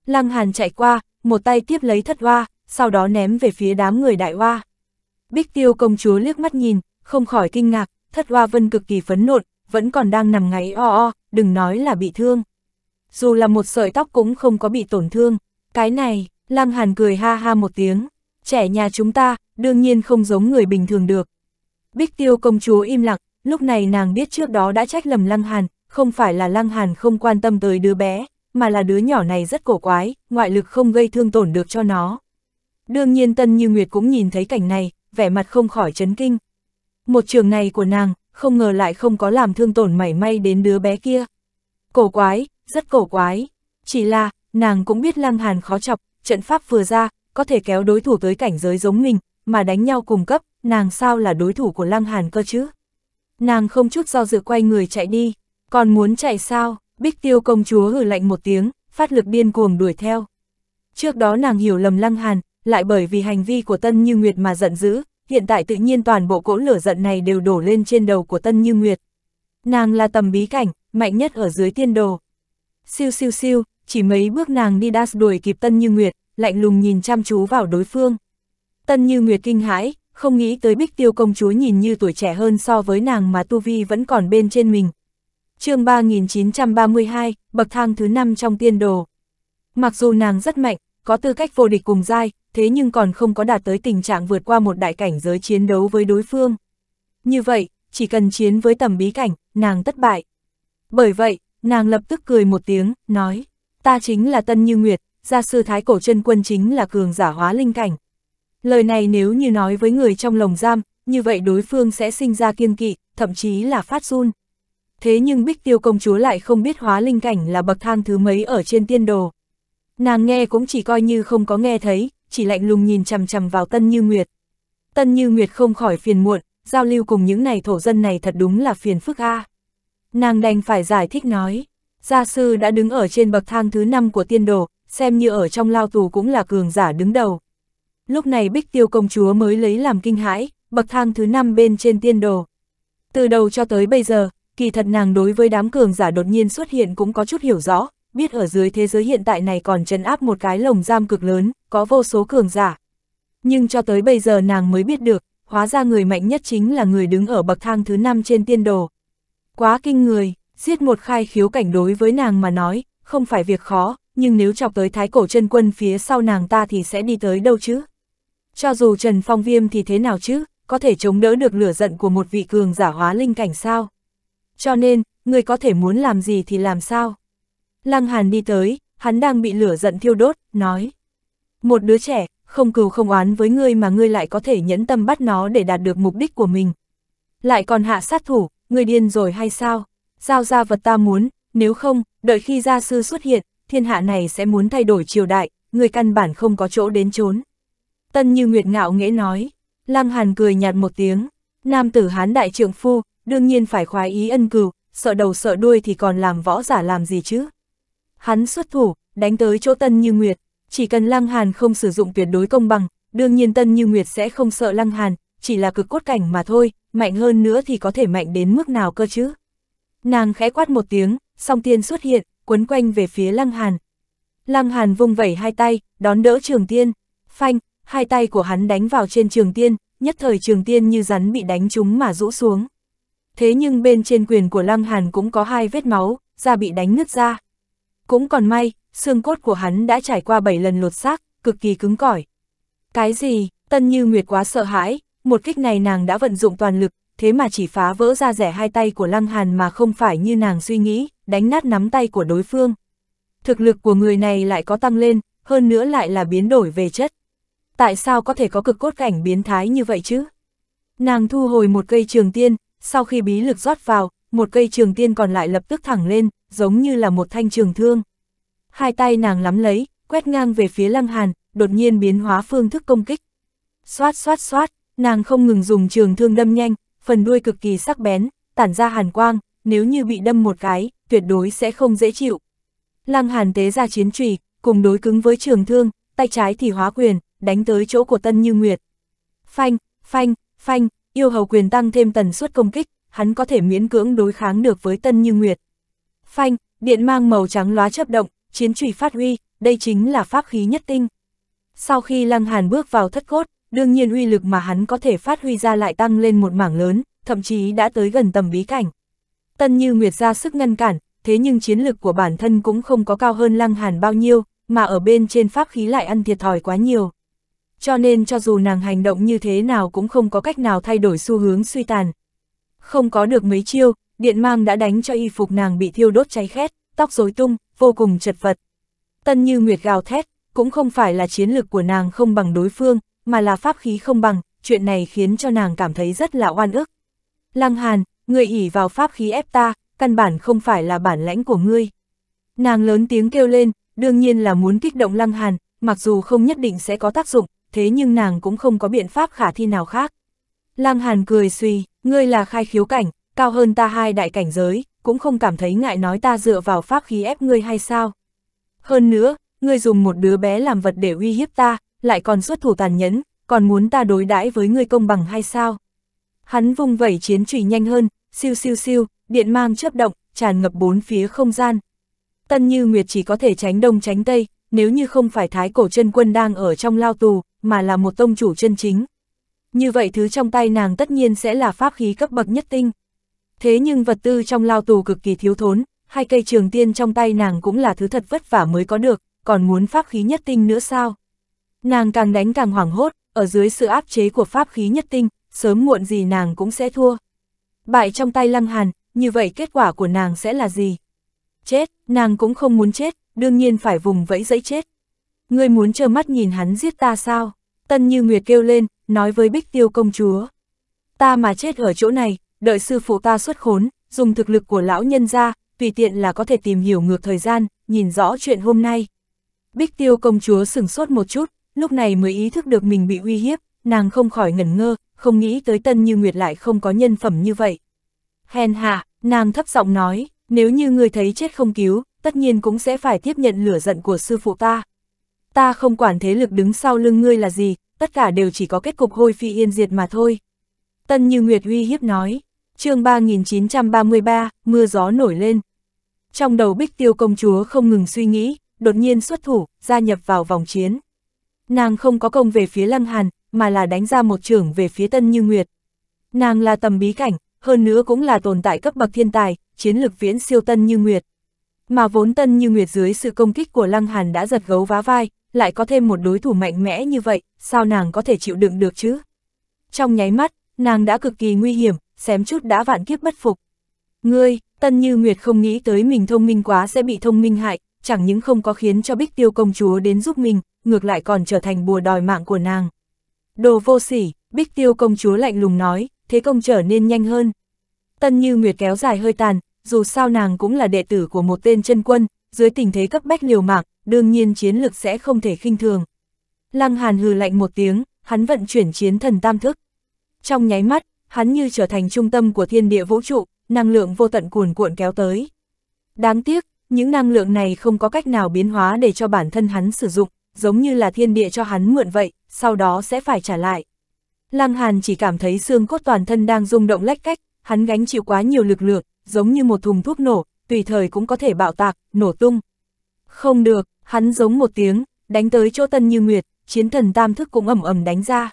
Lăng Hàn chạy qua, một tay tiếp lấy thất hoa, sau đó ném về phía đám người đại hoa. Bích tiêu công chúa liếc mắt nhìn, không khỏi kinh ngạc, thất hoa vân cực kỳ phấn nộn, vẫn còn đang nằm ngáy o o, đừng nói là bị thương dù là một sợi tóc cũng không có bị tổn thương. Cái này, Lăng Hàn cười ha ha một tiếng, trẻ nhà chúng ta, đương nhiên không giống người bình thường được. Bích Tiêu công chúa im lặng, lúc này nàng biết trước đó đã trách lầm Lăng Hàn, không phải là Lăng Hàn không quan tâm tới đứa bé, mà là đứa nhỏ này rất cổ quái, ngoại lực không gây thương tổn được cho nó. Đương nhiên Tân Như Nguyệt cũng nhìn thấy cảnh này, vẻ mặt không khỏi chấn kinh. Một trường này của nàng, không ngờ lại không có làm thương tổn mảy may đến đứa bé kia. Cổ quái, rất cổ quái. Chỉ là, nàng cũng biết Lăng Hàn khó chọc, trận pháp vừa ra, có thể kéo đối thủ tới cảnh giới giống mình, mà đánh nhau cùng cấp, nàng sao là đối thủ của Lăng Hàn cơ chứ? Nàng không chút do dự quay người chạy đi, còn muốn chạy sao? Bích Tiêu công chúa hừ lạnh một tiếng, phát lực điên cuồng đuổi theo. Trước đó nàng hiểu lầm Lăng Hàn, lại bởi vì hành vi của Tân Như Nguyệt mà giận dữ, hiện tại tự nhiên toàn bộ cỗ lửa giận này đều đổ lên trên đầu của Tân Như Nguyệt. Nàng là tầm bí cảnh, mạnh nhất ở dưới tiên đồ, Siêu siêu siêu, chỉ mấy bước nàng đi đas đuổi kịp Tân Như Nguyệt, lạnh lùng nhìn chăm chú vào đối phương. Tân Như Nguyệt kinh hãi, không nghĩ tới Bích Tiêu công chúa nhìn như tuổi trẻ hơn so với nàng mà Tu Vi vẫn còn bên trên mình. chương 3932, bậc thang thứ 5 trong tiên đồ. Mặc dù nàng rất mạnh, có tư cách vô địch cùng giai, thế nhưng còn không có đạt tới tình trạng vượt qua một đại cảnh giới chiến đấu với đối phương. Như vậy, chỉ cần chiến với tầm bí cảnh, nàng thất bại. Bởi vậy, Nàng lập tức cười một tiếng, nói, ta chính là Tân Như Nguyệt, gia sư thái cổ chân quân chính là cường giả hóa linh cảnh. Lời này nếu như nói với người trong lồng giam, như vậy đối phương sẽ sinh ra kiêng kỵ, thậm chí là phát run. Thế nhưng Bích Tiêu công chúa lại không biết hóa linh cảnh là bậc thang thứ mấy ở trên tiên đồ. Nàng nghe cũng chỉ coi như không có nghe thấy, chỉ lạnh lùng nhìn chằm chằm vào Tân Như Nguyệt. Tân Như Nguyệt không khỏi phiền muộn, giao lưu cùng những này thổ dân này thật đúng là phiền phức a. À. Nàng đành phải giải thích nói, gia sư đã đứng ở trên bậc thang thứ 5 của tiên đồ, xem như ở trong lao tù cũng là cường giả đứng đầu. Lúc này Bích Tiêu công chúa mới lấy làm kinh hãi, bậc thang thứ 5 bên trên tiên đồ. Từ đầu cho tới bây giờ, kỳ thật nàng đối với đám cường giả đột nhiên xuất hiện cũng có chút hiểu rõ, biết ở dưới thế giới hiện tại này còn trấn áp một cái lồng giam cực lớn, có vô số cường giả. Nhưng cho tới bây giờ nàng mới biết được, hóa ra người mạnh nhất chính là người đứng ở bậc thang thứ 5 trên tiên đồ. Quá kinh người, giết một khai khiếu cảnh đối với nàng mà nói, không phải việc khó, nhưng nếu chọc tới thái cổ chân quân phía sau nàng ta thì sẽ đi tới đâu chứ? Cho dù Trần Phong Viêm thì thế nào chứ, có thể chống đỡ được lửa giận của một vị cường giả hóa linh cảnh sao? Cho nên, người có thể muốn làm gì thì làm sao? Lăng Hàn đi tới, hắn đang bị lửa giận thiêu đốt, nói. Một đứa trẻ, không cừu không oán với ngươi mà ngươi lại có thể nhẫn tâm bắt nó để đạt được mục đích của mình. Lại còn hạ sát thủ, người điên rồi hay sao? Giao ra vật ta muốn, nếu không, đợi khi gia sư xuất hiện, thiên hạ này sẽ muốn thay đổi triều đại, người căn bản không có chỗ đến trốn. Tân như Nguyệt ngạo nghễ nói, Lăng Hàn cười nhạt một tiếng, nam tử hán đại trượng phu, đương nhiên phải khoái ý ân cừu, sợ đầu sợ đuôi thì còn làm võ giả làm gì chứ? Hắn xuất thủ, đánh tới chỗ Tân Như Nguyệt, chỉ cần Lăng Hàn không sử dụng tuyệt đối công bằng, đương nhiên Tân Như Nguyệt sẽ không sợ Lăng Hàn, chỉ là cực cốt cảnh mà thôi, mạnh hơn nữa thì có thể mạnh đến mức nào cơ chứ? Nàng khẽ quát một tiếng, song tiên xuất hiện, quấn quanh về phía Lăng Hàn. Lăng Hàn vung vẩy hai tay, đón đỡ trường tiên. Phanh, hai tay của hắn đánh vào trên trường tiên, nhất thời trường tiên như rắn bị đánh trúng mà rũ xuống. Thế nhưng bên trên quyền của Lăng Hàn cũng có hai vết máu, da bị đánh nứt ra. Cũng còn may, xương cốt của hắn đã trải qua bảy lần lột xác, cực kỳ cứng cỏi. Cái gì, Tân Như Nguyệt quá sợ hãi, một kích này nàng đã vận dụng toàn lực, thế mà chỉ phá vỡ ra rẻ hai tay của Lăng Hàn mà không phải như nàng suy nghĩ, đánh nát nắm tay của đối phương. Thực lực của người này lại có tăng lên, hơn nữa lại là biến đổi về chất. Tại sao có thể có cực cốt cảnh biến thái như vậy chứ? Nàng thu hồi một cây trường tiên, sau khi bí lực rót vào, một cây trường tiên còn lại lập tức thẳng lên, giống như là một thanh trường thương. Hai tay nàng lắm lấy, quét ngang về phía Lăng Hàn, đột nhiên biến hóa phương thức công kích. Xoát xoát xoát, nàng không ngừng dùng trường thương đâm nhanh, phần đuôi cực kỳ sắc bén, tản ra hàn quang, nếu như bị đâm một cái, tuyệt đối sẽ không dễ chịu. Lăng Hàn tế ra chiến trùy, cùng đối cứng với trường thương, tay trái thì hóa quyền, đánh tới chỗ của Tân Như Nguyệt. Phanh, phanh, phanh, yêu hầu quyền tăng thêm tần suất công kích, hắn có thể miễn cưỡng đối kháng được với Tân Như Nguyệt. Phanh, điện mang màu trắng lóa chấp động, chiến trùy phát huy, đây chính là pháp khí nhất tinh. Sau khi Lăng Hàn bước vào thất cốt, đương nhiên uy lực mà hắn có thể phát huy ra lại tăng lên một mảng lớn, thậm chí đã tới gần tầm bí cảnh. Tân Như Nguyệt ra sức ngăn cản, thế nhưng chiến lực của bản thân cũng không có cao hơn Lăng Hàn bao nhiêu, mà ở bên trên pháp khí lại ăn thiệt thòi quá nhiều. Cho nên cho dù nàng hành động như thế nào cũng không có cách nào thay đổi xu hướng suy tàn. Không có được mấy chiêu, điện mang đã đánh cho y phục nàng bị thiêu đốt cháy khét, tóc rối tung, vô cùng chật vật. Tân Như Nguyệt gào thét, cũng không phải là chiến lực của nàng không bằng đối phương, mà là pháp khí không bằng, chuyện này khiến cho nàng cảm thấy rất là oan ức. Lăng Hàn, người ỉ vào pháp khí ép ta, căn bản không phải là bản lãnh của ngươi. Nàng lớn tiếng kêu lên, đương nhiên là muốn kích động Lăng Hàn, mặc dù không nhất định sẽ có tác dụng, thế nhưng nàng cũng không có biện pháp khả thi nào khác. Lăng Hàn cười suy, ngươi là khai khiếu cảnh, cao hơn ta hai đại cảnh giới, cũng không cảm thấy ngại nói ta dựa vào pháp khí ép ngươi hay sao. Hơn nữa, ngươi dùng một đứa bé làm vật để uy hiếp ta, lại còn xuất thủ tàn nhẫn, còn muốn ta đối đãi với ngươi công bằng hay sao? Hắn vung vẩy chiến trùy nhanh hơn, siêu siêu siêu, điện mang chớp động, tràn ngập bốn phía không gian. Tân Như Nguyệt chỉ có thể tránh đông tránh tây, nếu như không phải thái cổ chân quân đang ở trong lao tù, mà là một tông chủ chân chính. Như vậy thứ trong tay nàng tất nhiên sẽ là pháp khí cấp bậc nhất tinh. Thế nhưng vật tư trong lao tù cực kỳ thiếu thốn, hai cây trường tiên trong tay nàng cũng là thứ thật vất vả mới có được, còn muốn pháp khí nhất tinh nữa sao? Nàng càng đánh càng hoảng hốt, ở dưới sự áp chế của pháp khí nhất tinh, sớm muộn gì nàng cũng sẽ thua. Bại trong tay Lăng Hàn, như vậy kết quả của nàng sẽ là gì? Chết, nàng cũng không muốn chết, đương nhiên phải vùng vẫy dẫy chết. Ngươi muốn trơ mắt nhìn hắn giết ta sao? Tân Như Nguyệt kêu lên, nói với Bích Tiêu công chúa. Ta mà chết ở chỗ này, đợi sư phụ ta xuất khốn, dùng thực lực của lão nhân ra, tùy tiện là có thể tìm hiểu ngược thời gian, nhìn rõ chuyện hôm nay. Bích Tiêu công chúa sừng sốt một chút, lúc này mới ý thức được mình bị uy hiếp, nàng không khỏi ngẩn ngơ, không nghĩ tới Tân Như Nguyệt lại không có nhân phẩm như vậy. Hèn hạ, nàng thấp giọng nói, nếu như ngươi thấy chết không cứu, tất nhiên cũng sẽ phải tiếp nhận lửa giận của sư phụ ta. Ta không quản thế lực đứng sau lưng ngươi là gì, tất cả đều chỉ có kết cục hôi phi yên diệt mà thôi. Tân Như Nguyệt uy hiếp nói, chương 3933, mưa gió nổi lên. Trong đầu bích tiêu công chúa không ngừng suy nghĩ, đột nhiên xuất thủ, gia nhập vào vòng chiến. Nàng không có công về phía Lăng Hàn, mà là đánh ra một trưởng về phía Tân Như Nguyệt. Nàng là tầm bí cảnh, hơn nữa cũng là tồn tại cấp bậc thiên tài, chiến lực viễn siêu Tân Như Nguyệt. Mà vốn Tân Như Nguyệt dưới sự công kích của Lăng Hàn đã giật gấu vá vai, lại có thêm một đối thủ mạnh mẽ như vậy, sao nàng có thể chịu đựng được chứ? Trong nháy mắt, nàng đã cực kỳ nguy hiểm, xém chút đã vạn kiếp bất phục. Ngươi, Tân Như Nguyệt không nghĩ tới mình thông minh quá sẽ bị thông minh hại, chẳng những không có khiến cho Bích Tiêu công chúa đến giúp mình, ngược lại còn trở thành bùa đòi mạng của nàng. Đồ vô sỉ, bích tiêu công chúa lạnh lùng nói, thế công trở nên nhanh hơn. Tân như nguyệt kéo dài hơi tàn, dù sao nàng cũng là đệ tử của một tên chân quân, dưới tình thế cấp bách liều mạng, đương nhiên chiến lực sẽ không thể khinh thường. Lăng hàn hừ lạnh một tiếng, hắn vận chuyển chiến thần tam thức. Trong nháy mắt, hắn như trở thành trung tâm của thiên địa vũ trụ, năng lượng vô tận cuồn cuộn kéo tới. Đáng tiếc, những năng lượng này không có cách nào biến hóa để cho bản thân hắn sử dụng, giống như là thiên địa cho hắn mượn vậy, sau đó sẽ phải trả lại. Lăng Hàn chỉ cảm thấy xương cốt toàn thân đang rung động lách cách, hắn gánh chịu quá nhiều lực lượng, giống như một thùng thuốc nổ, tùy thời cũng có thể bạo tạc, nổ tung. Không được, hắn giống một tiếng, đánh tới chỗ Tân Như Nguyệt, chiến thần tam thức cũng ầm ầm đánh ra.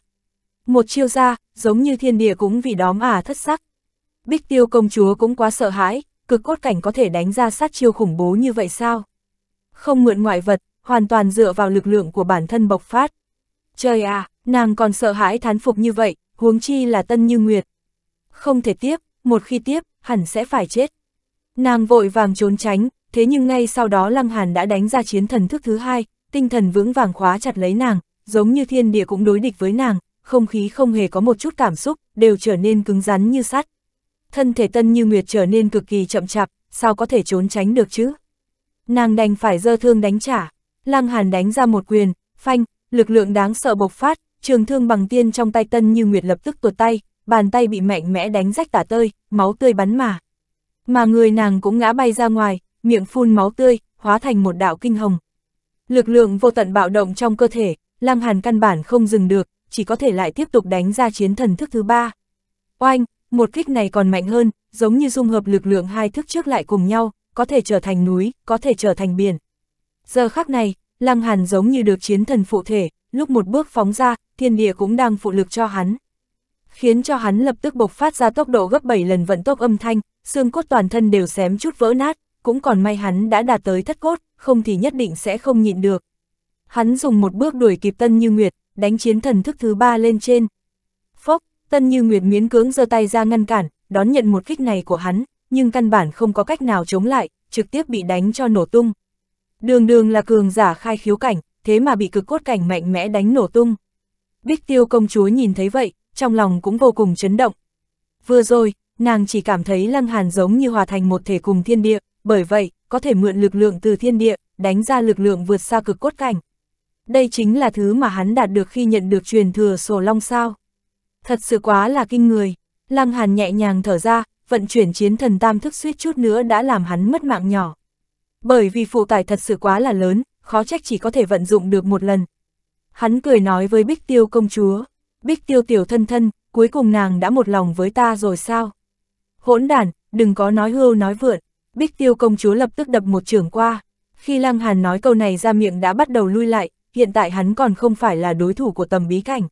Một chiêu ra, giống như thiên địa cũng vì đóm à thất sắc. Bích tiêu công chúa cũng quá sợ hãi, cực cốt cảnh có thể đánh ra sát chiêu khủng bố như vậy sao? Không mượn ngoại vật, hoàn toàn dựa vào lực lượng của bản thân bộc phát. Trời à, nàng còn sợ hãi thán phục như vậy, huống chi là Tân Như Nguyệt. Không thể tiếp, một khi tiếp, hẳn sẽ phải chết. Nàng vội vàng trốn tránh, thế nhưng ngay sau đó Lăng Hàn đã đánh ra chiến thần thức thứ hai, tinh thần vững vàng khóa chặt lấy nàng, giống như thiên địa cũng đối địch với nàng, không khí không hề có một chút cảm xúc, đều trở nên cứng rắn như sắt. Thân thể Tân Như Nguyệt trở nên cực kỳ chậm chạp, sao có thể trốn tránh được chứ? Nàng đành phải dơ thương đánh trả. Lăng Hàn đánh ra một quyền, phanh, lực lượng đáng sợ bộc phát, trường thương bằng tiên trong tay Tân Như Nguyệt lập tức tuột tay, bàn tay bị mạnh mẽ đánh rách tả tơi, máu tươi bắn mà. Mà người nàng cũng ngã bay ra ngoài, miệng phun máu tươi, hóa thành một đạo kinh hồng. Lực lượng vô tận bạo động trong cơ thể, Lăng Hàn căn bản không dừng được, chỉ có thể lại tiếp tục đánh ra chiến thần thức thứ ba. Oanh, một kích này còn mạnh hơn, giống như dung hợp lực lượng hai thức trước lại cùng nhau, có thể trở thành núi, có thể trở thành biển. Giờ khắc này, Lăng Hàn giống như được chiến thần phụ thể, lúc một bước phóng ra, thiên địa cũng đang phụ lực cho hắn. Khiến cho hắn lập tức bộc phát ra tốc độ gấp 7 lần vận tốc âm thanh, xương cốt toàn thân đều xém chút vỡ nát, cũng còn may hắn đã đạt tới thất cốt, không thì nhất định sẽ không nhịn được. Hắn dùng một bước đuổi kịp Tân Như Nguyệt, đánh chiến thần thức thứ ba lên trên. Phốc, Tân Như Nguyệt miến cưỡng giơ tay ra ngăn cản, đón nhận một kích này của hắn, nhưng căn bản không có cách nào chống lại, trực tiếp bị đánh cho nổ tung. Đường đường là cường giả khai khiếu cảnh, thế mà bị cực cốt cảnh mạnh mẽ đánh nổ tung. Bích tiêu công chúa nhìn thấy vậy, trong lòng cũng vô cùng chấn động. Vừa rồi, nàng chỉ cảm thấy lăng hàn giống như hòa thành một thể cùng thiên địa, bởi vậy, có thể mượn lực lượng từ thiên địa, đánh ra lực lượng vượt xa cực cốt cảnh. Đây chính là thứ mà hắn đạt được khi nhận được truyền thừa sổ long sao. Thật sự quá là kinh người, lăng hàn nhẹ nhàng thở ra, vận chuyển chiến thần tam thức suýt chút nữa đã làm hắn mất mạng nhỏ. Bởi vì phụ tải thật sự quá là lớn, khó trách chỉ có thể vận dụng được một lần. Hắn cười nói với Bích Tiêu công chúa, Bích Tiêu tiểu thân thân, cuối cùng nàng đã một lòng với ta rồi sao? Hỗn đản, đừng có nói hưu nói vượn, Bích Tiêu công chúa lập tức đập một trường qua. Khi Lăng Hàn nói câu này ra miệng đã bắt đầu lui lại, hiện tại hắn còn không phải là đối thủ của tầm bí cảnh.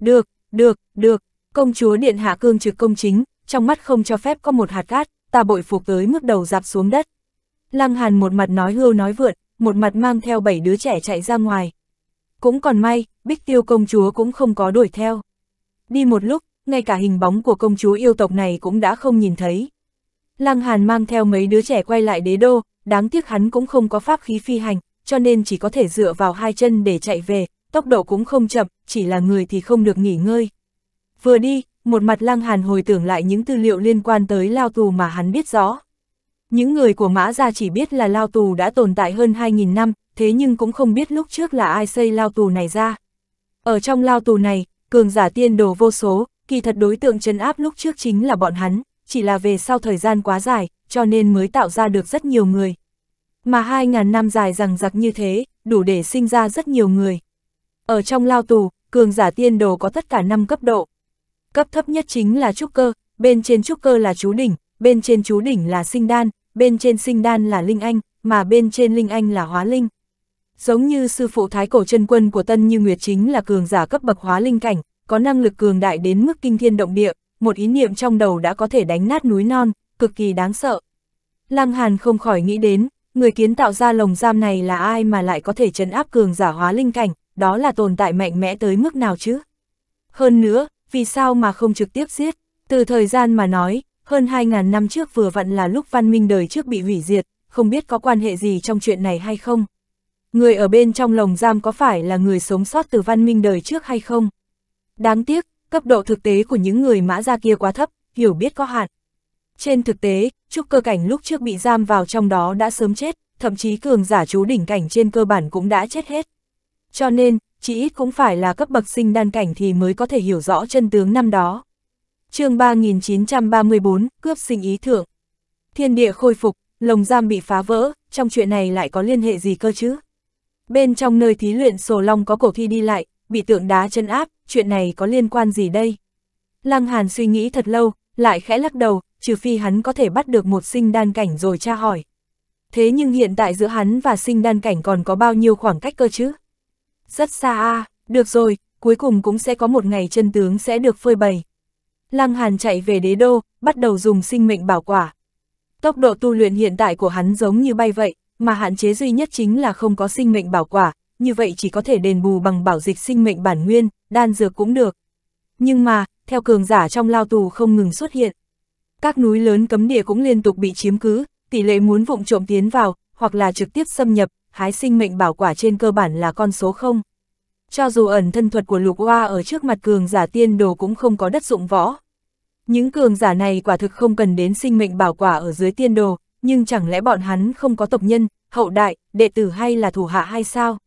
Được, được, được, công chúa điện hạ cương trực công chính, trong mắt không cho phép có một hạt cát, ta bội phục tới mức đầu dạp xuống đất. Lăng Hàn một mặt nói hưu nói vượt, một mặt mang theo bảy đứa trẻ chạy ra ngoài. Cũng còn may, Bích Tiêu công chúa cũng không có đuổi theo. Đi một lúc, ngay cả hình bóng của công chúa yêu tộc này cũng đã không nhìn thấy. Lăng Hàn mang theo mấy đứa trẻ quay lại đế đô, đáng tiếc hắn cũng không có pháp khí phi hành, cho nên chỉ có thể dựa vào hai chân để chạy về, tốc độ cũng không chậm, chỉ là người thì không được nghỉ ngơi. Vừa đi, một mặt Lăng Hàn hồi tưởng lại những tư liệu liên quan tới lao tù mà hắn biết rõ. Những người của Mã Gia chỉ biết là lao tù đã tồn tại hơn 2.000 năm, thế nhưng cũng không biết lúc trước là ai xây lao tù này ra. Ở trong lao tù này, cường giả tiên đồ vô số, kỳ thật đối tượng chấn áp lúc trước chính là bọn hắn, chỉ là về sau thời gian quá dài, cho nên mới tạo ra được rất nhiều người. Mà 2.000 năm dài rằng giặc như thế, đủ để sinh ra rất nhiều người. Ở trong lao tù, cường giả tiên đồ có tất cả 5 cấp độ. Cấp thấp nhất chính là trúc cơ, bên trên trúc cơ là chú đỉnh, bên trên chú đỉnh là sinh đan, bên trên sinh đan là Linh Anh, mà bên trên Linh Anh là Hóa Linh. Giống như sư phụ thái cổ chân quân của Tân Như Nguyệt chính là cường giả cấp bậc Hóa Linh cảnh, có năng lực cường đại đến mức kinh thiên động địa, một ý niệm trong đầu đã có thể đánh nát núi non, cực kỳ đáng sợ. Lăng Hàn không khỏi nghĩ đến, người kiến tạo ra lồng giam này là ai mà lại có thể chấn áp cường giả hóa linh cảnh, đó là tồn tại mạnh mẽ tới mức nào chứ? Hơn nữa, vì sao mà không trực tiếp giết? Từ thời gian mà nói, hơn 2.000 năm trước vừa vặn là lúc văn minh đời trước bị hủy diệt, không biết có quan hệ gì trong chuyện này hay không. Người ở bên trong lồng giam có phải là người sống sót từ văn minh đời trước hay không? Đáng tiếc, cấp độ thực tế của những người mã gia kia quá thấp, hiểu biết có hạn. Trên thực tế, trúc cơ cảnh lúc trước bị giam vào trong đó đã sớm chết, thậm chí cường giả chú đỉnh cảnh trên cơ bản cũng đã chết hết. Cho nên, chỉ ít cũng phải là cấp bậc sinh đan cảnh thì mới có thể hiểu rõ chân tướng năm đó chương 3934, cướp sinh ý thượng. Thiên địa khôi phục, lồng giam bị phá vỡ, trong chuyện này lại có liên hệ gì cơ chứ? Bên trong nơi thí luyện sổ long có cổ thi đi lại, bị tượng đá chân áp, chuyện này có liên quan gì đây? Lăng Hàn suy nghĩ thật lâu, lại khẽ lắc đầu, trừ phi hắn có thể bắt được một sinh đan cảnh rồi tra hỏi. Thế nhưng hiện tại giữa hắn và sinh đan cảnh còn có bao nhiêu khoảng cách cơ chứ? Rất xa a à, được rồi, cuối cùng cũng sẽ có một ngày chân tướng sẽ được phơi bày. Lăng Hàn chạy về đế đô, bắt đầu dùng sinh mệnh bảo quả. Tốc độ tu luyện hiện tại của hắn giống như bay vậy, mà hạn chế duy nhất chính là không có sinh mệnh bảo quả, như vậy chỉ có thể đền bù bằng bảo dịch sinh mệnh bản nguyên, đan dược cũng được. Nhưng mà, theo cường giả trong lao tù không ngừng xuất hiện. Các núi lớn cấm địa cũng liên tục bị chiếm cứ, tỷ lệ muốn vụng trộm tiến vào, hoặc là trực tiếp xâm nhập, hái sinh mệnh bảo quả trên cơ bản là con số 0 cho dù ẩn thân thuật của lục hoa ở trước mặt cường giả tiên đồ cũng không có đất dụng võ. Những cường giả này quả thực không cần đến sinh mệnh bảo quả ở dưới tiên đồ, nhưng chẳng lẽ bọn hắn không có tộc nhân, hậu đại, đệ tử hay là thủ hạ hay sao?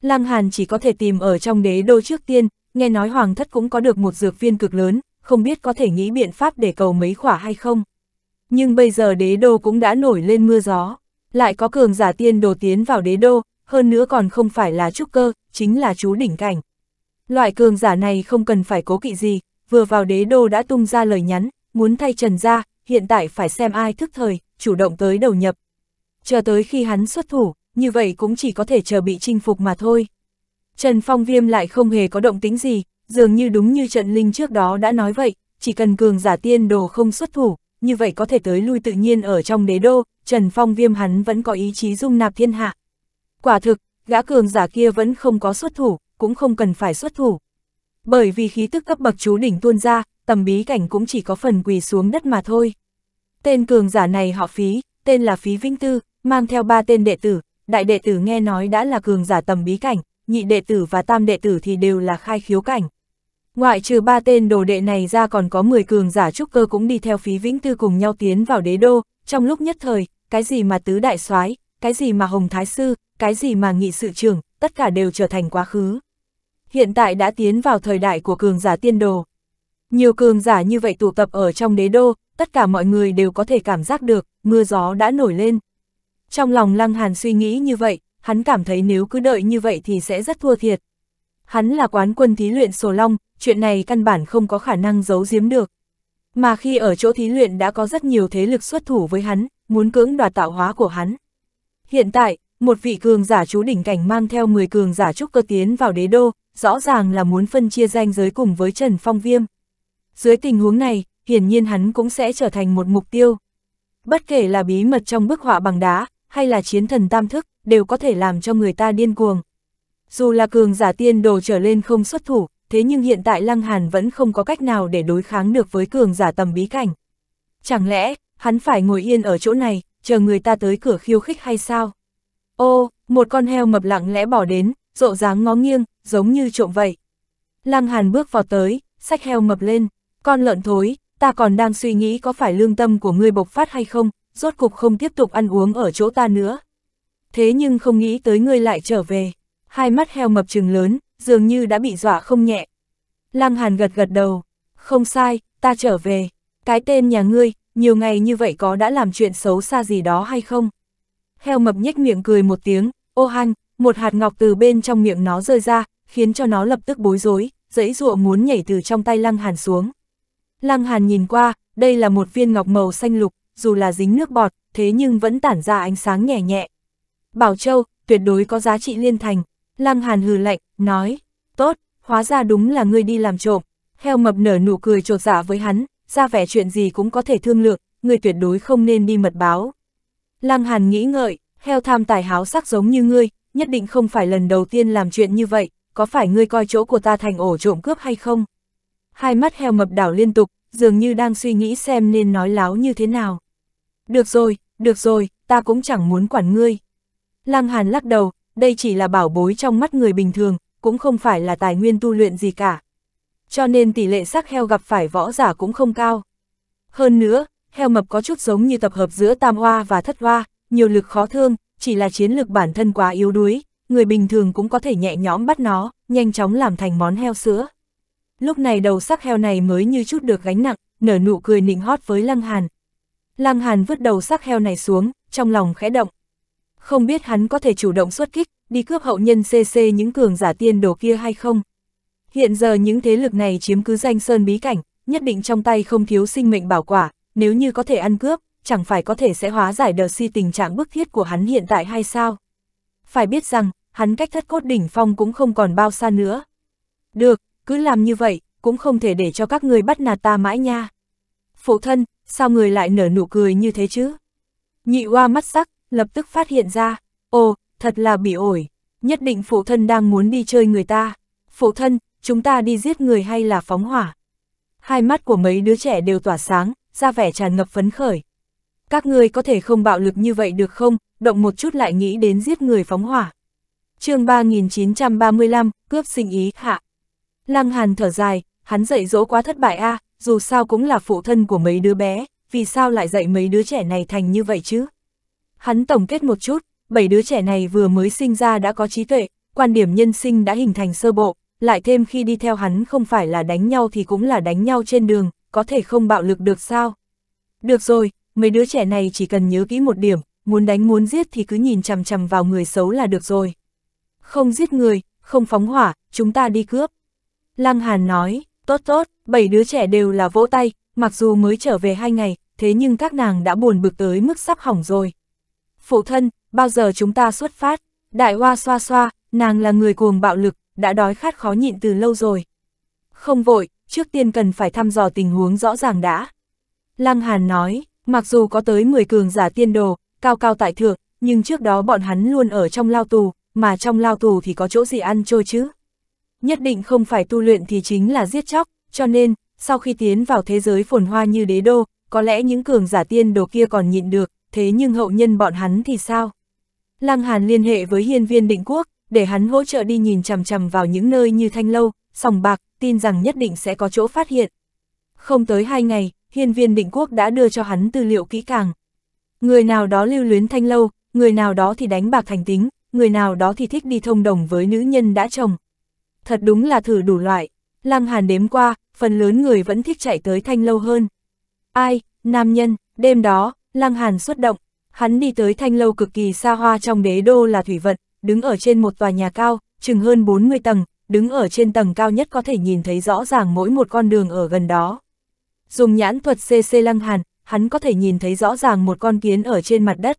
Lăng Hàn chỉ có thể tìm ở trong đế đô trước tiên, nghe nói hoàng thất cũng có được một dược viên cực lớn, không biết có thể nghĩ biện pháp để cầu mấy khỏa hay không. Nhưng bây giờ đế đô cũng đã nổi lên mưa gió, lại có cường giả tiên đồ tiến vào đế đô, hơn nữa còn không phải là trúc cơ, chính là chú đỉnh cảnh. Loại cường giả này không cần phải cố kỵ gì, vừa vào đế đô đã tung ra lời nhắn, muốn thay Trần ra, hiện tại phải xem ai thức thời, chủ động tới đầu nhập. Chờ tới khi hắn xuất thủ, như vậy cũng chỉ có thể chờ bị chinh phục mà thôi. Trần Phong Viêm lại không hề có động tính gì, dường như đúng như Trần Linh trước đó đã nói vậy, chỉ cần cường giả tiên đồ không xuất thủ, như vậy có thể tới lui tự nhiên ở trong đế đô, Trần Phong Viêm hắn vẫn có ý chí dung nạp thiên hạ, Quả thực, gã cường giả kia vẫn không có xuất thủ, cũng không cần phải xuất thủ. Bởi vì khí tức cấp bậc chú đỉnh tuôn ra, tầm bí cảnh cũng chỉ có phần quỳ xuống đất mà thôi. Tên cường giả này họ phí, tên là Phí Vinh Tư, mang theo ba tên đệ tử, đại đệ tử nghe nói đã là cường giả tầm bí cảnh, nhị đệ tử và tam đệ tử thì đều là khai khiếu cảnh. Ngoại trừ ba tên đồ đệ này ra còn có 10 cường giả trúc cơ cũng đi theo Phí Vĩnh Tư cùng nhau tiến vào đế đô, trong lúc nhất thời, cái gì mà tứ đại soái cái gì mà hồng thái sư, cái gì mà nghị sự trưởng, tất cả đều trở thành quá khứ. Hiện tại đã tiến vào thời đại của cường giả tiên đồ. Nhiều cường giả như vậy tụ tập ở trong đế đô, tất cả mọi người đều có thể cảm giác được, mưa gió đã nổi lên. Trong lòng Lăng Hàn suy nghĩ như vậy, hắn cảm thấy nếu cứ đợi như vậy thì sẽ rất thua thiệt. Hắn là quán quân thí luyện sổ long, chuyện này căn bản không có khả năng giấu giếm được. Mà khi ở chỗ thí luyện đã có rất nhiều thế lực xuất thủ với hắn, muốn cưỡng đoạt tạo hóa của hắn. Hiện tại, một vị cường giả chú đỉnh cảnh mang theo 10 cường giả trúc cơ tiến vào đế đô, rõ ràng là muốn phân chia danh giới cùng với Trần Phong Viêm. Dưới tình huống này, hiển nhiên hắn cũng sẽ trở thành một mục tiêu. Bất kể là bí mật trong bức họa bằng đá, hay là chiến thần tam thức, đều có thể làm cho người ta điên cuồng. Dù là cường giả tiên đồ trở lên không xuất thủ, thế nhưng hiện tại Lăng Hàn vẫn không có cách nào để đối kháng được với cường giả tầm bí cảnh. Chẳng lẽ, hắn phải ngồi yên ở chỗ này, chờ người ta tới cửa khiêu khích hay sao? Ô, một con heo mập lặng lẽ bỏ đến, rộ dáng ngó nghiêng, giống như trộm vậy. Lăng Hàn bước vào tới, sách heo mập lên, con lợn thối, ta còn đang suy nghĩ có phải lương tâm của ngươi bộc phát hay không, rốt cục không tiếp tục ăn uống ở chỗ ta nữa. Thế nhưng không nghĩ tới ngươi lại trở về, hai mắt heo mập trừng lớn, dường như đã bị dọa không nhẹ. Lăng Hàn gật gật đầu, không sai, ta trở về, cái tên nhà ngươi, nhiều ngày như vậy có đã làm chuyện xấu xa gì đó hay không? heo mập nhếch miệng cười một tiếng, ô han, một hạt ngọc từ bên trong miệng nó rơi ra, khiến cho nó lập tức bối rối, dãy dụa muốn nhảy từ trong tay Lăng Hàn xuống. Lăng Hàn nhìn qua, đây là một viên ngọc màu xanh lục, dù là dính nước bọt, thế nhưng vẫn tản ra ánh sáng nhẹ nhẹ. Bảo Châu, tuyệt đối có giá trị liên thành. Lăng Hàn hừ lạnh, nói, tốt, hóa ra đúng là ngươi đi làm trộm. Heo mập nở nụ cười trột dạ với hắn, ra vẻ chuyện gì cũng có thể thương lượng, ngươi tuyệt đối không nên đi mật báo. Lăng Hàn nghĩ ngợi, heo tham tài háo sắc giống như ngươi, nhất định không phải lần đầu tiên làm chuyện như vậy, có phải ngươi coi chỗ của ta thành ổ trộm cướp hay không? Hai mắt heo mập đảo liên tục, dường như đang suy nghĩ xem nên nói láo như thế nào. Được rồi, được rồi, ta cũng chẳng muốn quản ngươi. Lăng Hàn lắc đầu, đây chỉ là bảo bối trong mắt người bình thường, cũng không phải là tài nguyên tu luyện gì cả. Cho nên tỷ lệ sắc heo gặp phải võ giả cũng không cao. Hơn nữa, heo mập có chút giống như tập hợp giữa tam hoa và thất hoa, nhiều lực khó thương, chỉ là chiến lực bản thân quá yếu đuối, người bình thường cũng có thể nhẹ nhõm bắt nó, nhanh chóng làm thành món heo sữa. Lúc này đầu sắc heo này mới như chút được gánh nặng, nở nụ cười nịnh hót với Lăng Hàn. Lăng Hàn vứt đầu sắc heo này xuống, trong lòng khẽ động. Không biết hắn có thể chủ động xuất kích, đi cướp hậu nhân CC những cường giả tiên đồ kia hay không. Hiện giờ những thế lực này chiếm cứ danh sơn bí cảnh, nhất định trong tay không thiếu sinh mệnh bảo quả, nếu như có thể ăn cướp, chẳng phải có thể sẽ hóa giải đờ si tình trạng bức thiết của hắn hiện tại hay sao? Phải biết rằng, hắn cách thất cốt đỉnh phong cũng không còn bao xa nữa. Được, cứ làm như vậy, cũng không thể để cho các người bắt nạt ta mãi nha. Phụ thân, sao người lại nở nụ cười như thế chứ? Nhị hoa mắt sắc, lập tức phát hiện ra, ồ, thật là bị ổi, nhất định phụ thân đang muốn đi chơi người ta. Phụ thân, chúng ta đi giết người hay là phóng hỏa? Hai mắt của mấy đứa trẻ đều tỏa sáng, ra vẻ tràn ngập phấn khởi. Các ngươi có thể không bạo lực như vậy được không, động một chút lại nghĩ đến giết người phóng hỏa. chương 3935, cướp sinh ý, hạ. Lăng Hàn thở dài, hắn dạy dỗ quá thất bại a à, dù sao cũng là phụ thân của mấy đứa bé, vì sao lại dạy mấy đứa trẻ này thành như vậy chứ? Hắn tổng kết một chút, bảy đứa trẻ này vừa mới sinh ra đã có trí tuệ, quan điểm nhân sinh đã hình thành sơ bộ, lại thêm khi đi theo hắn không phải là đánh nhau thì cũng là đánh nhau trên đường, có thể không bạo lực được sao? Được rồi, mấy đứa trẻ này chỉ cần nhớ kỹ một điểm, muốn đánh muốn giết thì cứ nhìn chằm chằm vào người xấu là được rồi. Không giết người, không phóng hỏa, chúng ta đi cướp. Lăng Hàn nói, tốt tốt, bảy đứa trẻ đều là vỗ tay, mặc dù mới trở về hai ngày, thế nhưng các nàng đã buồn bực tới mức sắp hỏng rồi. Phụ thân, bao giờ chúng ta xuất phát? Đại hoa xoa xoa, nàng là người cuồng bạo lực, đã đói khát khó nhịn từ lâu rồi. Không vội, trước tiên cần phải thăm dò tình huống rõ ràng đã. Lăng Hàn nói, mặc dù có tới 10 cường giả tiên đồ, cao cao tại thượng, nhưng trước đó bọn hắn luôn ở trong lao tù, mà trong lao tù thì có chỗ gì ăn trôi chứ. Nhất định không phải tu luyện thì chính là giết chóc, cho nên, sau khi tiến vào thế giới phồn hoa như đế đô, có lẽ những cường giả tiên đồ kia còn nhịn được, thế nhưng hậu nhân bọn hắn thì sao? Lăng Hàn liên hệ với hiên viên định quốc, để hắn hỗ trợ đi nhìn chằm chằm vào những nơi như Thanh Lâu, Sòng Bạc, tin rằng nhất định sẽ có chỗ phát hiện. Không tới hai ngày, hiên viên định quốc đã đưa cho hắn tư liệu kỹ càng. Người nào đó lưu luyến thanh lâu, người nào đó thì đánh bạc thành tính, người nào đó thì thích đi thông đồng với nữ nhân đã chồng. Thật đúng là thử đủ loại, lăng hàn đếm qua, phần lớn người vẫn thích chạy tới thanh lâu hơn. Ai, nam nhân, đêm đó, lăng hàn xuất động, hắn đi tới thanh lâu cực kỳ xa hoa trong đế đô là thủy vận, đứng ở trên một tòa nhà cao, chừng hơn 40 tầng, đứng ở trên tầng cao nhất có thể nhìn thấy rõ ràng mỗi một con đường ở gần đó. Dùng nhãn thuật CC lăng hàn, hắn có thể nhìn thấy rõ ràng một con kiến ở trên mặt đất.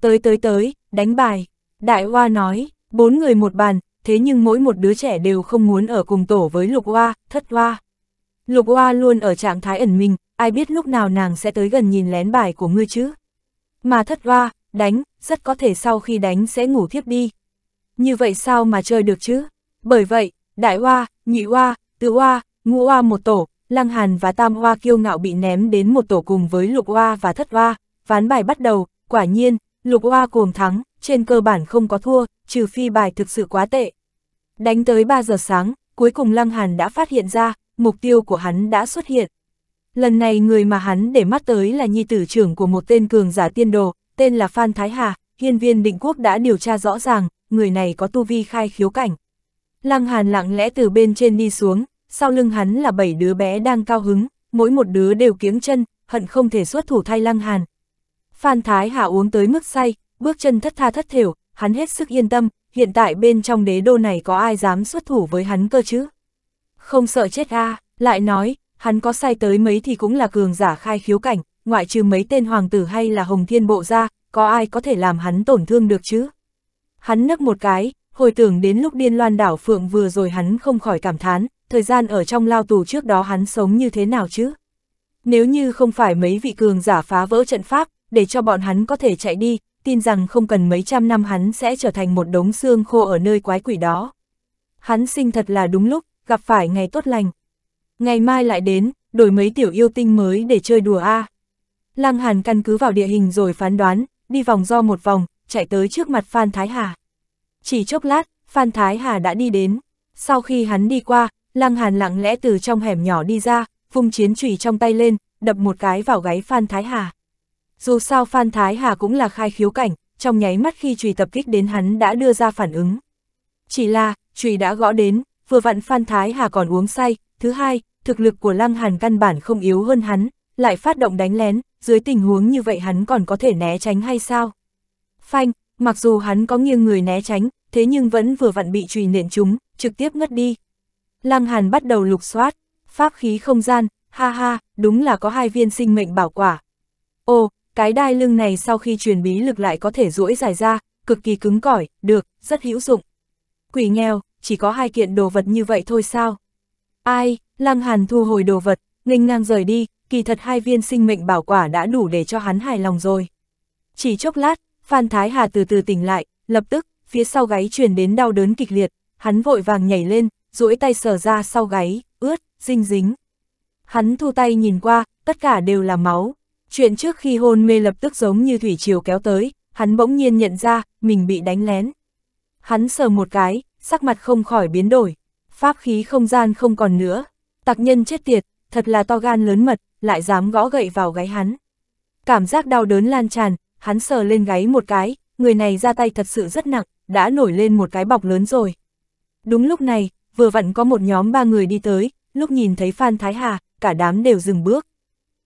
Tới tới tới, đánh bài. Đại Hoa nói, bốn người một bàn, thế nhưng mỗi một đứa trẻ đều không muốn ở cùng tổ với Lục Hoa, thất Hoa. Lục Hoa luôn ở trạng thái ẩn mình, ai biết lúc nào nàng sẽ tới gần nhìn lén bài của ngươi chứ. Mà thất Hoa, đánh, rất có thể sau khi đánh sẽ ngủ thiếp đi. Như vậy sao mà chơi được chứ? Bởi vậy, đại hoa, nhị hoa, tứ hoa, ngũ hoa một tổ, lăng hàn và tam hoa kiêu ngạo bị ném đến một tổ cùng với lục hoa và thất hoa, ván bài bắt đầu, quả nhiên, lục hoa cùng thắng, trên cơ bản không có thua, trừ phi bài thực sự quá tệ. Đánh tới 3 giờ sáng, cuối cùng lăng hàn đã phát hiện ra, mục tiêu của hắn đã xuất hiện. Lần này người mà hắn để mắt tới là nhi tử trưởng của một tên cường giả tiên đồ, tên là Phan Thái Hà, hiên viên định quốc đã điều tra rõ ràng, người này có tu vi khai khiếu cảnh. Lăng Hàn lặng lẽ từ bên trên đi xuống, sau lưng hắn là bảy đứa bé đang cao hứng, mỗi một đứa đều kiếng chân, hận không thể xuất thủ thay Lăng Hàn. Phan Thái Hạ uống tới mức say, bước chân thất tha thất thểu, hắn hết sức yên tâm, hiện tại bên trong đế đô này có ai dám xuất thủ với hắn cơ chứ? Không sợ chết a à, lại nói, hắn có say tới mấy thì cũng là cường giả khai khiếu cảnh, ngoại trừ mấy tên hoàng tử hay là hồng thiên bộ ra, có ai có thể làm hắn tổn thương được chứ? Hắn nấc một cái, hồi tưởng đến lúc điên loan đảo phượng vừa rồi hắn không khỏi cảm thán, thời gian ở trong lao tù trước đó hắn sống như thế nào chứ? Nếu như không phải mấy vị cường giả phá vỡ trận pháp, để cho bọn hắn có thể chạy đi, tin rằng không cần mấy trăm năm hắn sẽ trở thành một đống xương khô ở nơi quái quỷ đó. Hắn sinh thật là đúng lúc, gặp phải ngày tốt lành. Ngày mai lại đến, đổi mấy tiểu yêu tinh mới để chơi đùa A. À. Lăng Hàn căn cứ vào địa hình rồi phán đoán, đi vòng do một vòng, chạy tới trước mặt Phan Thái Hà. Chỉ chốc lát, Phan Thái Hà đã đi đến. Sau khi hắn đi qua, Lăng Hàn lặng lẽ từ trong hẻm nhỏ đi ra, vung chiến trùy trong tay lên, đập một cái vào gáy Phan Thái Hà. Dù sao Phan Thái Hà cũng là khai khiếu cảnh, trong nháy mắt khi trùy tập kích đến hắn đã đưa ra phản ứng. Chỉ là, trùy đã gõ đến, vừa vặn Phan Thái Hà còn uống say, thứ hai, thực lực của Lăng Hàn căn bản không yếu hơn hắn, lại phát động đánh lén, dưới tình huống như vậy hắn còn có thể né tránh hay sao? Phanh, Mặc dù hắn có nghiêng người né tránh, thế nhưng vẫn vừa vặn bị trùy nện chúng, trực tiếp ngất đi. Lăng Hàn bắt đầu lục soát, pháp khí không gian, ha ha, đúng là có hai viên sinh mệnh bảo quả. Ồ, cái đai lưng này sau khi truyền bí lực lại có thể duỗi dài ra, cực kỳ cứng cỏi, được, rất hữu dụng. Quỷ nghèo, chỉ có hai kiện đồ vật như vậy thôi sao? Ai, Lăng Hàn thu hồi đồ vật, nghênh ngang rời đi, kỳ thật hai viên sinh mệnh bảo quả đã đủ để cho hắn hài lòng rồi. Chỉ chốc lát, Phan Thái Hà từ từ tỉnh lại, lập tức, phía sau gáy truyền đến đau đớn kịch liệt, hắn vội vàng nhảy lên, duỗi tay sờ ra sau gáy, ướt, dinh dính. Hắn thu tay nhìn qua, tất cả đều là máu. Chuyện trước khi hôn mê lập tức giống như thủy triều kéo tới, hắn bỗng nhiên nhận ra, mình bị đánh lén. Hắn sờ một cái, sắc mặt không khỏi biến đổi. Pháp khí không gian không còn nữa. Tặc nhân chết tiệt, thật là to gan lớn mật, lại dám gõ gậy vào gáy hắn. Cảm giác đau đớn lan tràn, hắn sờ lên gáy một cái, người này ra tay thật sự rất nặng, đã nổi lên một cái bọc lớn rồi. Đúng lúc này, vừa vặn có một nhóm ba người đi tới, lúc nhìn thấy Phan Thái Hà, cả đám đều dừng bước.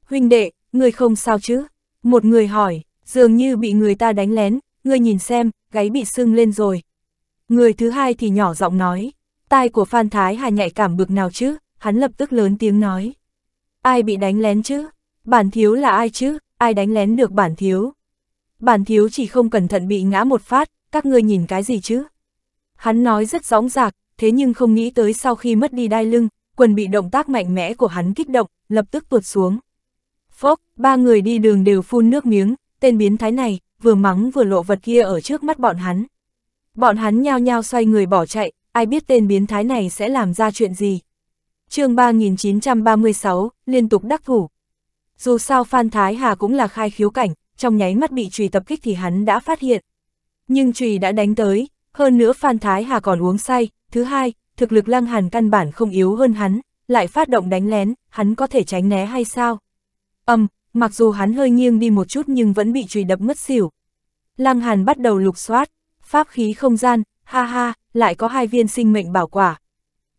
Huynh đệ, người không sao chứ? Một người hỏi, dường như bị người ta đánh lén, người nhìn xem, gáy bị sưng lên rồi. Người thứ hai thì nhỏ giọng nói, tai của Phan Thái Hà nhạy cảm bực nào chứ, hắn lập tức lớn tiếng nói. Ai bị đánh lén chứ? Bản thiếu là ai chứ? Ai đánh lén được bản thiếu? bản thiếu chỉ không cẩn thận bị ngã một phát, các ngươi nhìn cái gì chứ? Hắn nói rất rõ rạc, thế nhưng không nghĩ tới sau khi mất đi đai lưng, quần bị động tác mạnh mẽ của hắn kích động, lập tức tuột xuống. Phốc, ba người đi đường đều phun nước miếng, tên biến thái này, vừa mắng vừa lộ vật kia ở trước mắt bọn hắn. Bọn hắn nhao nhao xoay người bỏ chạy, ai biết tên biến thái này sẽ làm ra chuyện gì. chương 3936, liên tục đắc thủ. Dù sao Phan Thái Hà cũng là khai khiếu cảnh, trong nháy mắt bị Trùy tập kích thì hắn đã phát hiện. Nhưng Trùy đã đánh tới, hơn nữa Phan Thái Hà còn uống say, thứ hai, thực lực Lăng Hàn căn bản không yếu hơn hắn, lại phát động đánh lén, hắn có thể tránh né hay sao? Âm, um, mặc dù hắn hơi nghiêng đi một chút nhưng vẫn bị Trùy đập mất xỉu. Lăng Hàn bắt đầu lục soát, pháp khí không gian, ha ha, lại có hai viên sinh mệnh bảo quả.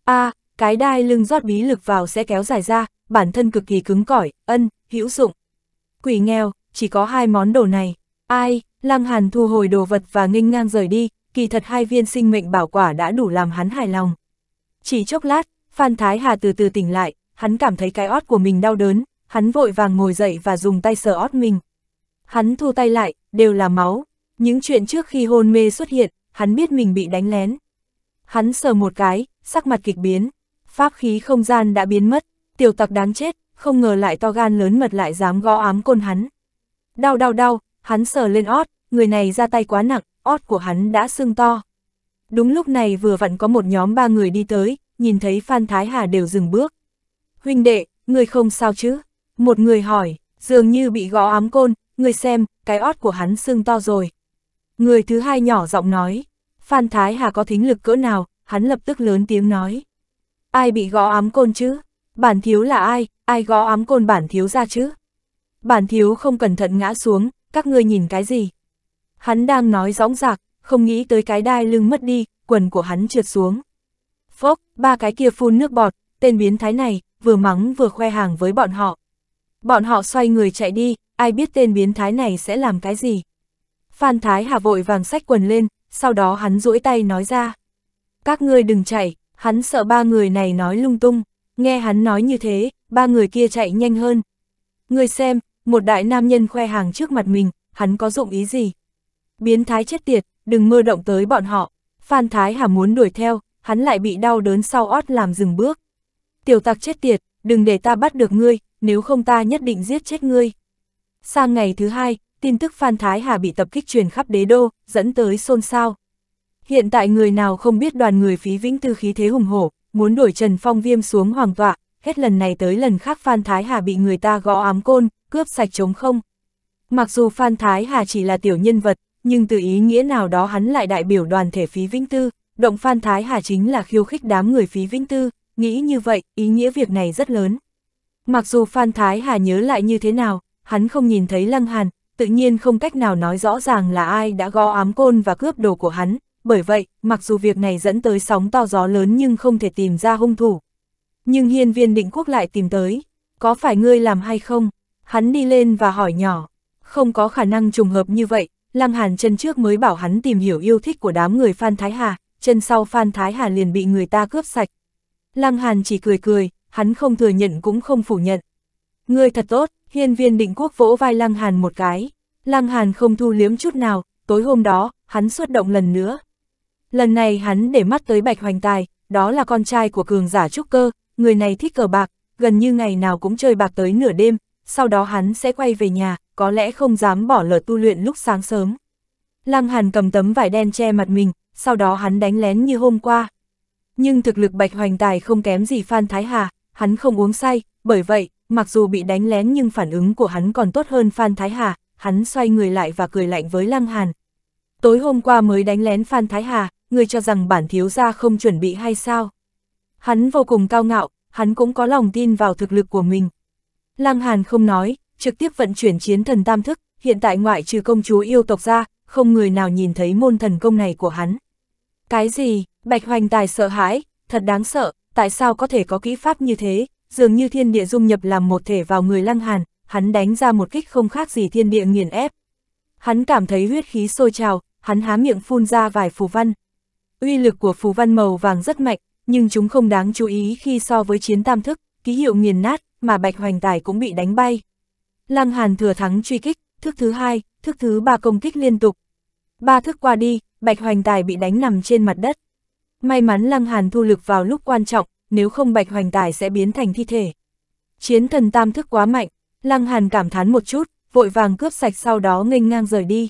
A, à, cái đai lưng rót bí lực vào sẽ kéo dài ra, bản thân cực kỳ cứng cỏi, ân, hữu dụng. Quỷ nghèo, chỉ có hai món đồ này. Ai, Lăng Hàn thu hồi đồ vật và nghênh ngang rời đi, kỳ thật hai viên sinh mệnh bảo quả đã đủ làm hắn hài lòng. Chỉ chốc lát, Phan Thái Hà từ từ tỉnh lại, hắn cảm thấy cái ót của mình đau đớn, hắn vội vàng ngồi dậy và dùng tay sờ ót mình. Hắn thu tay lại, đều là máu. Những chuyện trước khi hôn mê xuất hiện, hắn biết mình bị đánh lén. Hắn sờ một cái, sắc mặt kịch biến. Pháp khí không gian đã biến mất, tiểu tặc đáng chết, không ngờ lại to gan lớn mật lại dám gõ ám côn hắn. Đau đau đau, hắn sờ lên ót, người này ra tay quá nặng, ót của hắn đã sưng to. Đúng lúc này vừa vặn có một nhóm ba người đi tới, nhìn thấy Phan Thái Hà đều dừng bước. Huynh đệ, người không sao chứ? Một người hỏi, dường như bị gõ ám côn, người xem, cái ót của hắn sưng to rồi. Người thứ hai nhỏ giọng nói, Phan Thái Hà có thính lực cỡ nào, hắn lập tức lớn tiếng nói. Ai bị gõ ám côn chứ? Bản thiếu là ai, ai gõ ám côn bản thiếu ra chứ? bản thiếu không cẩn thận ngã xuống, các ngươi nhìn cái gì? Hắn đang nói rõng rạc, không nghĩ tới cái đai lưng mất đi, quần của hắn trượt xuống. Phốc, ba cái kia phun nước bọt, tên biến thái này, vừa mắng vừa khoe hàng với bọn họ. Bọn họ xoay người chạy đi, ai biết tên biến thái này sẽ làm cái gì? Phan Thái Hà vội vàng sách quần lên, sau đó hắn duỗi tay nói ra. Các ngươi đừng chạy, hắn sợ ba người này nói lung tung, nghe hắn nói như thế, ba người kia chạy nhanh hơn. Người xem, một đại nam nhân khoe hàng trước mặt mình, hắn có dụng ý gì? Biến thái chết tiệt, đừng mơ động tới bọn họ. Phan Thái Hà muốn đuổi theo, hắn lại bị đau đớn sau ót làm dừng bước. Tiểu tặc chết tiệt, đừng để ta bắt được ngươi, nếu không ta nhất định giết chết ngươi. Sang ngày thứ hai, tin tức Phan Thái Hà bị tập kích truyền khắp đế đô, dẫn tới xôn xao. Hiện tại người nào không biết đoàn người phí vĩnh tư khí thế hùng hổ, muốn đuổi Trần Phong Viêm xuống hoàng tọa, hết lần này tới lần khác Phan Thái Hà bị người ta gõ ám côn, cướp sạch trống không. Mặc dù Phan Thái Hà chỉ là tiểu nhân vật, nhưng từ ý nghĩa nào đó hắn lại đại biểu đoàn thể phí Vĩnh Tư, động Phan Thái Hà chính là khiêu khích đám người phí Vĩnh Tư, nghĩ như vậy, ý nghĩa việc này rất lớn. Mặc dù Phan Thái Hà nhớ lại như thế nào, hắn không nhìn thấy Lăng Hàn, tự nhiên không cách nào nói rõ ràng là ai đã gõ ám côn và cướp đồ của hắn, bởi vậy, mặc dù việc này dẫn tới sóng to gió lớn nhưng không thể tìm ra hung thủ. Nhưng hiên viên định quốc lại tìm tới, có phải ngươi làm hay không? hắn đi lên và hỏi nhỏ, không có khả năng trùng hợp như vậy, Lăng Hàn chân trước mới bảo hắn tìm hiểu yêu thích của đám người Phan Thái Hà, chân sau Phan Thái Hà liền bị người ta cướp sạch. Lăng Hàn chỉ cười cười, hắn không thừa nhận cũng không phủ nhận. người thật tốt, hiên viên định quốc vỗ vai Lăng Hàn một cái. Lăng Hàn không thu liếm chút nào, tối hôm đó, hắn xuất động lần nữa. Lần này hắn để mắt tới Bạch Hoành Tài, đó là con trai của cường giả trúc cơ, người này thích cờ bạc, gần như ngày nào cũng chơi bạc tới nửa đêm, sau đó hắn sẽ quay về nhà, có lẽ không dám bỏ lỡ tu luyện lúc sáng sớm. Lăng Hàn cầm tấm vải đen che mặt mình, sau đó hắn đánh lén như hôm qua. Nhưng thực lực Bạch Hoành Tài không kém gì Phan Thái Hà, hắn không uống say, bởi vậy, mặc dù bị đánh lén nhưng phản ứng của hắn còn tốt hơn Phan Thái Hà, hắn xoay người lại và cười lạnh với Lăng Hàn. Tối hôm qua mới đánh lén Phan Thái Hà, người cho rằng bản thiếu gia không chuẩn bị hay sao? Hắn vô cùng cao ngạo, hắn cũng có lòng tin vào thực lực của mình. Lăng Hàn không nói, trực tiếp vận chuyển chiến thần tam thức, hiện tại ngoại trừ công chúa yêu tộc ra, không người nào nhìn thấy môn thần công này của hắn. Cái gì, Bạch Hoành Tài sợ hãi, thật đáng sợ, tại sao có thể có kỹ pháp như thế, dường như thiên địa dung nhập làm một thể vào người Lăng Hàn, hắn đánh ra một kích không khác gì thiên địa nghiền ép. Hắn cảm thấy huyết khí sôi trào, hắn há miệng phun ra vài phù văn. Uy lực của phù văn màu vàng rất mạnh, nhưng chúng không đáng chú ý khi so với chiến tam thức, ký hiệu nghiền nát, mà Bạch Hoành Tài cũng bị đánh bay. Lăng Hàn thừa thắng truy kích, thức thứ hai, thức thứ ba công kích liên tục. Ba thức qua đi, Bạch Hoành Tài bị đánh nằm trên mặt đất. May mắn Lăng Hàn thu lực vào lúc quan trọng, nếu không Bạch Hoành Tài sẽ biến thành thi thể. Chiến thần tam thức quá mạnh, Lăng Hàn cảm thán một chút, vội vàng cướp sạch sau đó nghênh ngang rời đi.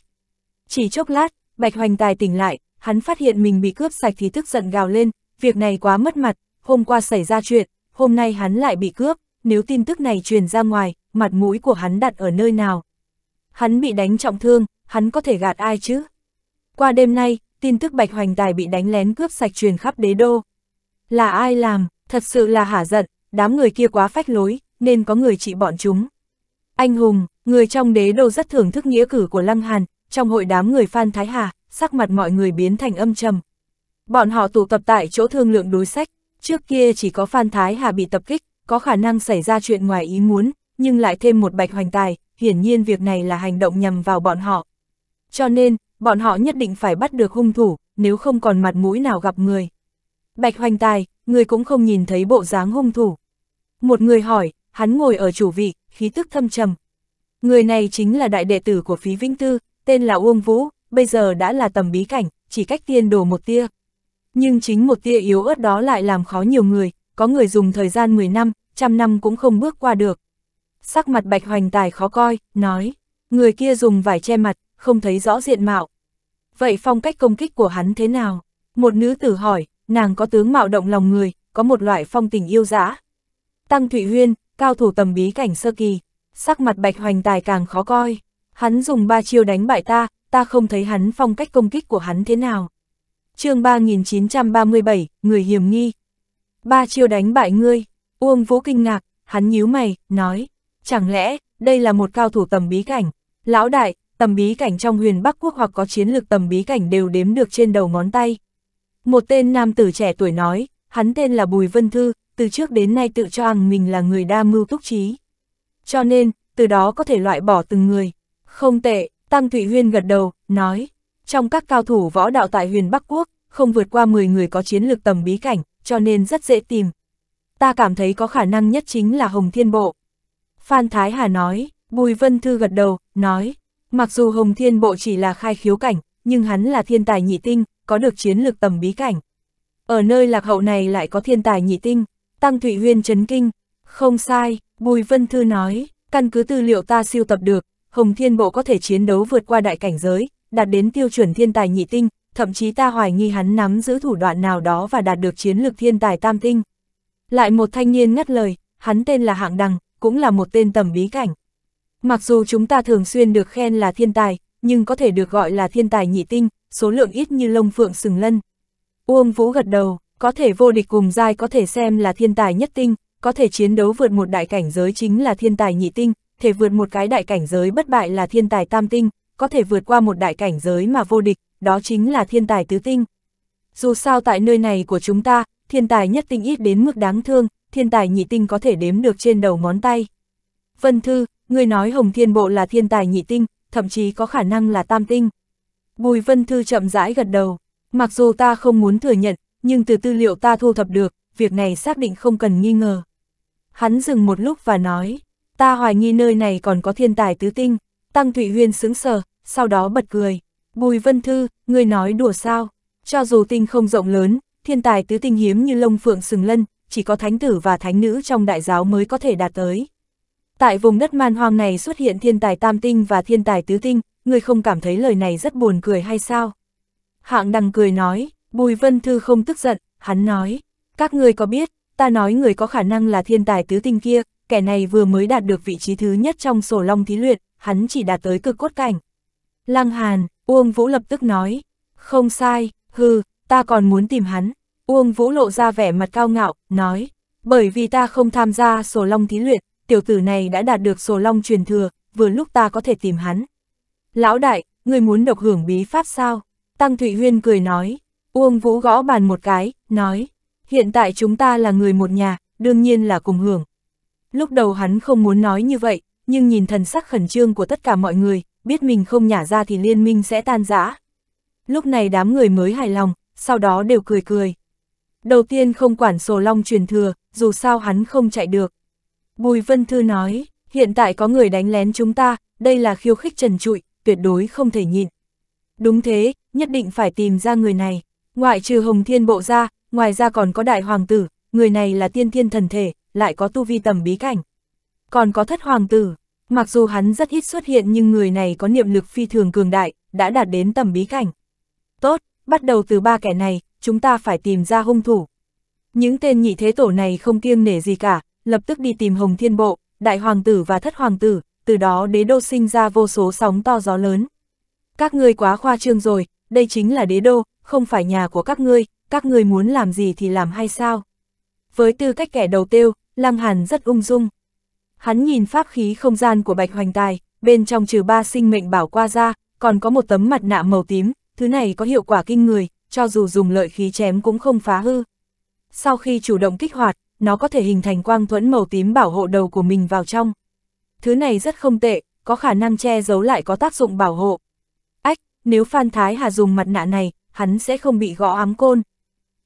Chỉ chốc lát, Bạch Hoành Tài tỉnh lại, hắn phát hiện mình bị cướp sạch thì tức giận gào lên, việc này quá mất mặt, hôm qua xảy ra chuyện, hôm nay hắn lại bị cướp nếu tin tức này truyền ra ngoài, mặt mũi của hắn đặt ở nơi nào. Hắn bị đánh trọng thương, hắn có thể gạt ai chứ? Qua đêm nay, tin tức Bạch Hoành Tài bị đánh lén cướp sạch truyền khắp đế đô. Là ai làm, thật sự là hả giận, đám người kia quá phách lối, nên có người trị bọn chúng. Anh hùng, người trong đế đô rất thưởng thức nghĩa cử của Lăng Hàn, trong hội đám người Phan Thái Hà, sắc mặt mọi người biến thành âm trầm. Bọn họ tụ tập tại chỗ thương lượng đối sách, trước kia chỉ có Phan Thái Hà bị tập kích, có khả năng xảy ra chuyện ngoài ý muốn, nhưng lại thêm một bạch hoành tài, hiển nhiên việc này là hành động nhằm vào bọn họ. Cho nên, bọn họ nhất định phải bắt được hung thủ, nếu không còn mặt mũi nào gặp người. Bạch hoành tài, người cũng không nhìn thấy bộ dáng hung thủ. Một người hỏi, hắn ngồi ở chủ vị, khí tức thâm trầm. Người này chính là đại đệ tử của phí Vĩnh Tư, tên là Uông Vũ, bây giờ đã là tầm bí cảnh, chỉ cách tiên đồ một tia. Nhưng chính một tia yếu ớt đó lại làm khó nhiều người, có người dùng thời gian 10 năm, trăm năm cũng không bước qua được. Sắc mặt Bạch Hoành Tài khó coi, nói, người kia dùng vải che mặt, không thấy rõ diện mạo. Vậy phong cách công kích của hắn thế nào? Một nữ tử hỏi, nàng có tướng mạo động lòng người, có một loại phong tình yêu dã. Tăng Thụy Huyên, cao thủ tầm bí cảnh sơ kỳ, sắc mặt Bạch Hoành Tài càng khó coi. Hắn dùng ba chiêu đánh bại ta, ta không thấy hắn phong cách công kích của hắn thế nào. chương 3937, người hiểm nghi, ba chiêu đánh bại ngươi, Uông Vũ kinh ngạc, hắn nhíu mày, nói, chẳng lẽ, đây là một cao thủ tầm bí cảnh, lão đại, tầm bí cảnh trong huyền Bắc Quốc hoặc có chiến lược tầm bí cảnh đều đếm được trên đầu ngón tay. Một tên nam tử trẻ tuổi nói, hắn tên là Bùi Vân Thư, từ trước đến nay tự cho rằng mình là người đa mưu túc trí. Cho nên, từ đó có thể loại bỏ từng người. Không tệ, Tăng Thụy Huyên gật đầu, nói, trong các cao thủ võ đạo tại huyền Bắc Quốc, không vượt qua 10 người có chiến lược tầm bí cảnh, cho nên rất dễ tìm. Ta cảm thấy có khả năng nhất chính là Hồng Thiên Bộ. Phan Thái Hà nói, Bùi Vân Thư gật đầu, nói, mặc dù Hồng Thiên Bộ chỉ là khai khiếu cảnh, nhưng hắn là thiên tài nhị tinh, có được chiến lược tầm bí cảnh. Ở nơi lạc hậu này lại có thiên tài nhị tinh, Tăng Thụy Huyên chấn kinh. Không sai, Bùi Vân Thư nói, căn cứ tư liệu ta siêu tập được, Hồng Thiên Bộ có thể chiến đấu vượt qua đại cảnh giới, đạt đến tiêu chuẩn thiên tài nhị tinh, thậm chí ta hoài nghi hắn nắm giữ thủ đoạn nào đó và đạt được chiến lược thiên tài tam tinh. Lại một thanh niên ngắt lời, hắn tên là Hạng Đằng, cũng là một tên tầm bí cảnh. Mặc dù chúng ta thường xuyên được khen là thiên tài, nhưng có thể được gọi là thiên tài nhị tinh, số lượng ít như lông phượng sừng lân. Uông Vũ gật đầu, có thể vô địch cùng giai có thể xem là thiên tài nhất tinh, có thể chiến đấu vượt một đại cảnh giới chính là thiên tài nhị tinh, thể vượt một cái đại cảnh giới bất bại là thiên tài tam tinh, có thể vượt qua một đại cảnh giới mà vô địch, đó chính là thiên tài tứ tinh. Dù sao tại nơi này của chúng ta, thiên tài nhất tinh ít đến mức đáng thương, thiên tài nhị tinh có thể đếm được trên đầu ngón tay. Vân Thư, người nói Hồng Thiên Bộ là thiên tài nhị tinh, thậm chí có khả năng là tam tinh. Bùi Vân Thư chậm rãi gật đầu, mặc dù ta không muốn thừa nhận, nhưng từ tư liệu ta thu thập được, việc này xác định không cần nghi ngờ. Hắn dừng một lúc và nói, ta hoài nghi nơi này còn có thiên tài tứ tinh, Tăng Thụy Huyên sững sờ, sau đó bật cười. Bùi Vân Thư, người nói đùa sao? Cho dù tinh không rộng lớn, thiên tài tứ tinh hiếm như lông phượng sừng lân, chỉ có thánh tử và thánh nữ trong đại giáo mới có thể đạt tới. Tại vùng đất man hoang này xuất hiện thiên tài tam tinh và thiên tài tứ tinh, người không cảm thấy lời này rất buồn cười hay sao? Hạng đằng cười nói, Bùi Vân Thư không tức giận, hắn nói, các người có biết, ta nói người có khả năng là thiên tài tứ tinh kia, kẻ này vừa mới đạt được vị trí thứ nhất trong sổ long thí luyện, hắn chỉ đạt tới cực cốt cảnh. Lăng Hàn, Uông Vũ lập tức nói, không sai, hừ, ta còn muốn tìm hắn. Uông Vũ lộ ra vẻ mặt cao ngạo, nói, bởi vì ta không tham gia sổ long thí luyện, tiểu tử này đã đạt được sổ long truyền thừa, vừa lúc ta có thể tìm hắn. Lão đại, người muốn độc hưởng bí pháp sao? Tăng Thụy Huyên cười nói, Uông Vũ gõ bàn một cái, nói, hiện tại chúng ta là người một nhà, đương nhiên là cùng hưởng. Lúc đầu hắn không muốn nói như vậy, nhưng nhìn thần sắc khẩn trương của tất cả mọi người, biết mình không nhả ra thì liên minh sẽ tan rã. Lúc này đám người mới hài lòng, sau đó đều cười cười. Đầu tiên không quản sổ long truyền thừa, dù sao hắn không chạy được. Bùi Vân Thư nói, hiện tại có người đánh lén chúng ta, đây là khiêu khích trần trụi, tuyệt đối không thể nhịn. Đúng thế, nhất định phải tìm ra người này. Ngoại trừ Hồng Thiên Bộ ra, ngoài ra còn có Đại Hoàng Tử, người này là tiên thiên thần thể, lại có tu vi tầm bí cảnh. Còn có thất hoàng tử, Mặc dù hắn rất ít xuất hiện nhưng người này có niệm lực phi thường cường đại, đã đạt đến tầm bí cảnh. Tốt, bắt đầu từ ba kẻ này, chúng ta phải tìm ra hung thủ. Những tên nhị thế tổ này không kiêng nể gì cả, lập tức đi tìm Hồng Thiên Bộ, Đại Hoàng Tử và Thất Hoàng Tử, từ đó đế đô sinh ra vô số sóng to gió lớn. Các ngươi quá khoa trương rồi, đây chính là đế đô, không phải nhà của các ngươi, các ngươi muốn làm gì thì làm hay sao? Với tư cách kẻ đầu tiêu, Lăng Hàn rất ung dung. Hắn nhìn pháp khí không gian của Bạch Hoành Tài, bên trong trừ ba sinh mệnh bảo qua ra, còn có một tấm mặt nạ màu tím, thứ này có hiệu quả kinh người, cho dù dùng lợi khí chém cũng không phá hư. Sau khi chủ động kích hoạt, nó có thể hình thành quang thuẫn màu tím bảo hộ đầu của mình vào trong. Thứ này rất không tệ, có khả năng che giấu lại có tác dụng bảo hộ. Ách, nếu Phan Thái Hà dùng mặt nạ này, hắn sẽ không bị gõ ám côn.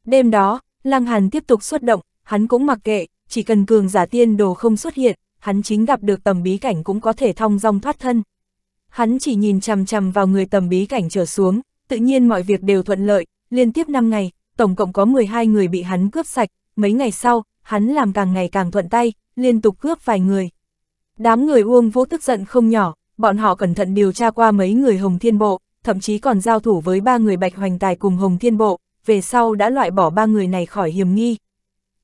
Đêm đó, Lăng Hàn tiếp tục xuất động, hắn cũng mặc kệ, chỉ cần cường giả tiên đồ không xuất hiện, hắn chính gặp được tầm bí cảnh cũng có thể thong dong thoát thân. Hắn chỉ nhìn chằm chằm vào người tầm bí cảnh trở xuống, tự nhiên mọi việc đều thuận lợi, liên tiếp 5 ngày, tổng cộng có 12 người bị hắn cướp sạch, mấy ngày sau, hắn làm càng ngày càng thuận tay, liên tục cướp vài người. Đám người Uông Vũ tức giận không nhỏ, bọn họ cẩn thận điều tra qua mấy người Hồng Thiên Bộ, thậm chí còn giao thủ với ba người Bạch Hoành Tài cùng Hồng Thiên Bộ, về sau đã loại bỏ ba người này khỏi hiểm nghi.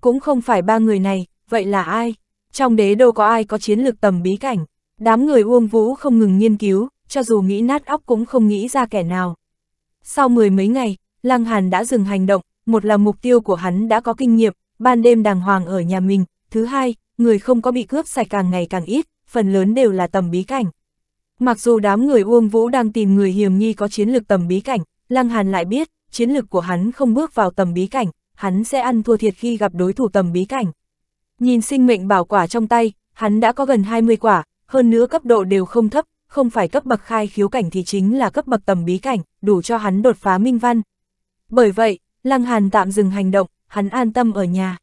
Cũng không phải ba người này, vậy là ai? trong đế đâu có ai có chiến lược tầm bí cảnh, đám người Uông Vũ không ngừng nghiên cứu, cho dù nghĩ nát óc cũng không nghĩ ra kẻ nào. Sau mười mấy ngày, Lăng Hàn đã dừng hành động, một là mục tiêu của hắn đã có kinh nghiệm, ban đêm đàng hoàng ở nhà mình, thứ hai, người không có bị cướp sạch càng ngày càng ít, phần lớn đều là tầm bí cảnh. Mặc dù đám người Uông Vũ đang tìm người hiểm nghi có chiến lược tầm bí cảnh, Lăng Hàn lại biết, chiến lược của hắn không bước vào tầm bí cảnh, hắn sẽ ăn thua thiệt khi gặp đối thủ tầm bí cảnh. Nhìn sinh mệnh bảo quả trong tay, hắn đã có gần 20 quả, hơn nữa cấp độ đều không thấp, không phải cấp bậc khai khiếu cảnh thì chính là cấp bậc tầm bí cảnh, đủ cho hắn đột phá minh văn. Bởi vậy, Lăng Hàn tạm dừng hành động, hắn an tâm ở nhà.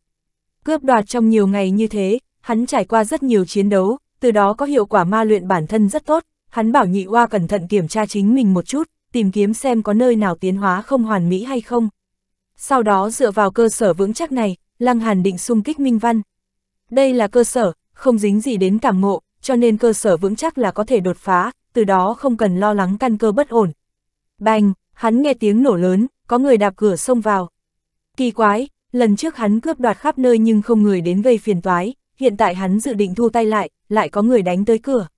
Cướp đoạt trong nhiều ngày như thế, hắn trải qua rất nhiều chiến đấu, từ đó có hiệu quả ma luyện bản thân rất tốt, hắn bảo nhị hoa cẩn thận kiểm tra chính mình một chút, tìm kiếm xem có nơi nào tiến hóa không hoàn mỹ hay không. Sau đó dựa vào cơ sở vững chắc này, Lăng Hàn định xung kích Minh Văn. Đây là cơ sở, không dính gì đến cảm ngộ, cho nên cơ sở vững chắc là có thể đột phá, từ đó không cần lo lắng căn cơ bất ổn. Bành, hắn nghe tiếng nổ lớn, có người đạp cửa xông vào. Kỳ quái, lần trước hắn cướp đoạt khắp nơi nhưng không người đến gây phiền toái, hiện tại hắn dự định thu tay lại, lại có người đánh tới cửa.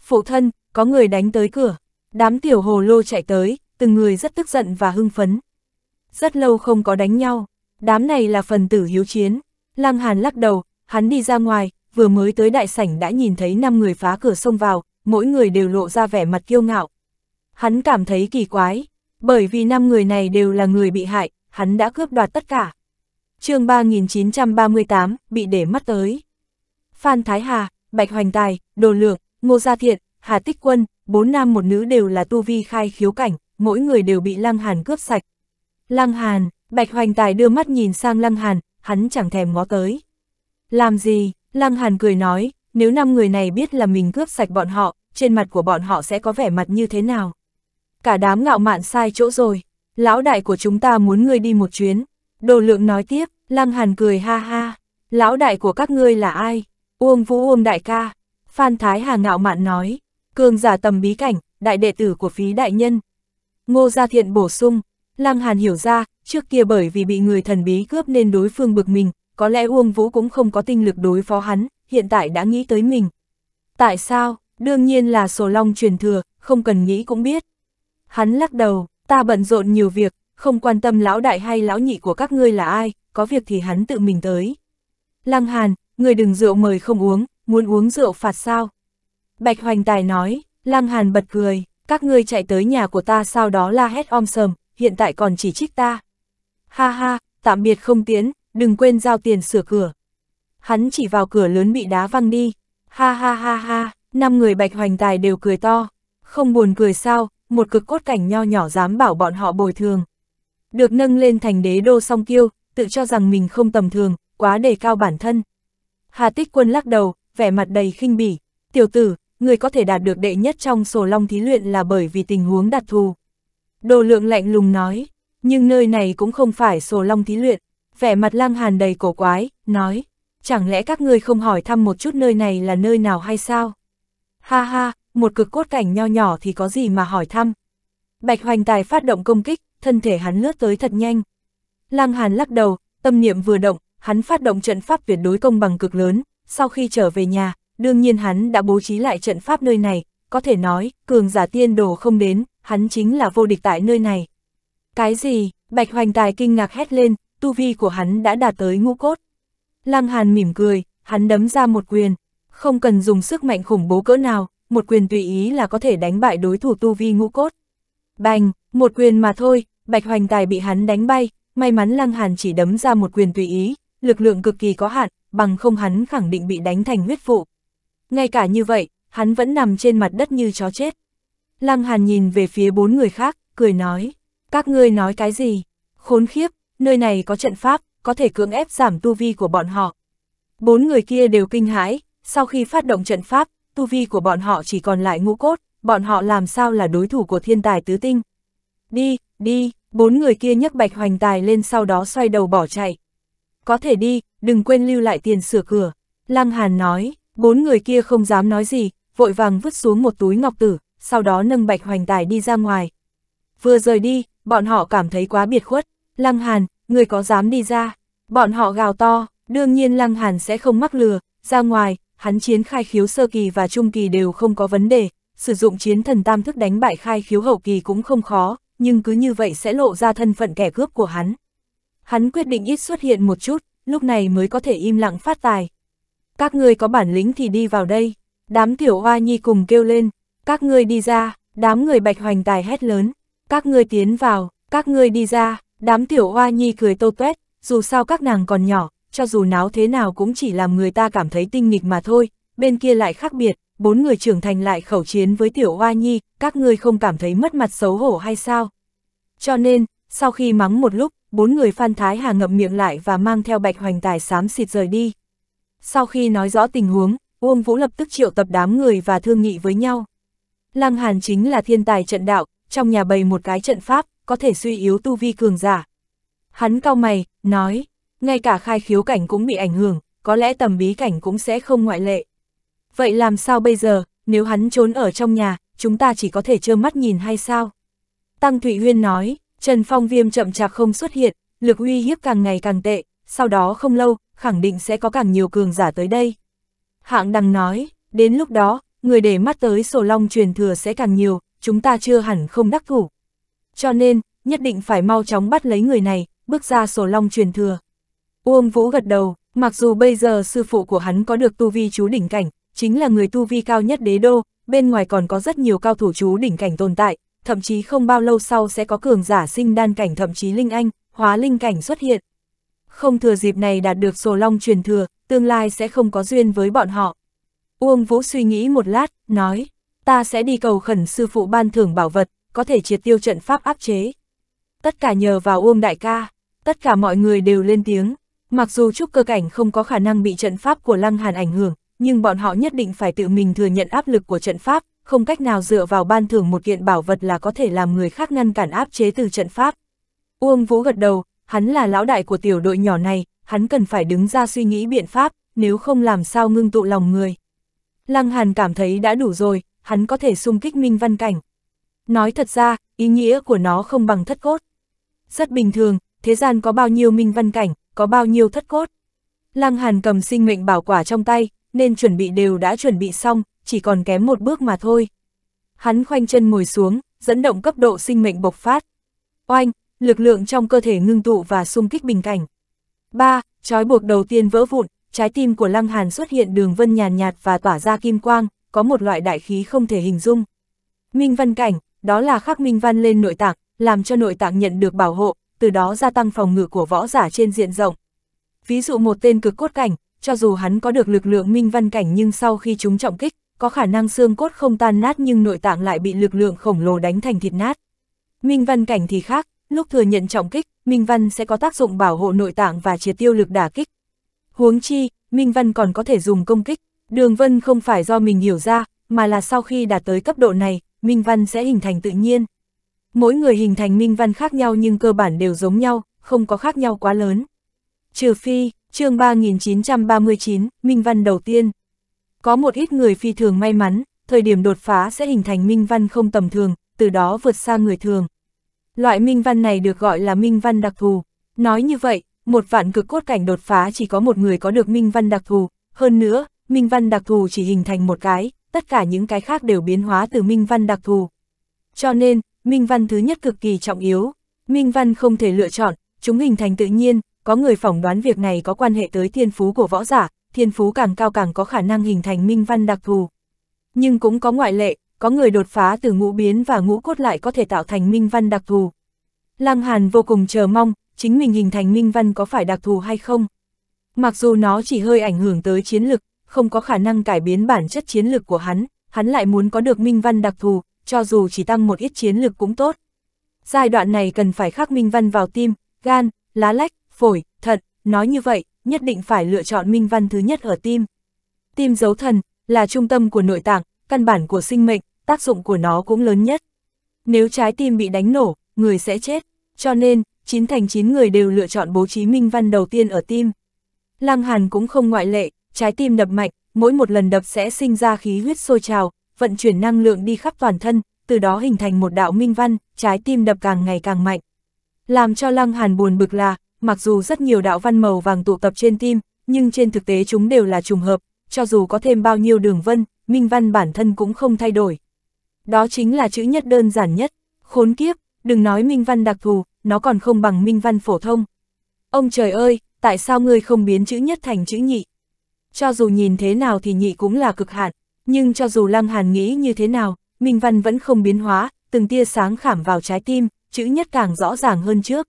Phụ thân, có người đánh tới cửa. Đám tiểu hồ lô chạy tới, từng người rất tức giận và hưng phấn. Rất lâu không có đánh nhau, đám này là phần tử hiếu chiến. Lăng Hàn lắc đầu, hắn đi ra ngoài, vừa mới tới đại sảnh đã nhìn thấy 5 người phá cửa xông vào, mỗi người đều lộ ra vẻ mặt kiêu ngạo. Hắn cảm thấy kỳ quái, bởi vì 5 người này đều là người bị hại, hắn đã cướp đoạt tất cả. chương 3938, bị để mắt tới. Phan Thái Hà, Bạch Hoành Tài, Đồ Lượng, Ngô Gia Thiện, Hà Tích Quân, bốn nam một nữ đều là tu vi khai khiếu cảnh, mỗi người đều bị Lăng Hàn cướp sạch. Lăng Hàn, Bạch Hoành Tài đưa mắt nhìn sang Lăng Hàn, hắn chẳng thèm ngó tới. Làm gì? Lăng Hàn cười nói, nếu năm người này biết là mình cướp sạch bọn họ, trên mặt của bọn họ sẽ có vẻ mặt như thế nào? Cả đám ngạo mạn sai chỗ rồi, lão đại của chúng ta muốn ngươi đi một chuyến. Đồ lượng nói tiếp, Lăng Hàn cười ha ha, lão đại của các ngươi là ai? Uông Vũ Uông đại ca, Phan Thái Hà ngạo mạn nói, cường giả tầm bí cảnh, đại đệ tử của phí đại nhân. Ngô Gia Thiện bổ sung, Lăng Hàn hiểu ra, trước kia bởi vì bị người thần bí cướp nên đối phương bực mình, có lẽ Uông Vũ cũng không có tinh lực đối phó hắn, hiện tại đã nghĩ tới mình. Tại sao? Đương nhiên là sổ long truyền thừa, không cần nghĩ cũng biết. Hắn lắc đầu, ta bận rộn nhiều việc, không quan tâm lão đại hay lão nhị của các ngươi là ai, có việc thì hắn tự mình tới. Lăng Hàn, người đừng rượu mời không uống, muốn uống rượu phạt sao? Bạch Hoành Tài nói, Lăng Hàn bật cười, các ngươi chạy tới nhà của ta sau đó la hét om sầm, hiện tại còn chỉ trích ta. Ha ha, tạm biệt không tiến, đừng quên giao tiền sửa cửa. Hắn chỉ vào cửa lớn bị đá văng đi. Ha ha ha ha, năm người bạch hoành tài đều cười to. Không buồn cười sao, một cực cốt cảnh nho nhỏ dám bảo bọn họ bồi thường. Được nâng lên thành đế đô song kiêu, tự cho rằng mình không tầm thường, quá đề cao bản thân. Hà tích quân lắc đầu, vẻ mặt đầy khinh bỉ. Tiểu tử, người có thể đạt được đệ nhất trong sổ long thí luyện là bởi vì tình huống đặc thù. Đồ lượng lạnh lùng nói, nhưng nơi này cũng không phải sổ long thí luyện, vẻ mặt lăng hàn đầy cổ quái, nói, chẳng lẽ các ngươi không hỏi thăm một chút nơi này là nơi nào hay sao? Ha ha, một cực cốt cảnh nho nhỏ thì có gì mà hỏi thăm? Bạch Hoành Tài phát động công kích, thân thể hắn lướt tới thật nhanh. Lăng Hàn lắc đầu, tâm niệm vừa động, hắn phát động trận pháp tuyệt đối công bằng cực lớn, sau khi trở về nhà, đương nhiên hắn đã bố trí lại trận pháp nơi này, có thể nói, cường giả tiên đồ không đến, hắn chính là vô địch tại nơi này. Cái gì? Bạch Hoành Tài kinh ngạc hét lên, tu vi của hắn đã đạt tới ngũ cốt. Lăng Hàn mỉm cười, hắn đấm ra một quyền, không cần dùng sức mạnh khủng bố cỡ nào, một quyền tùy ý là có thể đánh bại đối thủ tu vi ngũ cốt. Bành, một quyền mà thôi, Bạch Hoành Tài bị hắn đánh bay, may mắn Lăng Hàn chỉ đấm ra một quyền tùy ý, lực lượng cực kỳ có hạn, bằng không hắn khẳng định bị đánh thành huyết vụ. Ngay cả như vậy, hắn vẫn nằm trên mặt đất như chó chết. Lăng Hàn nhìn về phía bốn người khác, cười nói, các ngươi nói cái gì? Khốn khiếp, nơi này có trận pháp, có thể cưỡng ép giảm tu vi của bọn họ. Bốn người kia đều kinh hãi, sau khi phát động trận pháp, tu vi của bọn họ chỉ còn lại ngũ cốt, bọn họ làm sao là đối thủ của thiên tài tứ tinh. Đi, đi, bốn người kia nhấc bạch hoành tài lên sau đó xoay đầu bỏ chạy. Có thể đi, đừng quên lưu lại tiền sửa cửa. Lăng Hàn nói, bốn người kia không dám nói gì, vội vàng vứt xuống một túi ngọc tử, sau đó nâng bạch hoành tài đi ra ngoài. Vừa rời đi, bọn họ cảm thấy quá biệt khuất. Lăng Hàn, người có dám đi ra? Bọn họ gào to, đương nhiên Lăng Hàn sẽ không mắc lừa, ra ngoài, hắn chiến khai khiếu sơ kỳ và trung kỳ đều không có vấn đề, sử dụng chiến thần tam thức đánh bại khai khiếu hậu kỳ cũng không khó, nhưng cứ như vậy sẽ lộ ra thân phận kẻ cướp của hắn. Hắn quyết định ít xuất hiện một chút, lúc này mới có thể im lặng phát tài. Các ngươi có bản lĩnh thì đi vào đây, đám tiểu hoa nhi cùng kêu lên, các ngươi đi ra, đám người bạch hoành tài hét lớn, các ngươi tiến vào, các ngươi đi ra, Đám tiểu hoa nhi cười tô tuét, dù sao các nàng còn nhỏ, cho dù náo thế nào cũng chỉ làm người ta cảm thấy tinh nghịch mà thôi, bên kia lại khác biệt, bốn người trưởng thành lại khẩu chiến với tiểu hoa nhi, các ngươi không cảm thấy mất mặt xấu hổ hay sao? Cho nên, sau khi mắng một lúc, bốn người Phan Thái Hà ngậm miệng lại và mang theo bạch hoành tài xám xịt rời đi. Sau khi nói rõ tình huống, Uông Vũ lập tức triệu tập đám người và thương nghị với nhau. Lăng Hàn chính là thiên tài trận đạo, trong nhà bày một cái trận pháp, có thể suy yếu tu vi cường giả. Hắn cao mày, nói, ngay cả khai khiếu cảnh cũng bị ảnh hưởng, có lẽ tầm bí cảnh cũng sẽ không ngoại lệ. Vậy làm sao bây giờ, nếu hắn trốn ở trong nhà, chúng ta chỉ có thể trơ mắt nhìn hay sao? Tăng Thụy Huyên nói, Trần Phong Viêm chậm chạp không xuất hiện, lực uy hiếp càng ngày càng tệ, sau đó không lâu, khẳng định sẽ có càng nhiều cường giả tới đây. Hạng Đăng nói, đến lúc đó, người để mắt tới sổ long truyền thừa sẽ càng nhiều, chúng ta chưa hẳn không đắc thủ cho nên, nhất định phải mau chóng bắt lấy người này, bước ra sổ long truyền thừa. Uông Vũ gật đầu, mặc dù bây giờ sư phụ của hắn có được tu vi chú đỉnh cảnh, chính là người tu vi cao nhất đế đô, bên ngoài còn có rất nhiều cao thủ chú đỉnh cảnh tồn tại, thậm chí không bao lâu sau sẽ có cường giả sinh đan cảnh thậm chí linh anh, hóa linh cảnh xuất hiện. Không thừa dịp này đạt được sổ long truyền thừa, tương lai sẽ không có duyên với bọn họ. Uông Vũ suy nghĩ một lát, nói, ta sẽ đi cầu khẩn sư phụ ban thưởng bảo vật, có thể triệt tiêu trận pháp áp chế. Tất cả nhờ vào Uông Đại ca, tất cả mọi người đều lên tiếng, mặc dù trúc cơ cảnh không có khả năng bị trận pháp của Lăng Hàn ảnh hưởng, nhưng bọn họ nhất định phải tự mình thừa nhận áp lực của trận pháp, không cách nào dựa vào ban thưởng một kiện bảo vật là có thể làm người khác ngăn cản áp chế từ trận pháp. Uông Vũ gật đầu, hắn là lão đại của tiểu đội nhỏ này, hắn cần phải đứng ra suy nghĩ biện pháp, nếu không làm sao ngưng tụ lòng người. Lăng Hàn cảm thấy đã đủ rồi, hắn có thể xung kích Minh Văn Cảnh, Nói thật ra, ý nghĩa của nó không bằng thất cốt. Rất bình thường, thế gian có bao nhiêu minh văn cảnh, có bao nhiêu thất cốt. Lăng Hàn cầm sinh mệnh bảo quả trong tay, nên chuẩn bị đều đã chuẩn bị xong, chỉ còn kém một bước mà thôi. Hắn khoanh chân ngồi xuống, dẫn động cấp độ sinh mệnh bộc phát. Oanh, lực lượng trong cơ thể ngưng tụ và xung kích bình cảnh. 3. Chói buộc đầu tiên vỡ vụn, trái tim của Lăng Hàn xuất hiện đường vân nhàn nhạt và tỏa ra kim quang, có một loại đại khí không thể hình dung. Minh văn cảnh, đó là khắc minh văn lên nội tạng, làm cho nội tạng nhận được bảo hộ, từ đó gia tăng phòng ngự của võ giả trên diện rộng. Ví dụ một tên cực cốt cảnh, cho dù hắn có được lực lượng minh văn cảnh nhưng sau khi chúng trọng kích, có khả năng xương cốt không tan nát nhưng nội tạng lại bị lực lượng khổng lồ đánh thành thịt nát. Minh văn cảnh thì khác, lúc thừa nhận trọng kích, minh văn sẽ có tác dụng bảo hộ nội tạng và triệt tiêu lực đả kích. Huống chi, minh văn còn có thể dùng công kích, đường vân không phải do mình hiểu ra, mà là sau khi đạt tới cấp độ này, minh văn sẽ hình thành tự nhiên. Mỗi người hình thành minh văn khác nhau nhưng cơ bản đều giống nhau, không có khác nhau quá lớn. Trừ phi, chương 3939, minh văn đầu tiên. Có một ít người phi thường may mắn, thời điểm đột phá sẽ hình thành minh văn không tầm thường, từ đó vượt xa người thường. Loại minh văn này được gọi là minh văn đặc thù. Nói như vậy, một vạn cực cốt cảnh đột phá chỉ có một người có được minh văn đặc thù, hơn nữa, minh văn đặc thù chỉ hình thành một cái, tất cả những cái khác đều biến hóa từ minh văn đặc thù. Cho nên, minh văn thứ nhất cực kỳ trọng yếu, minh văn không thể lựa chọn, chúng hình thành tự nhiên, có người phỏng đoán việc này có quan hệ tới thiên phú của võ giả, thiên phú càng cao càng có khả năng hình thành minh văn đặc thù. Nhưng cũng có ngoại lệ, có người đột phá từ ngũ biến và ngũ cốt lại có thể tạo thành minh văn đặc thù. Lăng Hàn vô cùng chờ mong, chính mình hình thành minh văn có phải đặc thù hay không. Mặc dù nó chỉ hơi ảnh hưởng tới chiến lực, không có khả năng cải biến bản chất chiến lược của hắn, hắn lại muốn có được minh văn đặc thù, cho dù chỉ tăng một ít chiến lược cũng tốt. Giai đoạn này cần phải khắc minh văn vào tim, gan, lá lách, phổi, thận, nói như vậy, nhất định phải lựa chọn minh văn thứ nhất ở tim. Tim dấu thần, là trung tâm của nội tạng, căn bản của sinh mệnh, tác dụng của nó cũng lớn nhất. Nếu trái tim bị đánh nổ, người sẽ chết, cho nên, chín thành chín người đều lựa chọn bố trí minh văn đầu tiên ở tim. Lăng Hàn cũng không ngoại lệ, trái tim đập mạnh, mỗi một lần đập sẽ sinh ra khí huyết sôi trào, vận chuyển năng lượng đi khắp toàn thân, từ đó hình thành một đạo minh văn, trái tim đập càng ngày càng mạnh. Làm cho Lăng Hàn buồn bực là, mặc dù rất nhiều đạo văn màu vàng tụ tập trên tim, nhưng trên thực tế chúng đều là trùng hợp, cho dù có thêm bao nhiêu đường vân, minh văn bản thân cũng không thay đổi. Đó chính là chữ nhất đơn giản nhất, khốn kiếp, đừng nói minh văn đặc thù, nó còn không bằng minh văn phổ thông. Ông trời ơi, tại sao ngươi không biến chữ nhất thành chữ nhị? cho dù nhìn thế nào thì nhị cũng là cực hạn, nhưng cho dù Lăng Hàn nghĩ như thế nào, Minh Văn vẫn không biến hóa, từng tia sáng khảm vào trái tim, chữ nhất càng rõ ràng hơn trước.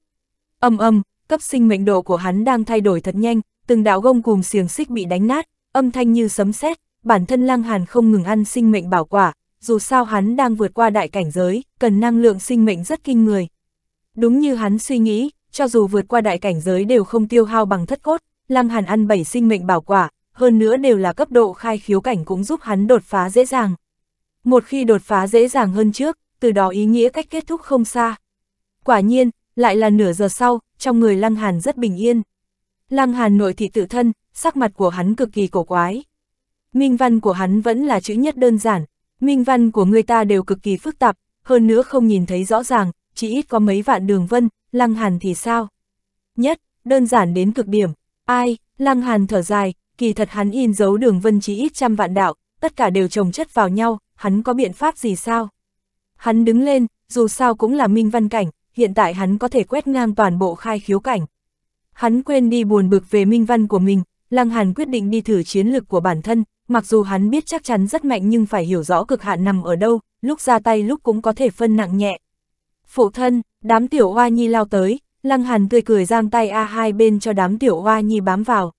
Âm âm, cấp sinh mệnh độ của hắn đang thay đổi thật nhanh, từng đạo gông cùng xiềng xích bị đánh nát, âm thanh như sấm sét, bản thân Lăng Hàn không ngừng ăn sinh mệnh bảo quả, dù sao hắn đang vượt qua đại cảnh giới, cần năng lượng sinh mệnh rất kinh người. Đúng như hắn suy nghĩ, cho dù vượt qua đại cảnh giới đều không tiêu hao bằng thất cốt, Lăng Hàn ăn bảy sinh mệnh bảo quả, hơn nữa đều là cấp độ khai khiếu cảnh cũng giúp hắn đột phá dễ dàng. Một khi đột phá dễ dàng hơn trước, từ đó ý nghĩa cách kết thúc không xa. Quả nhiên, lại là nửa giờ sau, trong người Lăng Hàn rất bình yên. Lăng Hàn nội thị tự thân, sắc mặt của hắn cực kỳ cổ quái. Minh văn của hắn vẫn là chữ nhất đơn giản, minh văn của người ta đều cực kỳ phức tạp, hơn nữa không nhìn thấy rõ ràng, chỉ ít có mấy vạn đường vân, Lăng Hàn thì sao? Nhất, đơn giản đến cực điểm, ai, Lăng Hàn thở dài, kỳ thật hắn in dấu đường vân chỉ ít trăm vạn đạo, tất cả đều trồng chất vào nhau, hắn có biện pháp gì sao? Hắn đứng lên, dù sao cũng là minh văn cảnh, hiện tại hắn có thể quét ngang toàn bộ khai khiếu cảnh. Hắn quên đi buồn bực về minh văn của mình, Lăng Hàn quyết định đi thử chiến lực của bản thân, mặc dù hắn biết chắc chắn rất mạnh nhưng phải hiểu rõ cực hạn nằm ở đâu, lúc ra tay lúc cũng có thể phân nặng nhẹ. Phụ thân, đám tiểu hoa nhi lao tới, Lăng Hàn tươi cười giang tay A hai bên cho đám tiểu hoa nhi bám vào.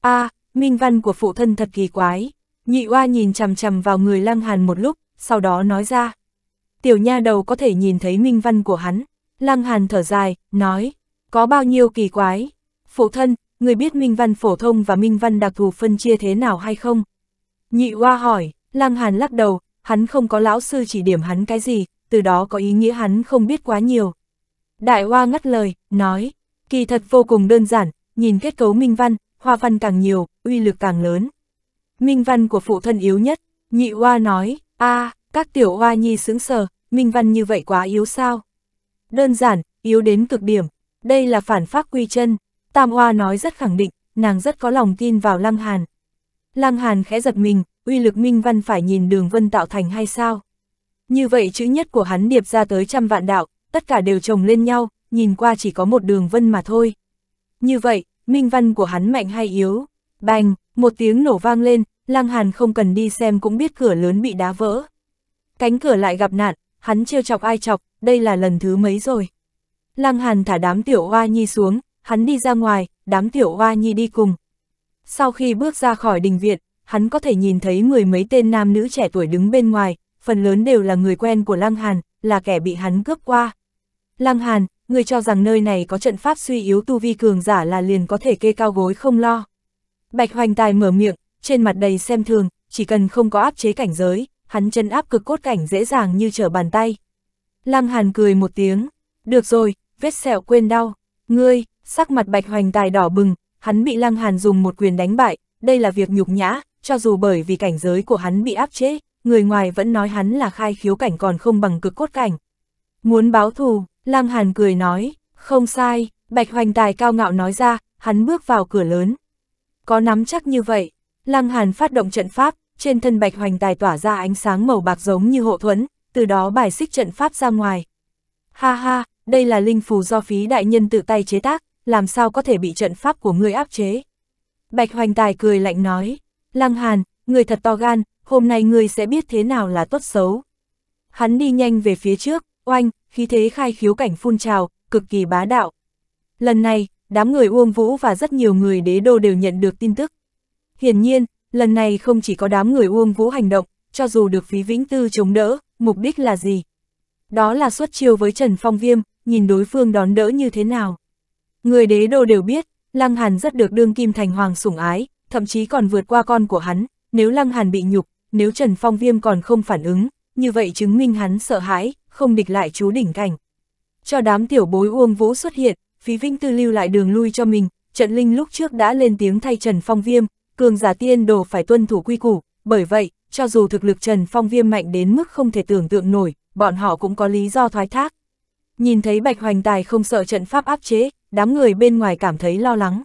A, minh văn của phụ thân thật kỳ quái. Nhị oa nhìn chằm chằm vào người Lăng Hàn một lúc, sau đó nói ra. Tiểu nha đầu có thể nhìn thấy minh văn của hắn. Lăng Hàn thở dài, nói, có bao nhiêu kỳ quái. Phụ thân, người biết minh văn phổ thông và minh văn đặc thù phân chia thế nào hay không? Nhị oa hỏi, Lăng Hàn lắc đầu, hắn không có lão sư chỉ điểm hắn cái gì, từ đó có ý nghĩa hắn không biết quá nhiều. Đại oa ngắt lời, nói, kỳ thật vô cùng đơn giản, nhìn kết cấu minh văn, hoa văn càng nhiều, uy lực càng lớn. Minh văn của phụ thân yếu nhất, nhị hoa nói, a à, các tiểu hoa nhi sững sờ, minh văn như vậy quá yếu sao? Đơn giản, yếu đến cực điểm, đây là phản pháp quy chân, tam hoa nói rất khẳng định, nàng rất có lòng tin vào lăng hàn. Lăng hàn khẽ giật mình, uy lực minh văn phải nhìn đường vân tạo thành hay sao? Như vậy chữ nhất của hắn điệp ra tới trăm vạn đạo, tất cả đều trồng lên nhau, nhìn qua chỉ có một đường vân mà thôi. Như vậy, minh văn của hắn mạnh hay yếu. Bành, một tiếng nổ vang lên, Lăng Hàn không cần đi xem cũng biết cửa lớn bị đá vỡ. Cánh cửa lại gặp nạn, hắn trêu chọc ai chọc, đây là lần thứ mấy rồi. Lăng Hàn thả đám tiểu hoa nhi xuống, hắn đi ra ngoài, đám tiểu hoa nhi đi cùng. Sau khi bước ra khỏi đình viện, hắn có thể nhìn thấy mười mấy tên nam nữ trẻ tuổi đứng bên ngoài, phần lớn đều là người quen của Lăng Hàn, là kẻ bị hắn cướp qua. Lăng Hàn, ngươi cho rằng nơi này có trận pháp suy yếu tu vi cường giả là liền có thể kê cao gối không lo. Bạch Hoành Tài mở miệng, trên mặt đầy xem thường, chỉ cần không có áp chế cảnh giới, hắn chân áp cực cốt cảnh dễ dàng như trở bàn tay. Lăng Hàn cười một tiếng, được rồi, vết sẹo quên đau, ngươi, sắc mặt Bạch Hoành Tài đỏ bừng, hắn bị Lăng Hàn dùng một quyền đánh bại, đây là việc nhục nhã, cho dù bởi vì cảnh giới của hắn bị áp chế, người ngoài vẫn nói hắn là khai khiếu cảnh còn không bằng cực cốt cảnh, Muốn báo thù, Lăng Hàn cười nói, không sai, Bạch Hoành Tài cao ngạo nói ra, hắn bước vào cửa lớn. Có nắm chắc như vậy, Lăng Hàn phát động trận pháp, trên thân Bạch Hoành Tài tỏa ra ánh sáng màu bạc giống như hộ thuẫn, từ đó bài xích trận pháp ra ngoài. Ha ha, đây là linh phù do phí đại nhân tự tay chế tác, làm sao có thể bị trận pháp của ngươi áp chế. Bạch Hoành Tài cười lạnh nói, Lăng Hàn, người thật to gan, hôm nay người sẽ biết thế nào là tốt xấu. Hắn đi nhanh về phía trước, oanh, khí thế khai khiếu cảnh phun trào, cực kỳ bá đạo. Lần này, đám người Uông Vũ và rất nhiều người đế đô đều nhận được tin tức. Hiển nhiên, lần này không chỉ có đám người Uông Vũ hành động, cho dù được phí vĩnh tư chống đỡ, mục đích là gì? Đó là xuất chiêu với Trần Phong Viêm, nhìn đối phương đón đỡ như thế nào. Người đế đô đều biết, Lăng Hàn rất được đương kim thành hoàng sủng ái, thậm chí còn vượt qua con của hắn, nếu Lăng Hàn bị nhục, nếu Trần Phong Viêm còn không phản ứng, như vậy chứng minh hắn sợ hãi, không địch lại chú đỉnh cảnh. Cho đám tiểu bối Uông Vũ xuất hiện, Phí Vinh Tư lưu lại đường lui cho mình, Trận Linh lúc trước đã lên tiếng thay Trần Phong Viêm, cường giả tiên đồ phải tuân thủ quy củ, bởi vậy, cho dù thực lực Trần Phong Viêm mạnh đến mức không thể tưởng tượng nổi, bọn họ cũng có lý do thoái thác. Nhìn thấy Bạch Hoành Tài không sợ trận pháp áp chế, đám người bên ngoài cảm thấy lo lắng.